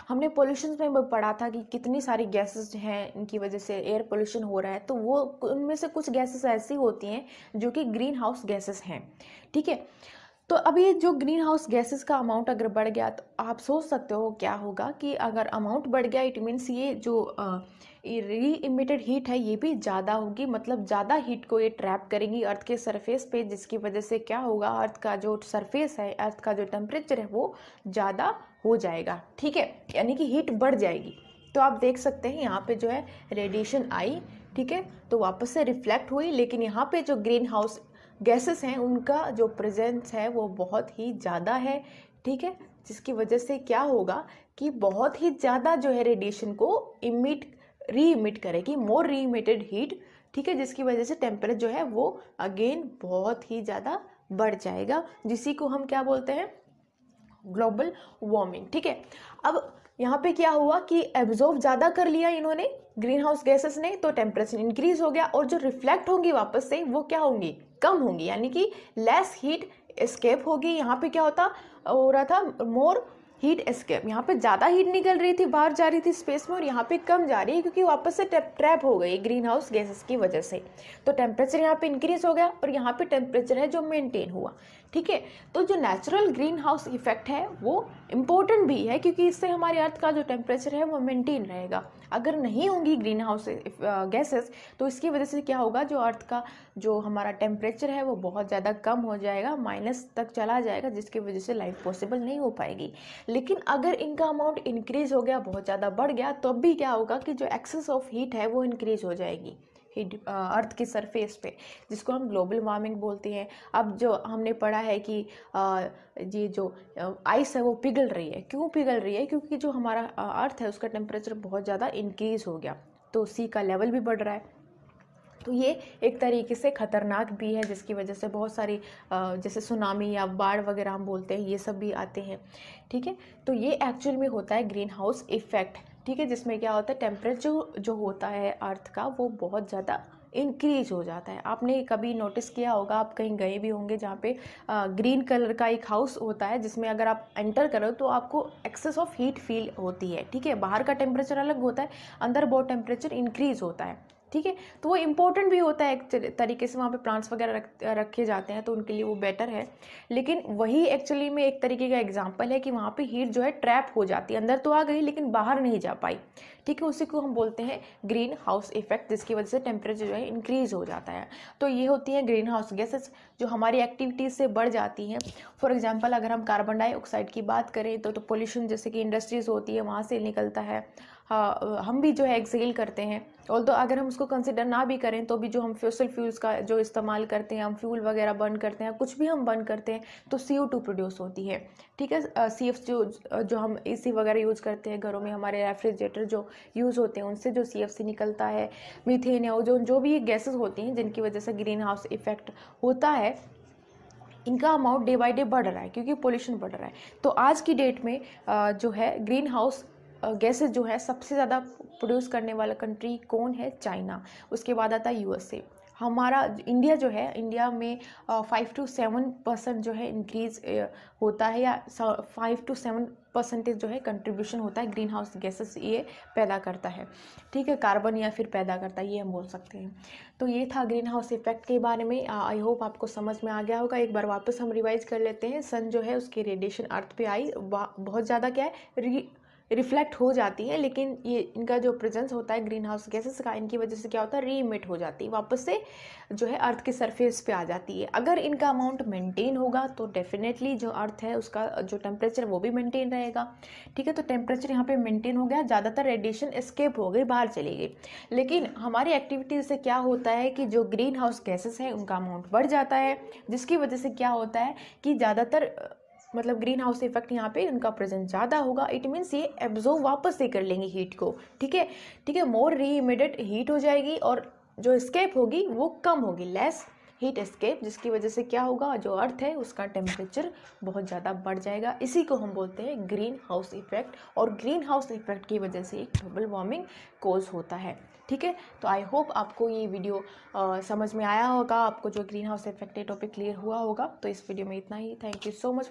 हमने पोल्यूशन में पढ़ा था कि कितनी सारी गैसेज हैं इनकी वजह से एयर पोल्यूशन हो रहा है तो वो उनमें से कुछ गैसेस ऐसी होती हैं जो कि ग्रीन हाउस गैसेस हैं ठीक है तो अभी जो ग्रीन हाउस गैसेस का अमाउंट अगर बढ़ गया तो आप सोच सकते हो क्या होगा कि अगर अमाउंट बढ़ गया इट मीन्स ये जो री इमिटेड हीट है ये भी ज़्यादा होगी मतलब ज़्यादा हीट को ये ट्रैप करेंगी अर्थ के सरफेस पे जिसकी वजह से क्या होगा अर्थ का जो सरफेस है अर्थ का जो टेम्परेचर है वो ज़्यादा हो जाएगा ठीक है यानी कि हीट बढ़ जाएगी तो आप देख सकते हैं यहाँ पे जो है रेडिएशन आई ठीक है तो वापस से रिफ्लेक्ट हुई लेकिन यहाँ पे जो ग्रीन हाउस गैसेस हैं उनका जो प्रेजेंस है वो बहुत ही ज़्यादा है ठीक है जिसकी वजह से क्या होगा कि बहुत ही ज़्यादा जो है रेडिएशन को इमिट री इमिट करेगी मोर री इमिटेड हीट ठीक है जिसकी वजह से टेम्परेचर जो है वो अगेन बहुत ही ज़्यादा बढ़ जाएगा जिसी को हम क्या बोलते हैं ग्लोबल वार्मिंग ठीक है अब यहाँ पे क्या हुआ कि एब्जॉर्व ज़्यादा कर लिया इन्होंने ग्रीन हाउस गैसेस ने तो टेम्परेचर इंक्रीज हो गया और जो रिफ्लेक्ट होंगी वापस से वो क्या होंगी कम होंगी यानी कि लेस हीट एस्केप होगी यहाँ पे क्या होता हो रहा था मोर हीट एस्केप यहाँ पे ज़्यादा हीट निकल रही थी बाहर जा रही थी स्पेस में और यहाँ पे कम जा रही है क्योंकि वापस से ट्रैप हो गई ग्रीन हाउस गैसेस की वजह से तो टेम्परेचर यहाँ पे इंक्रीज हो गया और यहाँ पे टेम्परेचर है जो मेंटेन हुआ ठीक है तो जो नेचुरल ग्रीन हाउस इफेक्ट है वो इम्पोर्टेंट भी है क्योंकि इससे हमारे अर्थ का जो टेम्परेचर है वो मेंटेन रहेगा अगर नहीं होंगी ग्रीन हाउस गैसेस तो इसकी वजह से क्या होगा जो अर्थ का जो हमारा टेम्परेचर है वो बहुत ज़्यादा कम हो जाएगा माइनस तक चला जाएगा जिसकी वजह से लाइफ पॉसिबल नहीं हो पाएगी लेकिन अगर इनका अमाउंट इंक्रीज़ हो गया बहुत ज़्यादा बढ़ गया तब तो भी क्या होगा कि जो एक्सेस ऑफ हीट है वो इंक्रीज़ हो जाएगी की अर्थ की सरफेस पे जिसको हम ग्लोबल वार्मिंग बोलते हैं अब जो हमने पढ़ा है कि ये जो आइस है वो पिघल रही है क्यों पिघल रही है क्योंकि जो हमारा अर्थ है उसका टेम्परेचर बहुत ज़्यादा इंक्रीज़ हो गया तो सी का लेवल भी बढ़ रहा है तो ये एक तरीके से ख़तरनाक भी है जिसकी वजह से बहुत सारी जैसे सुनामी या बाढ़ वगैरह हम बोलते हैं ये सब भी आते हैं ठीक है तो ये एक्चुअल में होता है ग्रीन हाउस इफ़ेक्ट ठीक है जिसमें क्या होता है टेम्परेचर जो होता है अर्थ का वो बहुत ज़्यादा इंक्रीज हो जाता है आपने कभी नोटिस किया होगा आप कहीं गए भी होंगे जहाँ पे आ, ग्रीन कलर का एक हाउस होता है जिसमें अगर आप एंटर करो तो आपको एक्सेस ऑफ हीट फील होती है ठीक है बाहर का टेम्परेचर अलग होता है अंदर बहुत टेम्परेचर इंक्रीज होता है ठीक है तो वो इम्पोर्टेंट भी होता है एक तरीके से वहाँ पे प्लांट्स वगैरह रख रखे जाते हैं तो उनके लिए वो बेटर है लेकिन वही एक्चुअली में एक तरीके का एग्जाम्पल है कि वहाँ पे हीट जो है ट्रैप हो जाती है अंदर तो आ गई लेकिन बाहर नहीं जा पाई ठीक है उसी को हम बोलते हैं ग्रीन हाउस इफेक्ट जिसकी वजह से टेम्परेचर जो है इंक्रीज़ हो जाता है तो ये होती हैं ग्रीन हाउस गैसेस जो हमारी एक्टिविटीज़ से बढ़ जाती हैं फॉर एग्जाम्पल अगर हम कार्बन डाइऑक्साइड की बात करें तो, तो पोल्यूशन जैसे कि इंडस्ट्रीज़ होती है वहाँ से निकलता है हाँ, हम भी जो है एक्सेल करते हैं और तो अगर हम उसको कंसिडर ना भी करें तो भी जो हम फ्यूसल फ्यूल्स का जो इस्तेमाल करते हैं हम फ्यूल वगैरह बर्न करते हैं कुछ भी हम बर्न करते हैं तो सी ओ टू प्रोड्यूस होती है ठीक है सी एफ जो जो हम ए सी वगैरह यूज़ करते हैं घरों में हमारे रेफ्रिजरेटर जो यूज़ होते हैं उनसे जो सी एफ सी निकलता है मीथेन या जो जो भी गैसेज होती हैं जिनकी वजह से ग्रीन हाउस इफेक्ट होता है इनका अमाउंट डे बाई डे बढ़ रहा है क्योंकि पोल्यूशन बढ़ रहा है तो आज की डेट में जो है ग्रीन हाउस गैसेस जो है सबसे ज़्यादा प्रोड्यूस करने वाला कंट्री कौन है चाइना उसके बाद आता है यूएसए हमारा इंडिया जो है इंडिया में फाइव टू सेवन परसेंट जो है इंक्रीज होता है या फाइव टू सेवन परसेंटेज जो है कंट्रीब्यूशन होता है ग्रीन हाउस गैसेस ये पैदा करता है ठीक है कार्बन या फिर पैदा करता है ये हम बोल सकते हैं तो ये था ग्रीन हाउस इफेक्ट के बारे में आई होप आपको समझ में आ गया होगा एक बार वापस हम रिवाइज कर लेते हैं सन जो है उसके रेडिएशन अर्थ पे आई बहुत ज़्यादा क्या है रिफ्लेक्ट हो जाती है लेकिन ये इनका जो प्रेजेंस होता है ग्रीन हाउस गैसेस का इनकी वजह से क्या होता है रीमिट हो जाती है वापस से जो है अर्थ की सरफेस पे आ जाती है अगर इनका अमाउंट मेंटेन होगा तो डेफिनेटली जो अर्थ है उसका जो टेम्परेचर वो भी मेंटेन रहेगा ठीक है तो टेम्परेचर यहाँ पर मेनटेन हो गया ज़्यादातर रेडिएशन एस्केप हो गई बाहर चली गई लेकिन हमारी एक्टिविटीज़ से क्या होता है कि जो ग्रीन हाउस गैसेस हैं उनका अमाउंट बढ़ जाता है जिसकी वजह से क्या होता है कि ज़्यादातर मतलब ग्रीन हाउस इफेक्ट यहाँ पे उनका प्रेजेंस ज़्यादा होगा इट मीन्स ये एब्जॉर्व वापस से कर लेंगे हीट को ठीक है ठीक है मोर री इमिडेट हीट हो जाएगी और जो स्केप होगी वो कम होगी लेस हीट स्केप जिसकी वजह से क्या होगा जो अर्थ है उसका टेम्परेचर बहुत ज़्यादा बढ़ जाएगा इसी को हम बोलते हैं ग्रीन हाउस इफेक्ट और ग्रीन हाउस इफेक्ट की वजह से एक ग्लोबल वार्मिंग कोज होता है ठीक है तो आई होप आपको ये वीडियो आ, समझ में आया होगा आपको जो ग्रीन हाउस इफेक्ट है टॉपिक क्लियर हुआ होगा तो इस वीडियो में इतना ही thank you so much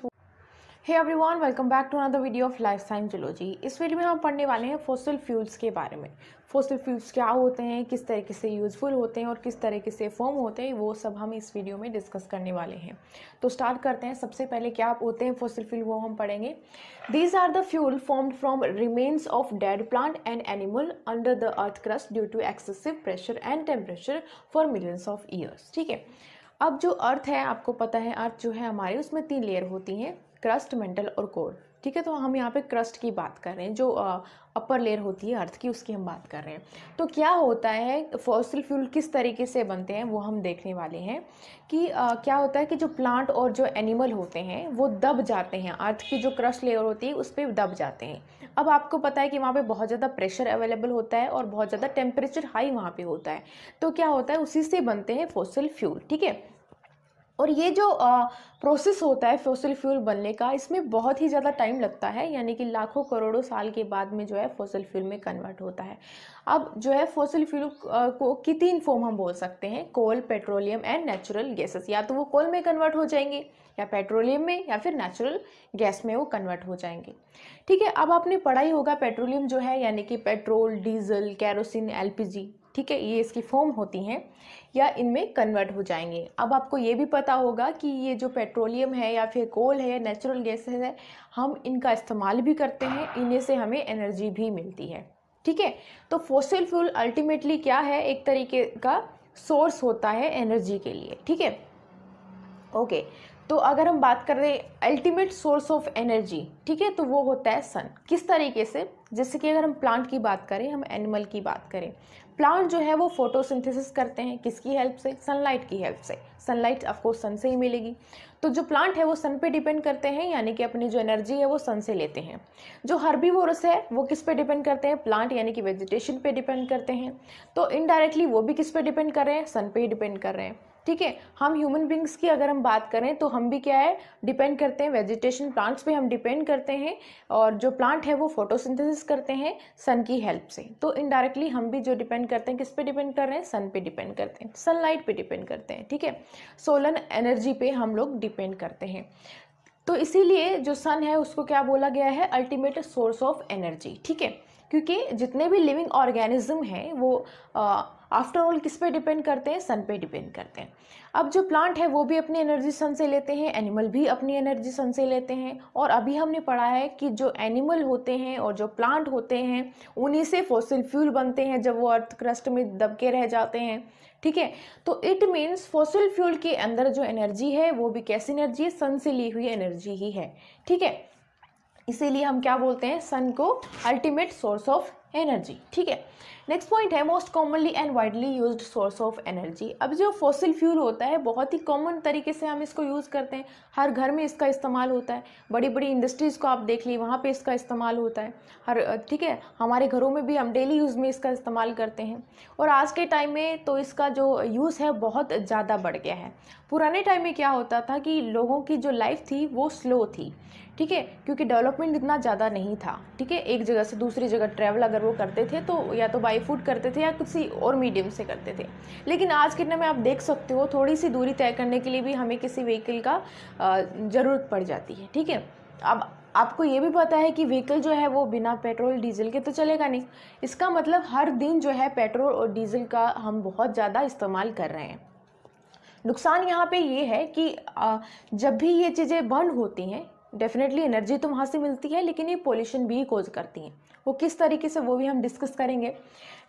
hey everyone welcome back to another video of life science geology इस वीडियो में हम पढ़ने वाले हैं फोसल फ्यूल्स के बारे में फोसल फ्यूल्स क्या होते हैं किस तरीके से यूज़फुल होते हैं और किस तरीके से फॉर्म होते हैं वो सब हम इस वीडियो में डिस्कस करने वाले हैं तो स्टार्ट करते हैं सबसे पहले क्या होते हैं फोसल फ्यूल वो हम पढ़ेंगे these are the fuel formed from remains of dead plant and animal under the earth crust due to excessive pressure and temperature for millions of years ठीक है अब जो अर्थ है आपको पता है अर्थ जो है हमारे उसमें तीन लेयर होती हैं क्रस्ट मेंटल और कोर ठीक है तो हम यहाँ पे क्रस्ट की बात कर रहे हैं जो अपर लेयर होती है अर्थ की उसकी हम बात कर रहे हैं तो क्या होता है फॉसिल फ्यूल किस तरीके से बनते हैं वो हम देखने वाले हैं कि आ, क्या होता है कि जो प्लांट और जो एनिमल होते हैं वो दब जाते हैं अर्थ की जो क्रस्ट लेयर होती है उस पर दब जाते हैं अब आपको पता है कि वहाँ पर बहुत ज़्यादा प्रेशर अवेलेबल होता है और बहुत ज़्यादा टेम्परेचर हाई वहाँ पर होता है तो क्या होता है उसी से बनते हैं फॉसिल फ्यूल ठीक है और ये जो प्रोसेस होता है फोसिल फ्यूल बनने का इसमें बहुत ही ज़्यादा टाइम लगता है यानी कि लाखों करोड़ों साल के बाद में जो है फोसिल फ्यूल में कन्वर्ट होता है अब जो है फोसिल फ्यूल को की तीन फॉर्म हम बोल सकते हैं coal petroleum and natural gases या तो वो कोल में कन्वर्ट हो जाएंगे या पेट्रोलियम में या फिर नेचुरल गैस में वो कन्वर्ट हो जाएंगे ठीक है अब आपने पढ़ा ही होगा पेट्रोलियम जो है यानी कि पेट्रोल डीजल कैरोसिन एल ठीक है ये इसकी फॉर्म होती हैं या इनमें कन्वर्ट हो जाएंगे अब आपको ये भी पता होगा कि ये जो पेट्रोलियम है या फिर कोल है या नेचुरल गैस है हम इनका इस्तेमाल भी करते हैं इन्हें से हमें एनर्जी भी मिलती है ठीक है तो फोसिल फ्यूल अल्टीमेटली क्या है एक तरीके का सोर्स होता है एनर्जी के लिए ठीक है ओके तो अगर हम बात कर रहे हैं अल्टीमेट सोर्स ऑफ एनर्जी ठीक है तो वो होता है सन किस तरीके से जैसे कि अगर हम प्लांट की बात करें हम एनिमल की बात करें प्लांट जो है वो फोटोसिंथेसिस करते हैं किसकी हेल्प से सनलाइट की हेल्प से सनलाइट आपको सन से ही मिलेगी तो जो प्लांट है वो सन पे डिपेंड करते हैं यानी कि अपनी जो एनर्जी है वो सन से लेते हैं जो हर्बीवोरस है वो किस पे डिपेंड करते हैं प्लांट यानी कि वेजिटेशन पे डिपेंड करते हैं तो इनडायरेक्टली वो भी किस पे डिपेंड कर रहे हैं सन पे ही डिपेंड कर रहे हैं ठीक है हम ह्यूमन बींग्स की अगर हम बात करें तो हम भी क्या है डिपेंड करते हैं वेजिटेशन प्लांट्स पे हम डिपेंड करते हैं और जो प्लांट है वो फोटोसिंथेसिस करते हैं सन की हेल्प से तो इनडायरेक्टली हम भी जो डिपेंड करते हैं किस पे डिपेंड कर रहे हैं सन पे डिपेंड करते हैं सनलाइट पे डिपेंड करते हैं ठीक है सोलर एनर्जी पे हम लोग डिपेंड करते हैं तो इसीलिए जो सन है उसको क्या बोला गया है अल्टीमेट सोर्स ऑफ एनर्जी ठीक है क्योंकि जितने भी लिविंग ऑर्गेनिज्म हैं वो आफ्टर ऑल किस पे डिपेंड करते हैं सन पे डिपेंड करते हैं अब जो प्लांट है वो भी अपनी एनर्जी सन से लेते हैं एनिमल भी अपनी एनर्जी सन से लेते हैं और अभी हमने पढ़ा है कि जो एनिमल होते हैं और जो प्लांट होते हैं उन्हीं से फॉसिल फ्यूल बनते हैं जब वो अर्थ क्रस्ट में दबके रह जाते हैं ठीक है तो इट मीन्स फॉसिल फ्यूल के अंदर जो एनर्जी है वो भी कैसी एनर्जी है सन से ली हुई एनर्जी ही है ठीक है इसीलिए हम क्या बोलते हैं सन को अल्टीमेट सोर्स ऑफ एनर्जी ठीक है नेक्स्ट पॉइंट है most commonly and widely use source of energy अब जो फॉसिल फ्यूल होता है बहुत ही कॉमन तरीके से हम इसको यूज़ करते हैं हर घर में इसका इस्तेमाल होता है बड़ी बड़ी इंडस्ट्रीज़ को आप देख ली वहाँ पे इसका इस्तेमाल होता है हर ठीक है हमारे घरों में भी हम डेली यूज़ में इसका इस्तेमाल करते हैं और आज के टाइम में तो इसका जो यूज़ है बहुत ज़्यादा बढ़ गया है पुराने टाइम में क्या होता था कि लोगों की जो लाइफ थी वो स्लो थी ठीक है क्योंकि डेवलपमेंट इतना ज़्यादा नहीं था ठीक है एक जगह से दूसरी जगह ट्रैवल अगर वो करते थे तो या तो बाई फूड करते थे या किसी और मीडियम से करते थे लेकिन आज के टाइम में आप देख सकते हो थोड़ी सी दूरी तय करने के लिए भी हमें किसी व्हीकल का ज़रूरत पड़ जाती है ठीक है अब आपको ये भी पता है कि व्हीकल जो है वो बिना पेट्रोल डीजल के तो चलेगा नहीं इसका मतलब हर दिन जो है पेट्रोल और डीजल का हम बहुत ज़्यादा इस्तेमाल कर रहे हैं नुकसान यहाँ पे ये है कि जब भी ये चीज़ें बंद होती हैं डेफिनेटली एनर्जी तो वहाँ से मिलती है लेकिन ये पोल्यूशन भी कोज करती हैं वो किस तरीके से वो भी हम डिस्कस करेंगे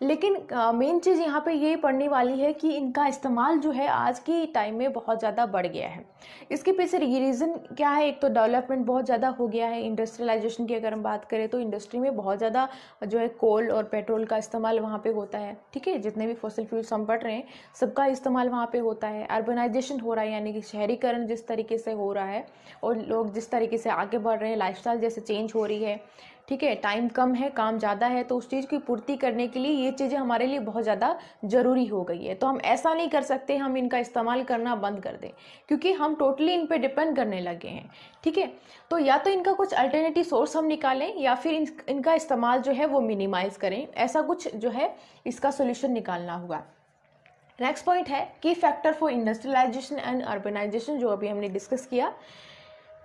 लेकिन मेन चीज़ यहाँ पे ये पढ़ने वाली है कि इनका इस्तेमाल जो है आज की टाइम में बहुत ज़्यादा बढ़ गया है इसके पीछे ये रीज़न क्या है एक तो डेवलपमेंट बहुत ज़्यादा हो गया है इंडस्ट्रियलाइजेशन की अगर हम बात करें तो इंडस्ट्री में बहुत ज़्यादा जो है कोल और पेट्रोल का इस्तेमाल वहाँ पर होता है ठीक है जितने भी फसल फ्यूल्स हम पढ़ रहे हैं सबका इस्तेमाल वहाँ पर होता है अर्बनाइजेशन हो रहा है यानी कि शहरीकरण जिस तरीके से हो रहा है और लोग जिस तरीके से आगे बढ़ रहे हैं लाइफ जैसे चेंज हो रही है ठीक है टाइम कम है काम ज़्यादा है तो उस चीज़ की पूर्ति करने के लिए ये चीज़ें हमारे लिए बहुत ज़्यादा ज़रूरी हो गई है तो हम ऐसा नहीं कर सकते हम इनका इस्तेमाल करना बंद कर दें क्योंकि हम टोटली इन पर डिपेंड करने लगे हैं ठीक है तो या तो इनका कुछ अल्टरनेटिव सोर्स हम निकालें या फिर इन, इनका इस्तेमाल जो है वो मिनिमाइज़ करें ऐसा कुछ जो है इसका सोल्यूशन निकालना होगा नेक्स्ट पॉइंट है की factor for industrialisation and urbanisation जो अभी हमने डिस्कस किया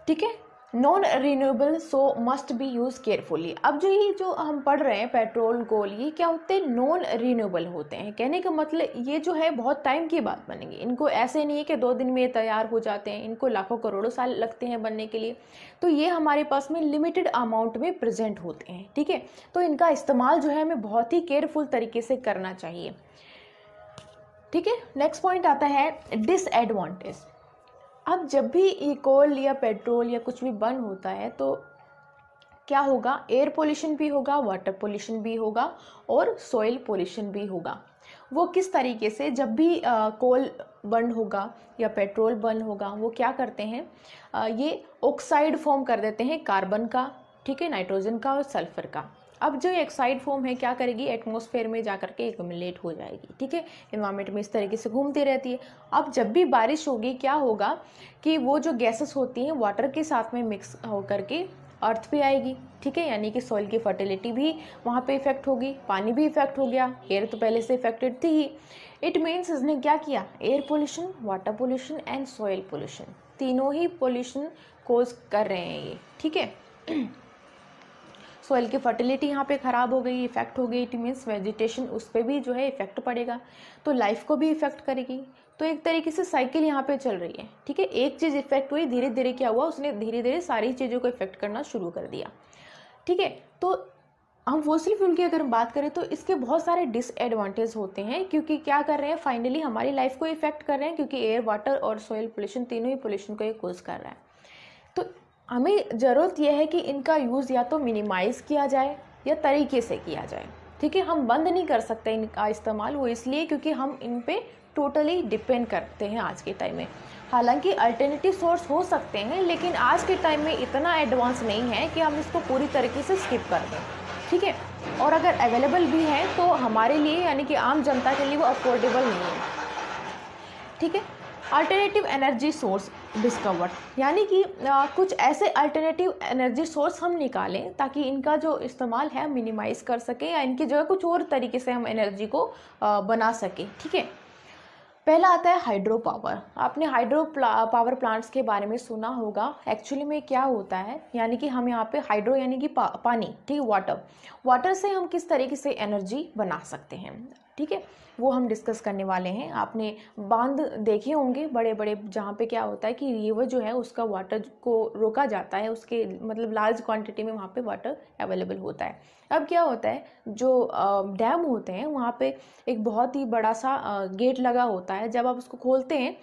ठीक है non renewable so must be use carefully अब जो ये जो हम पढ़ रहे हैं पेट्रोल कोल ये क्या होते हैं नॉन रिन्यूएबल होते हैं कहने का मतलब ये जो है बहुत टाइम की बात बनेंगे इनको ऐसे नहीं है कि दो दिन में तैयार हो जाते हैं इनको लाखों करोड़ों साल लगते हैं बनने के लिए तो ये हमारे पास में लिमिटेड अमाउंट में प्रेजेंट होते हैं ठीक है तो इनका इस्तेमाल जो है हमें बहुत ही केयरफुल तरीके से करना चाहिए ठीक है नेक्स्ट पॉइंट आता है डिसएडवांटेज अब जब भी ये कोल या पेट्रोल या कुछ भी बर्न होता है तो क्या होगा एयर पोल्यूशन भी होगा वाटर पोल्यूशन भी होगा और सॉइल पोल्यूशन भी होगा वो किस तरीके से जब भी कोल बर्न होगा या पेट्रोल बर्न होगा वो क्या करते हैं आ, ये ऑक्साइड फॉर्म कर देते हैं कार्बन का ठीक है नाइट्रोजन का और सल्फर का अब जो एक्साइड फॉर्म है क्या करेगी एटमोसफेयर में जा करके एकमिलेट हो जाएगी ठीक है इन्वायरमेंट में इस तरीके से घूमती रहती है अब जब भी बारिश होगी क्या होगा कि वो जो गैसेस होती हैं वाटर के साथ में मिक्स हो करके अर्थ पे आएगी ठीक है यानी कि सॉइल की फर्टिलिटी भी वहाँ पे इफेक्ट होगी पानी भी इफेक्ट हो गया एयर तो पहले से इफेक्टेड थी ही इट मीन्स इसने क्या किया air pollution water pollution and soil pollution तीनों ही पोल्यूशन कोज कर रहे हैं ये ठीक है सॉइल की फर्टिलिटी यहाँ पे ख़राब हो गई इफ़ेक्ट हो गई इट मीन्स वेजिटेशन उस पर भी जो है इफ़ेक्ट पड़ेगा तो लाइफ को भी इफ़ेक्ट करेगी तो एक तरीके से साइकिल यहाँ पे चल रही है ठीक है एक चीज़ इफेक्ट हुई धीरे धीरे क्या हुआ उसने धीरे धीरे सारी चीज़ों को इफेक्ट करना शुरू कर दिया ठीक है तो हम वो फ्यूल की अगर हम बात करें तो इसके बहुत सारे डिसएडवांटेज होते हैं क्योंकि क्या कर रहे हैं फाइनली हमारी लाइफ को इफेक्ट कर रहे हैं क्योंकि एयर वाटर और सॉइल पोल्यूशन तीनों ही पोल्यूशन को ये कोज कर रहा है हमें ज़रूरत यह है कि इनका यूज़ या तो मिनिमाइज़ किया जाए या तरीके से किया जाए ठीक है हम बंद नहीं कर सकते इनका इस्तेमाल वो इसलिए क्योंकि हम इन पर टोटली डिपेंड करते हैं आज के टाइम में हालांकि अल्टरनेटिव सोर्स हो सकते हैं लेकिन आज के टाइम में इतना एडवांस नहीं है कि हम इसको पूरी तरीके से स्किप कर दें ठीक है और अगर अवेलेबल भी है तो हमारे लिए यानी कि आम जनता के लिए वो अफोर्डेबल नहीं है ठीक है अल्टरनेटिव एनर्जी सोर्स डिस्कवर यानी कि आ, कुछ ऐसे अल्टरनेटिव एनर्जी सोर्स हम निकालें ताकि इनका जो इस्तेमाल है मिनिमाइज़ कर सकें या इनकी है कुछ और तरीके से हम एनर्जी को आ, बना सकें ठीक है पहला आता है हाइड्रो पावर आपने हाइड्रो पावर प्लांट्स के बारे में सुना होगा एक्चुअली में क्या होता है यानी कि हम यहाँ पे हाइड्रो यानी कि पा, पानी ठीक है वाटर वाटर से हम किस तरीके से एनर्जी बना सकते हैं ठीक है वो हम डिस्कस करने वाले हैं आपने बांध देखे होंगे बड़े बड़े जहाँ पे क्या होता है कि रिवर जो है उसका वाटर को रोका जाता है उसके मतलब लार्ज क्वांटिटी में वहाँ पे वाटर अवेलेबल होता है अब क्या होता है जो डैम होते हैं वहाँ पे एक बहुत ही बड़ा सा गेट लगा होता है जब आप उसको खोलते हैं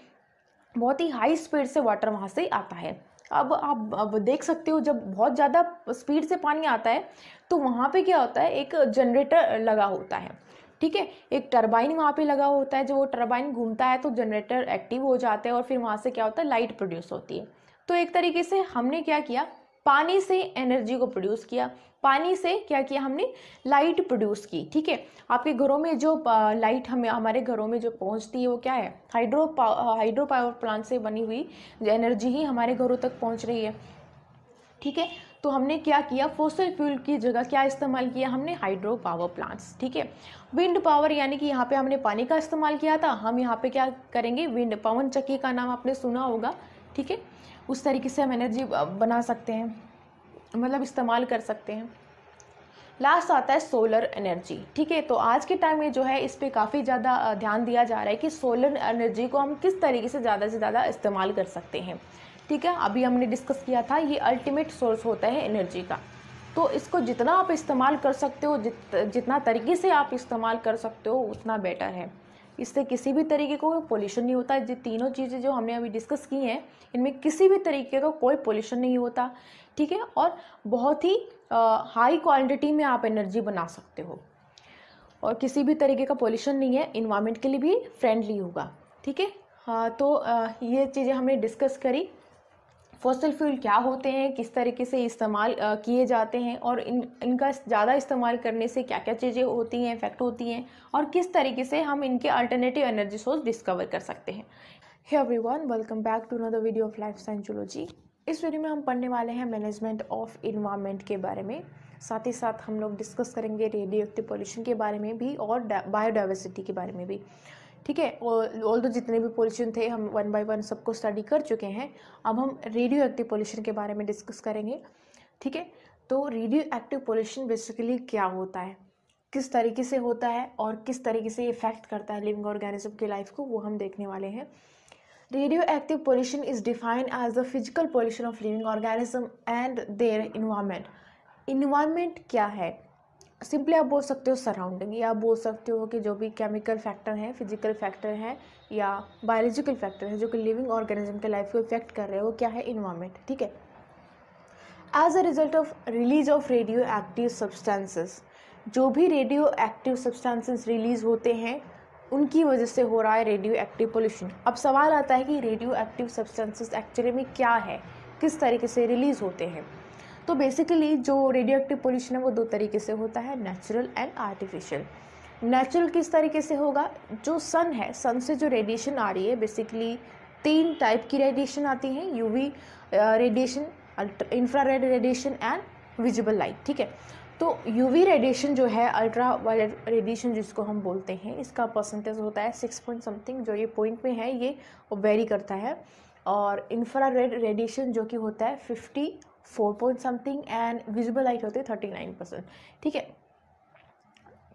बहुत ही हाई स्पीड से वाटर वहाँ से आता है अब आप अब देख सकते हो जब बहुत ज़्यादा स्पीड से पानी आता है तो वहाँ पे क्या होता है एक जनरेटर लगा होता है ठीक है एक टर्बाइन वहाँ पे लगा होता है जब वो टर्बाइन घूमता है तो जनरेटर एक्टिव हो जाते हैं और फिर वहाँ से क्या होता है लाइट प्रोड्यूस होती है तो एक तरीके से हमने क्या किया पानी से एनर्जी को प्रोड्यूस किया पानी से क्या किया हमने लाइट प्रोड्यूस की ठीक है आपके घरों में जो लाइट हमें हमारे घरों में जो पहुंचती है वो क्या है हाइड्रो हाइड्रो पावर प्लांट से बनी हुई एनर्जी ही हमारे घरों तक पहुंच रही है ठीक है तो हमने क्या किया फोसल फ्यूल की जगह क्या इस्तेमाल किया हमने हाइड्रो पावर प्लांट्स ठीक है विंड पावर यानी कि यहाँ पे हमने पानी का इस्तेमाल किया था हम यहाँ पे क्या करेंगे विंड पवन चक्की का नाम आपने सुना होगा ठीक है उस तरीके से हम एनर्जी बना सकते हैं मतलब इस्तेमाल कर सकते हैं लास्ट आता है सोलर एनर्जी ठीक है तो आज के टाइम में जो है इस पर काफ़ी ज़्यादा ध्यान दिया जा रहा है कि सोलर एनर्जी को हम किस तरीके से ज़्यादा से ज़्यादा इस्तेमाल कर सकते हैं ठीक है अभी हमने डिस्कस किया था ये अल्टीमेट सोर्स होता है एनर्जी का तो इसको जितना आप इस्तेमाल कर सकते हो जित जितना तरीके से आप इस्तेमाल कर सकते हो उतना बेटर है इससे किसी भी तरीके को पोल्यूशन नहीं होता जो तीनों चीज़ें जो हमने अभी डिस्कस की हैं इनमें किसी भी तरीके का कोई पोल्यूशन नहीं होता ठीक है और बहुत ही आ, हाई क्वालिटी में आप एनर्जी बना सकते हो और किसी भी तरीके का पोल्यूशन नहीं है इन्वामेंट के लिए भी फ्रेंडली होगा ठीक है हाँ तो आ, ये चीज़ें हमने डिस्कस करी फॉसिल फ्यूल क्या होते हैं किस तरीके से इस्तेमाल किए जाते हैं और इन इनका ज़्यादा इस्तेमाल करने से क्या क्या चीज़ें होती हैं इफेक्ट होती हैं और किस तरीके से हम इनके अल्टरनेटिव एनर्जी सोर्स डिस्कवर कर सकते हैं hey everyone welcome back to another video of life scienceology इस वीडियो में हम पढ़ने वाले हैं मैनेजमेंट ऑफ इन्वामेंट के बारे में साथ ही साथ हम लोग डिस्कस करेंगे रेडियो एक्टिव पॉल्यूशन के बारे में भी और बायोडाइवर्सिटी के बारे में भी ठीक है ऑल दो जितने भी पोल्यूशन थे हम वन बाय वन सबको स्टडी कर चुके हैं अब हम रेडियो एक्टिव पोल्यूशन के बारे में डिस्कस करेंगे ठीक है तो रेडियो एक्टिव पोल्यूशन बेसिकली क्या होता है किस तरीके से होता है और किस तरीके से इफेक्ट करता है लिविंग ऑर्गेनिज्म की लाइफ को वो हम देखने वाले हैं radioactive pollution is defined as the physical pollution of living organism and their environment environment क्या है सिंपली आप बोल सकते हो सराउंडिंग या आप बोल सकते हो कि जो भी केमिकल फैक्टर हैं फिजिकल फैक्टर हैं या बायोलॉजिकल फैक्टर हैं जो कि लिविंग ऑर्गेनिज्म के लाइफ को इफेक्ट कर रहे हैं वो क्या है इन्वामेंट ठीक है as a result of release of radioactive substances जो भी रेडियो एक्टिव सब्सटेंसेस रिलीज होते हैं उनकी वजह से हो रहा है रेडियो एक्टिव पोल्यूशन अब सवाल आता है कि रेडियो एक्टिव सब्सटेंसेस एक्चुअली में क्या है किस तरीके से रिलीज़ होते हैं तो बेसिकली जो रेडियो एक्टिव पोल्यूशन है वो दो तरीके से होता है नेचुरल एंड आर्टिफिशियल नेचुरल किस तरीके से होगा जो सन है सन से जो रेडिएशन आ रही है बेसिकली तीन टाइप की रेडिएशन आती है UV radiation infrared radiation and visible light ठीक है तो यूवी रेडिएशन जो है अल्ट्रा वायलेट रेडिएशन जिसको हम बोलते हैं इसका परसेंटेज होता है सिक्स पॉइंट समथिंग जो ये पॉइंट में है ये वेरी करता है और इंफ्रा रेड रेडिएशन जो कि होता है fifty four point something and visible light होती है थर्टी नाइन परसेंट ठीक है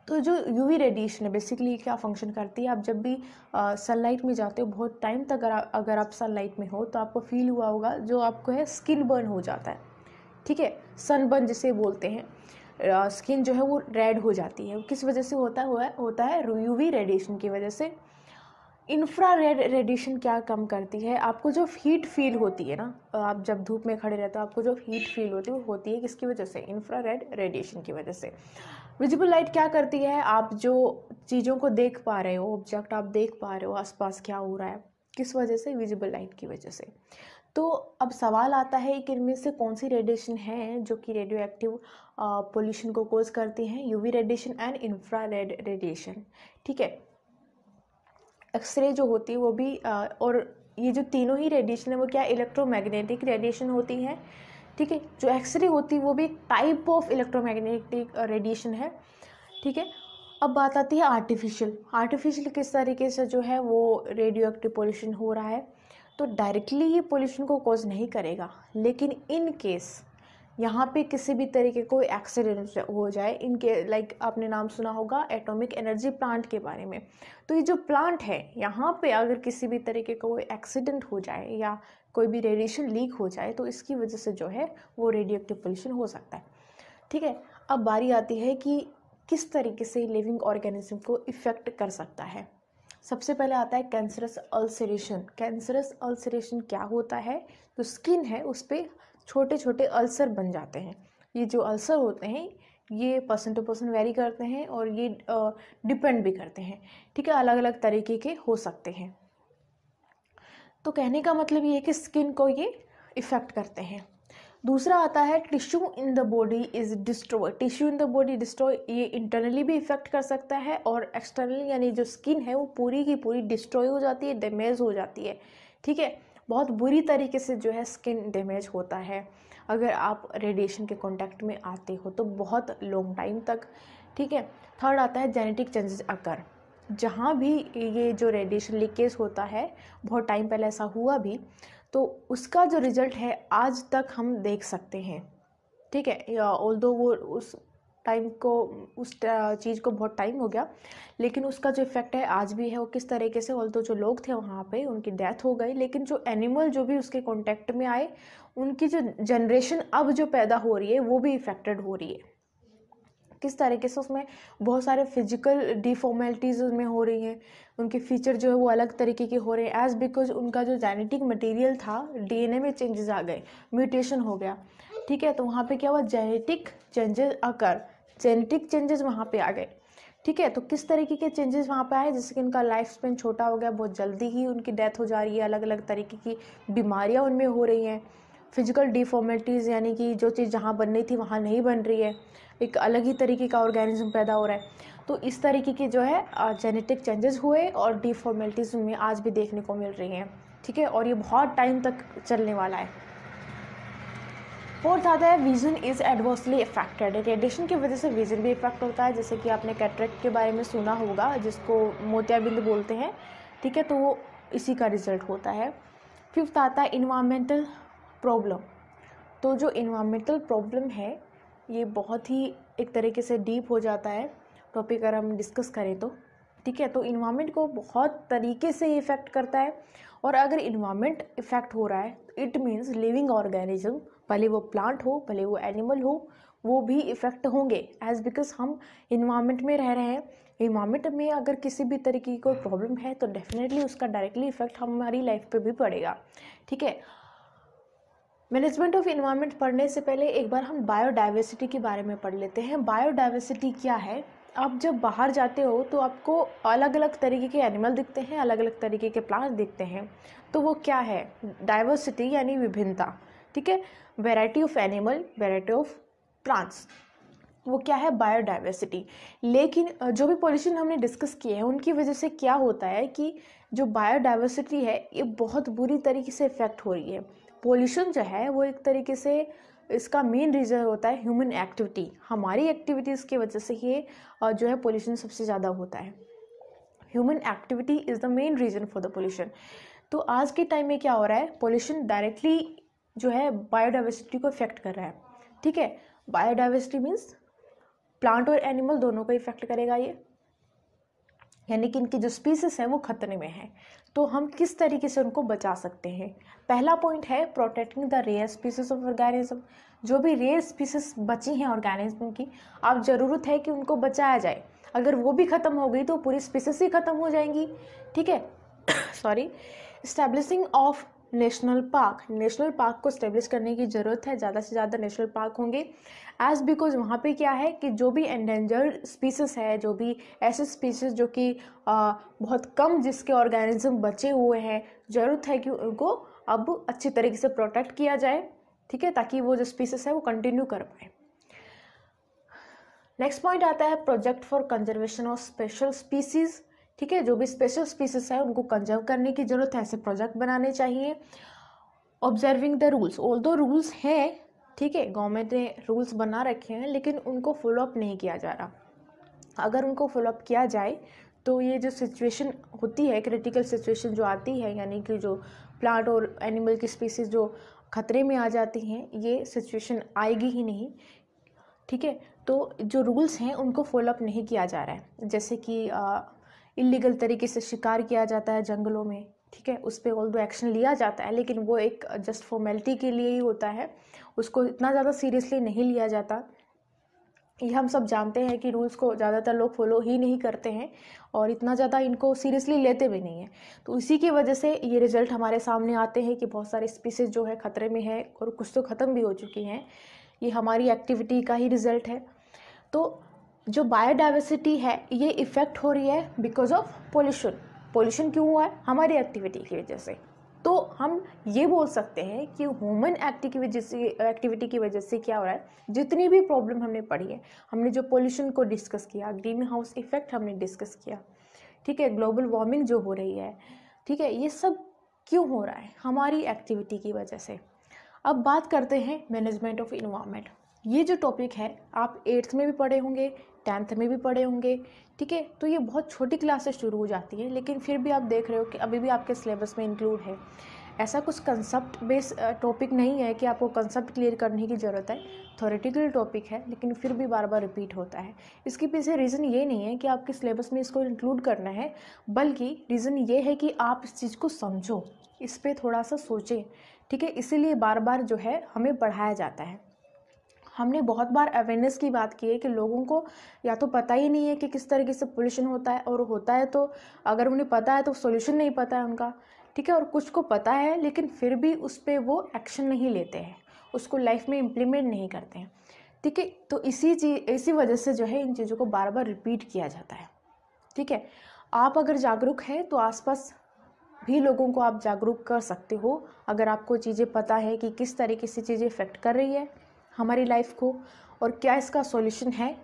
तो जो यूवी रेडिएशन है बेसिकली क्या फंक्शन करती है आप जब भी सनलाइट में जाते हो बहुत टाइम तक अगर आप अगर आप सनलाइट में हो तो आपको फील हुआ होगा जो आपको है स्किन बर्न हो जाता है ठीक है सनबर्न जिसे बोलते हैं स्किन जो है वो रेड हो जाती है किस वजह से होता हुआ होता है यूवी रेडिएशन की वजह से इंफ्रा रेड रेडिएशन क्या कम करती है आपको जो हीट फील होती है ना आप जब धूप में खड़े रहते हो आपको जो हीट फील होती है वो होती है किसकी वजह से इंफ्रा रेड रेडिएशन की वजह से विजिबल लाइट क्या करती है आप जो चीज़ों को देख पा रहे हो ऑब्जेक्ट आप देख पा रहे हो आसपास क्या हो रहा है किस वजह से विजिबल लाइट की वजह से तो अब सवाल आता है कि इनमें से कौन सी रेडिएशन है जो कि रेडियो एक्टिव पोल्यूशन को कोज करती हैं UV radiation and infrared radiation ठीक है एक्सरे जो होती है वो भी और ये जो तीनों ही रेडिएशन है वो क्या इलेक्ट्रोमैग्नेटिक रेडिएशन होती है ठीक है जो एक्सरे होती है वो भी टाइप ऑफ इलेक्ट्रोमैग्नेटिक रेडिएशन है ठीक है अब बात आती है आर्टिफिशियल आर्टिफिशियल किस तरीके से जो है वो रेडियो एक्टिव पोल्यूशन हो रहा है तो डायरेक्टली ये पोल्यूशन को कॉज नहीं करेगा लेकिन इन केस यहाँ पे किसी भी तरीके कोई एक्सीडेंट हो जाए इनके लाइक आपने नाम सुना होगा एटॉमिक एनर्जी प्लांट के बारे में तो ये जो प्लांट है यहाँ पे अगर किसी भी तरीके का कोई एक्सीडेंट हो जाए या कोई भी रेडिएशन लीक हो जाए तो इसकी वजह से जो है वो रेडियो एक्टिव पोल्यूशन हो सकता है ठीक है अब बारी आती है कि किस तरीके से लिविंग ऑर्गेनिज्म को इफ़ेक्ट कर सकता है सबसे पहले आता है कैंसरस अल्सरेशन कैंसरस अल्सरेशन क्या होता है जो तो स्किन है उस पर छोटे छोटे अल्सर बन जाते हैं ये जो अल्सर होते हैं ये पर्सन टू पर्सन वेरी करते हैं और ये डिपेंड भी करते हैं ठीक है अलग अलग तरीके के हो सकते हैं तो कहने का मतलब ये है कि स्किन को ये इफ़ेक्ट करते हैं दूसरा आता है tissue in the body is destroy tissue in the body destroy ये इंटरनली भी इफेक्ट कर सकता है और एक्सटर्नली यानी जो स्किन है वो पूरी की पूरी डिस्ट्रॉय हो जाती है डैमेज हो जाती है ठीक है बहुत बुरी तरीके से जो है स्किन डैमेज होता है अगर आप रेडिएशन के कॉन्टैक्ट में आते हो तो बहुत लॉन्ग टाइम तक ठीक है थर्ड आता है जेनेटिक चेंजेस अकर जहाँ भी ये जो रेडिएशन लीकेज होता है बहुत टाइम पहले ऐसा हुआ भी तो उसका जो रिज़ल्ट है आज तक हम देख सकते हैं ठीक है ऑल दो वो उस टाइम को उस चीज़ को बहुत टाइम हो गया लेकिन उसका जो इफेक्ट है आज भी है वो किस तरीके से ऑल तो जो लोग थे वहाँ पे उनकी डेथ हो गई लेकिन जो एनिमल जो भी उसके कॉन्टेक्ट में आए उनकी जो जनरेशन अब जो पैदा हो रही है वो भी इफेक्टेड हो रही है किस तरीके से उसमें बहुत सारे फिजिकल डिफॉर्मेलिटीज़ उनमें हो रही हैं उनके फीचर जो है वो अलग तरीके के हो रहे हैं एज़ बिकॉज उनका जो जेनेटिक मटेरियल था डीएनए में चेंजेस आ गए म्यूटेशन हो गया ठीक है तो वहाँ पे क्या हुआ जेनेटिक चेंजेस आकर जेनेटिक चेंजेस वहाँ पे आ गए ठीक है तो किस तरीके के चेंजेस वहाँ पे आए जैसे कि उनका लाइफ स्पेन छोटा हो गया बहुत जल्दी ही उनकी डेथ हो जा रही है अलग अलग तरीके की बीमारियाँ उनमें हो रही हैं फिजिकल डिफॉर्मेलिटीज़ यानी कि जो चीज़ जहाँ बननी थी वहाँ नहीं बन रही है एक अलग ही तरीके का ऑर्गेनिज्म पैदा हो रहा है तो इस तरीके की जो है जेनेटिक चेंजेस हुए और डिफॉर्मेलिटीज़ में आज भी देखने को मिल रही हैं ठीक है और ये बहुत टाइम तक चलने वाला है फोर्थ आता है vision is adversely affected radiation की वजह से विजन भी इफेक्ट होता है जैसे कि आपने कैटरेक्ट के बारे में सुना होगा जिसको मोतियाबिंद बोलते हैं ठीक है तो वो इसी का रिजल्ट होता है फिफ्थ आता है इन्वामेंटल प्रॉब्लम तो जो इन्वामेंटल प्रॉब्लम है ये बहुत ही एक तरीके से डीप हो जाता है टॉपिक अगर हम डिस्कस करें तो ठीक है तो इन्वामेंट को बहुत तरीके से इफ़ेक्ट करता है और अगर इन्वामेंट इफ़ेक्ट हो रहा है तो इट मीन्स लिविंग ऑर्गेनिज्म भले वो प्लांट हो भले वो एनिमल हो वो भी इफ़ेक्ट होंगे एज़ बिकॉज हम इन्वामेंट में रह रहे हैं इन्वामेंट में अगर किसी भी तरीके की कोई प्रॉब्लम है तो डेफिनेटली उसका डायरेक्टली इफ़ेक्ट हमारी लाइफ पे भी पड़ेगा ठीक है मैनेजमेंट ऑफ इन्वायरमेंट पढ़ने से पहले एक बार हम बायोडाइवर्सिटी के बारे में पढ़ लेते हैं बायोडाइवर्सिटी क्या है आप जब बाहर जाते हो तो आपको अलग अलग तरीके के एनिमल दिखते हैं अलग अलग तरीके के प्लांट दिखते हैं तो वो क्या है डाइवर्सिटी यानी विभिन्नता ठीक है variety of animal variety of plants वो क्या है बायोडाइवर्सिटी लेकिन जो भी पॉल्यूशन हमने डिस्कस किए हैं उनकी वजह से क्या होता है कि जो बायोडाइवर्सिटी है ये बहुत बुरी तरीके से इफ़ेक्ट हो रही है पोल्यूशन जो है वो एक तरीके से इसका मेन रीज़न होता है ह्यूमन एक्टिविटी हमारी एक्टिविटीज़ की वजह से ये जो है पोल्यूशन सबसे ज़्यादा होता है human activity is the main reason for the pollution तो आज के टाइम में क्या हो रहा है पोल्यूशन डायरेक्टली जो है बायोडाइवर्सिटी को इफेक्ट कर रहा है ठीक है बायोडाइवर्सिटी मीन्स प्लांट और एनिमल दोनों को इफेक्ट करेगा ये यानी कि इनकी जो स्पीसीस हैं वो खतरे में हैं तो हम किस तरीके से उनको बचा सकते हैं पहला पॉइंट है protecting the rare species of organism जो भी रेयर स्पीसीज बची हैं ऑर्गेनिज्म की अब ज़रूरत है कि उनको बचाया जाए अगर वो भी ख़त्म हो गई तो पूरी स्पीसीस ही ख़त्म हो जाएंगी ठीक है sorry establishing of national park national park को स्टेब्लिश करने की ज़रूरत है ज़्यादा से ज़्यादा नेशनल पार्क होंगे एज बिकॉज वहाँ पे क्या है कि जो भी एंडेंजर स्पीसीज है जो भी ऐसे स्पीसीज जो कि बहुत कम जिसके ऑर्गेनिज्म बचे हुए हैं ज़रूरत है कि उनको अब अच्छी तरीके से प्रोटेक्ट किया जाए ठीक है ताकि वो जो स्पीसीज है वो कंटिन्यू कर पाए नेक्स्ट पॉइंट आता है project for conservation of special species ठीक है जो भी स्पेशल स्पीसीज है उनको कंजर्व करने की ज़रूरत है ऐसे प्रोजेक्ट बनाने चाहिए observing the rules although rules हैं ठीक है गवर्नमेंट ने रूल्स बना रखे हैं लेकिन उनको फॉलोअप नहीं किया जा रहा अगर उनको फॉलोअप किया जाए तो ये जो सिचुएशन होती है क्रिटिकल सिचुएशन जो आती है यानी कि जो प्लांट और एनिमल की स्पीसीज जो खतरे में आ जाती हैं ये सिचुएशन आएगी ही नहीं ठीक है तो जो रूल्स हैं उनको फॉलोअप नहीं किया जा रहा है जैसे कि आ, इलीगल तरीके से शिकार किया जाता है जंगलों में ठीक है उस पर ऑल दो एक्शन लिया जाता है लेकिन वो एक जस्ट फॉर्मेलिटी के लिए ही होता है उसको इतना ज़्यादा सीरियसली नहीं लिया जाता ये हम सब जानते हैं कि रूल्स को ज़्यादातर लोग फॉलो ही नहीं करते हैं और इतना ज़्यादा इनको सीरियसली लेते भी नहीं हैं तो इसी की वजह से ये रिज़ल्ट हमारे सामने आते हैं कि बहुत सारे स्पीसीज जो है ख़तरे में है और कुछ तो ख़त्म भी हो चुकी हैं ये हमारी एक्टिविटी का ही रिज़ल्ट है तो जो बायोडाइवर्सिटी है ये इफ़ेक्ट हो रही है बिकॉज ऑफ पोल्यूशन पोल्यूशन क्यों हुआ है हमारी एक्टिविटी की वजह से तो हम ये बोल सकते हैं कि ह्यूमन एक्टिव की वजह से एक्टिविटी की वजह से क्या हो रहा है जितनी भी प्रॉब्लम हमने पढ़ी है हमने जो पोल्यूशन को डिस्कस किया ग्रीन हाउस इफेक्ट हमने डिस्कस किया ठीक है ग्लोबल वार्मिंग जो हो रही है ठीक है ये सब क्यों हो रहा है हमारी एक्टिविटी की वजह से अब बात करते हैं मैनेजमेंट ऑफ इन्वामेंट ये जो टॉपिक है आप एट्थ में भी पढ़े होंगे टेंथ में भी पढ़े होंगे ठीक है तो ये बहुत छोटी क्लासेस शुरू हो जाती हैं लेकिन फिर भी आप देख रहे हो कि अभी भी आपके सिलेबस में इंक्लूड है ऐसा कुछ कंसेप्ट बेस टॉपिक नहीं है कि आपको कंसेप्ट क्लियर करने की ज़रूरत है थोरेटिकल टॉपिक है लेकिन फिर भी बार बार रिपीट होता है इसके पीछे रीज़न ये नहीं है कि आपके सिलेबस में इसको इंक्लूड करना है बल्कि रीज़न ये है कि आप इस चीज़ को समझो इस पर थोड़ा सा सोचें ठीक है इसीलिए बार बार जो है हमें पढ़ाया जाता है हमने बहुत बार अवेयरनेस की बात की है कि लोगों को या तो पता ही नहीं है कि किस तरीके से पोल्यूशन होता है और होता है तो अगर उन्हें पता है तो सोल्यूशन नहीं पता है उनका ठीक है और कुछ को पता है लेकिन फिर भी उस पर वो एक्शन नहीं लेते हैं उसको लाइफ में इम्प्लीमेंट नहीं करते हैं ठीक है तो इसी चीज इसी वजह से जो है इन चीज़ों को बार बार रिपीट किया जाता है ठीक है आप अगर जागरूक हैं तो आसपास भी लोगों को आप जागरूक कर सकते हो अगर आपको चीज़ें पता है कि किस तरीके से चीज़ें इफेक्ट कर रही है हमारी लाइफ को और क्या इसका सॉल्यूशन है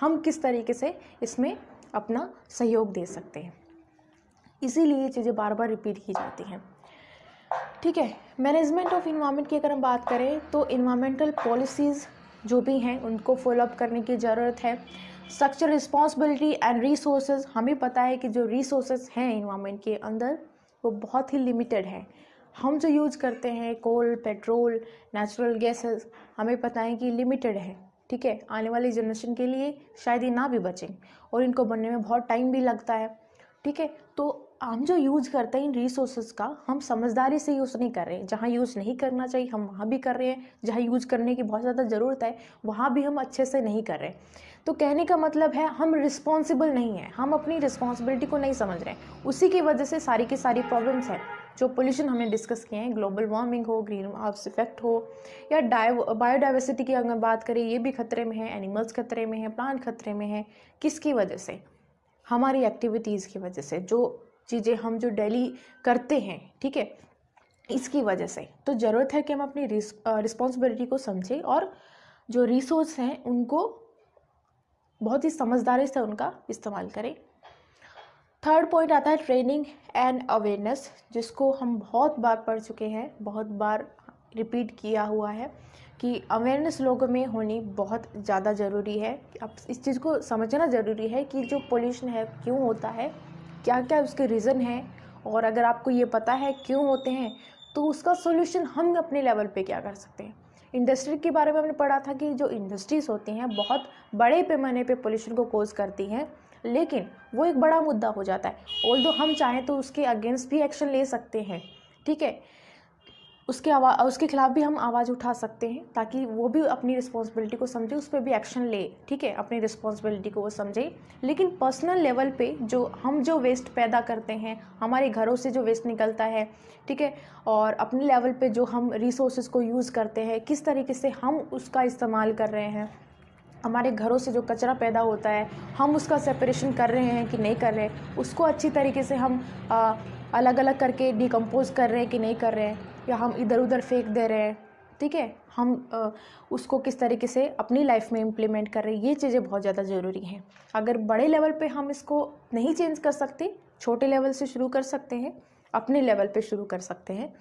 हम किस तरीके से इसमें अपना सहयोग दे सकते हैं इसीलिए ये चीज़ें बार बार रिपीट की जाती हैं ठीक है मैनेजमेंट ऑफ इन्वामेंट की अगर हम बात करें तो इन्वामेंटल पॉलिसीज़ जो भी हैं उनको फॉलोअप करने की ज़रूरत है स्ट्रक्चर रिस्पॉन्सिबिलिटी एंड रिसोर्सेज हमें पता है कि जो रिसोर्सेज हैं इन्वामेंट के अंदर वो बहुत ही लिमिटेड हैं हम जो यूज करते हैं कोल पेट्रोल नेचुरल गैसेस हमें पता है कि लिमिटेड है ठीक है आने वाली जनरेशन के लिए शायद ये ना भी बचें और इनको बनने में बहुत टाइम भी लगता है ठीक है तो हम जो यूज़ करते हैं इन रिसोर्सेज का हम समझदारी से यूज़ नहीं कर रहे हैं जहाँ यूज़ नहीं करना चाहिए हम वहाँ भी कर रहे हैं जहाँ यूज़ करने की बहुत ज़्यादा ज़रूरत है वहाँ भी हम अच्छे से नहीं कर रहे तो कहने का मतलब है हम रिस्पॉन्सिबल नहीं हैं हम अपनी रिस्पॉन्सिबिलिटी को नहीं समझ रहे हैं उसी की वजह से सारी की सारी प्रॉब्लम्स हैं जो पोल्यूशन हमने डिस्कस किए हैं ग्लोबल वार्मिंग हो ग्रीन हाउस इफेक्ट हो या बायोडाइवर्सिटी की अगर बात करें ये भी खतरे में है एनिमल्स खतरे में है प्लांट खतरे में है किसकी वजह से हमारी एक्टिविटीज़ की वजह से जो चीज़ें हम जो डेली करते हैं ठीक है इसकी वजह से तो ज़रूरत है कि हम अपनी रिस्पॉन्सिबिलिटी को समझें और जो रिसोर्स हैं उनको बहुत ही समझदारी से उनका इस्तेमाल करें थर्ड पॉइंट आता है ट्रेनिंग एंड अवेयरनेस जिसको हम बहुत बार पढ़ चुके हैं बहुत बार रिपीट किया हुआ है कि अवेयरनेस लोगों में होनी बहुत ज़्यादा ज़रूरी है अब इस चीज़ को समझना ज़रूरी है कि जो पोल्यूशन है क्यों होता है क्या क्या उसके रीज़न हैं और अगर आपको ये पता है क्यों होते हैं तो उसका सोल्यूशन हम अपने लेवल पे क्या कर सकते हैं इंडस्ट्री के बारे में हमने पढ़ा था कि जो इंडस्ट्रीज़ होती हैं बहुत बड़े पैमाने पे पोल्यूशन को कोज करती हैं लेकिन वो एक बड़ा मुद्दा हो जाता है ऑल हम चाहें तो उसके अगेंस्ट भी एक्शन ले सकते हैं ठीक है उसके आवा उसके खिलाफ भी हम आवाज़ उठा सकते हैं ताकि वो भी अपनी रिस्पॉन्सिबिलिटी को समझे उस पर भी एक्शन ले ठीक है अपनी रिस्पॉन्सिबिलिटी को वो समझे लेकिन पर्सनल लेवल पे जो हम जो वेस्ट पैदा करते हैं हमारे घरों से जो वेस्ट निकलता है ठीक है और अपने लेवल पे जो हम रिसोर्स को यूज़ करते हैं किस तरीके से हम उसका इस्तेमाल कर रहे हैं हमारे घरों से जो कचरा पैदा होता है हम उसका सेपरेशन कर रहे हैं कि नहीं कर रहे उसको अच्छी तरीके से हम आ, अलग अलग करके डिकम्पोज कर रहे हैं कि नहीं कर रहे हैं या हम इधर उधर फेंक दे रहे हैं ठीक है हम आ, उसको किस तरीके से अपनी लाइफ में इम्प्लीमेंट कर रहे हैं ये चीज़ें बहुत ज़्यादा ज़रूरी हैं अगर बड़े लेवल पे हम इसको नहीं चेंज कर सकते छोटे लेवल से शुरू कर सकते हैं अपने लेवल पे शुरू कर सकते हैं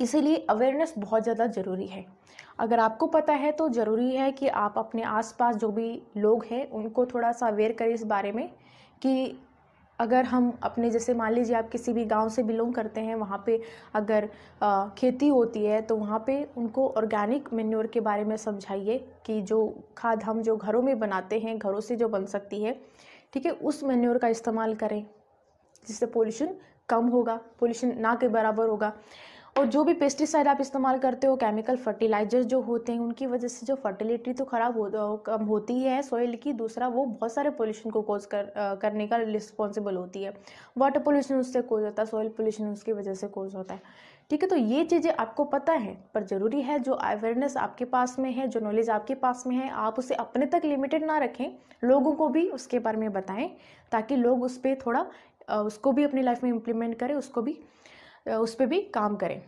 इसीलिए अवेयरनेस बहुत ज़्यादा ज़रूरी है अगर आपको पता है तो ज़रूरी है कि आप अपने आसपास जो भी लोग हैं उनको थोड़ा सा अवेयर करें इस बारे में कि अगर हम अपने जैसे मान लीजिए आप किसी भी गांव से बिलोंग करते हैं वहाँ पे अगर आ, खेती होती है तो वहाँ पे उनको ऑर्गेनिक मेन्योर के बारे में समझाइए कि जो खाद हम जो घरों में बनाते हैं घरों से जो बन सकती है ठीक है उस मेन्योर का इस्तेमाल करें जिससे पोल्यूशन कम होगा पोल्यूशन ना के बराबर होगा और जो भी पेस्टिसाइड आप इस्तेमाल करते हो केमिकल फर्टिलाइजर जो होते हैं उनकी वजह से जो फर्टिलिटी तो ख़राब हो कम होती है सॉइल की दूसरा वो बहुत सारे पोल्यूशन को कोज कर करने का रिस्पॉन्सिबल होती है वाटर पोल्यूशन उससे कोज होता है सॉइल पोल्यूशन उसकी वजह से कोज होता है ठीक है तो ये चीज़ें आपको पता है पर ज़रूरी है जो अवेयरनेस आपके पास में है जो नॉलेज आपके पास में है आप उसे अपने तक लिमिटेड ना रखें लोगों को भी उसके बारे में बताएं ताकि लोग उस पर थोड़ा उसको भी अपनी लाइफ में इम्प्लीमेंट करें उसको भी उस पर भी काम करें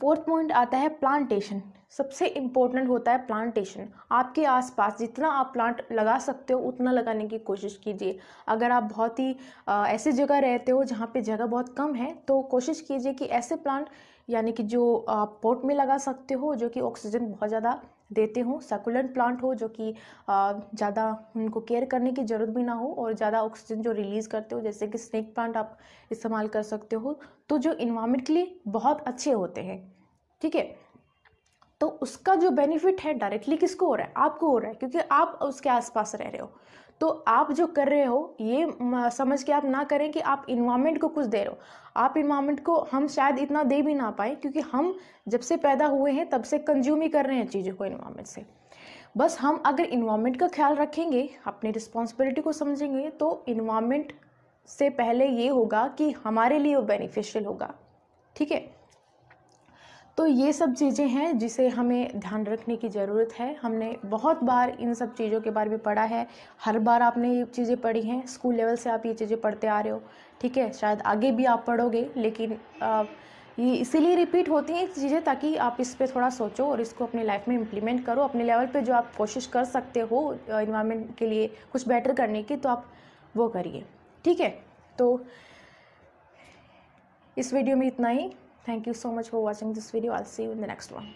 फोर्थ पॉइंट आता है प्लांटेशन सबसे इम्पोर्टेंट होता है प्लांटेशन आपके आसपास जितना आप प्लांट लगा सकते हो उतना लगाने की कोशिश कीजिए अगर आप बहुत ही ऐसे ऐसी जगह रहते हो जहाँ पे जगह बहुत कम है तो कोशिश कीजिए कि ऐसे प्लांट यानी कि जो आप पोट में लगा सकते हो जो कि ऑक्सीजन बहुत ज़्यादा देती हूँ सकुलेंट प्लांट हो जो कि ज़्यादा उनको केयर करने की ज़रूरत भी ना हो और ज़्यादा ऑक्सीजन जो रिलीज़ करते हो जैसे कि स्नेक प्लांट आप इस्तेमाल कर सकते हो तो जो इन्वामेंटली के लिए बहुत अच्छे होते हैं ठीक है तो उसका जो बेनिफिट है डायरेक्टली किसको हो रहा है आपको हो रहा है क्योंकि आप उसके आसपास रह रहे हो तो आप जो कर रहे हो ये समझ के आप ना करें कि आप इन्वामेंट को कुछ दे रहे हो आप इन्वामेंट को हम शायद इतना दे भी ना पाए क्योंकि हम जब से पैदा हुए हैं तब से कंज्यूम ही कर रहे हैं चीज़ों को इन्वामेंट से बस हम अगर इन्वामेंट का ख्याल रखेंगे अपनी रिस्पॉन्सिबिलिटी को समझेंगे तो इन्वामेंट से पहले ये होगा कि हमारे लिए वो बेनिफिशियल होगा ठीक है तो ये सब चीज़ें हैं जिसे हमें ध्यान रखने की ज़रूरत है हमने बहुत बार इन सब चीज़ों के बारे में पढ़ा है हर बार आपने ये चीज़ें पढ़ी हैं स्कूल लेवल से आप ये चीज़ें पढ़ते आ रहे हो ठीक है शायद आगे भी आप पढ़ोगे लेकिन आ, ये इसीलिए रिपीट होती हैं चीज़ें ताकि आप इस पर थोड़ा सोचो और इसको अपने लाइफ में इम्प्लीमेंट करो अपने लेवल पर जो आप कोशिश कर सकते हो इन्वायरमेंट के लिए कुछ बेटर करने की तो आप वो करिए ठीक है तो इस वीडियो में इतना ही thank you so much for watching this video i'll see you in the next one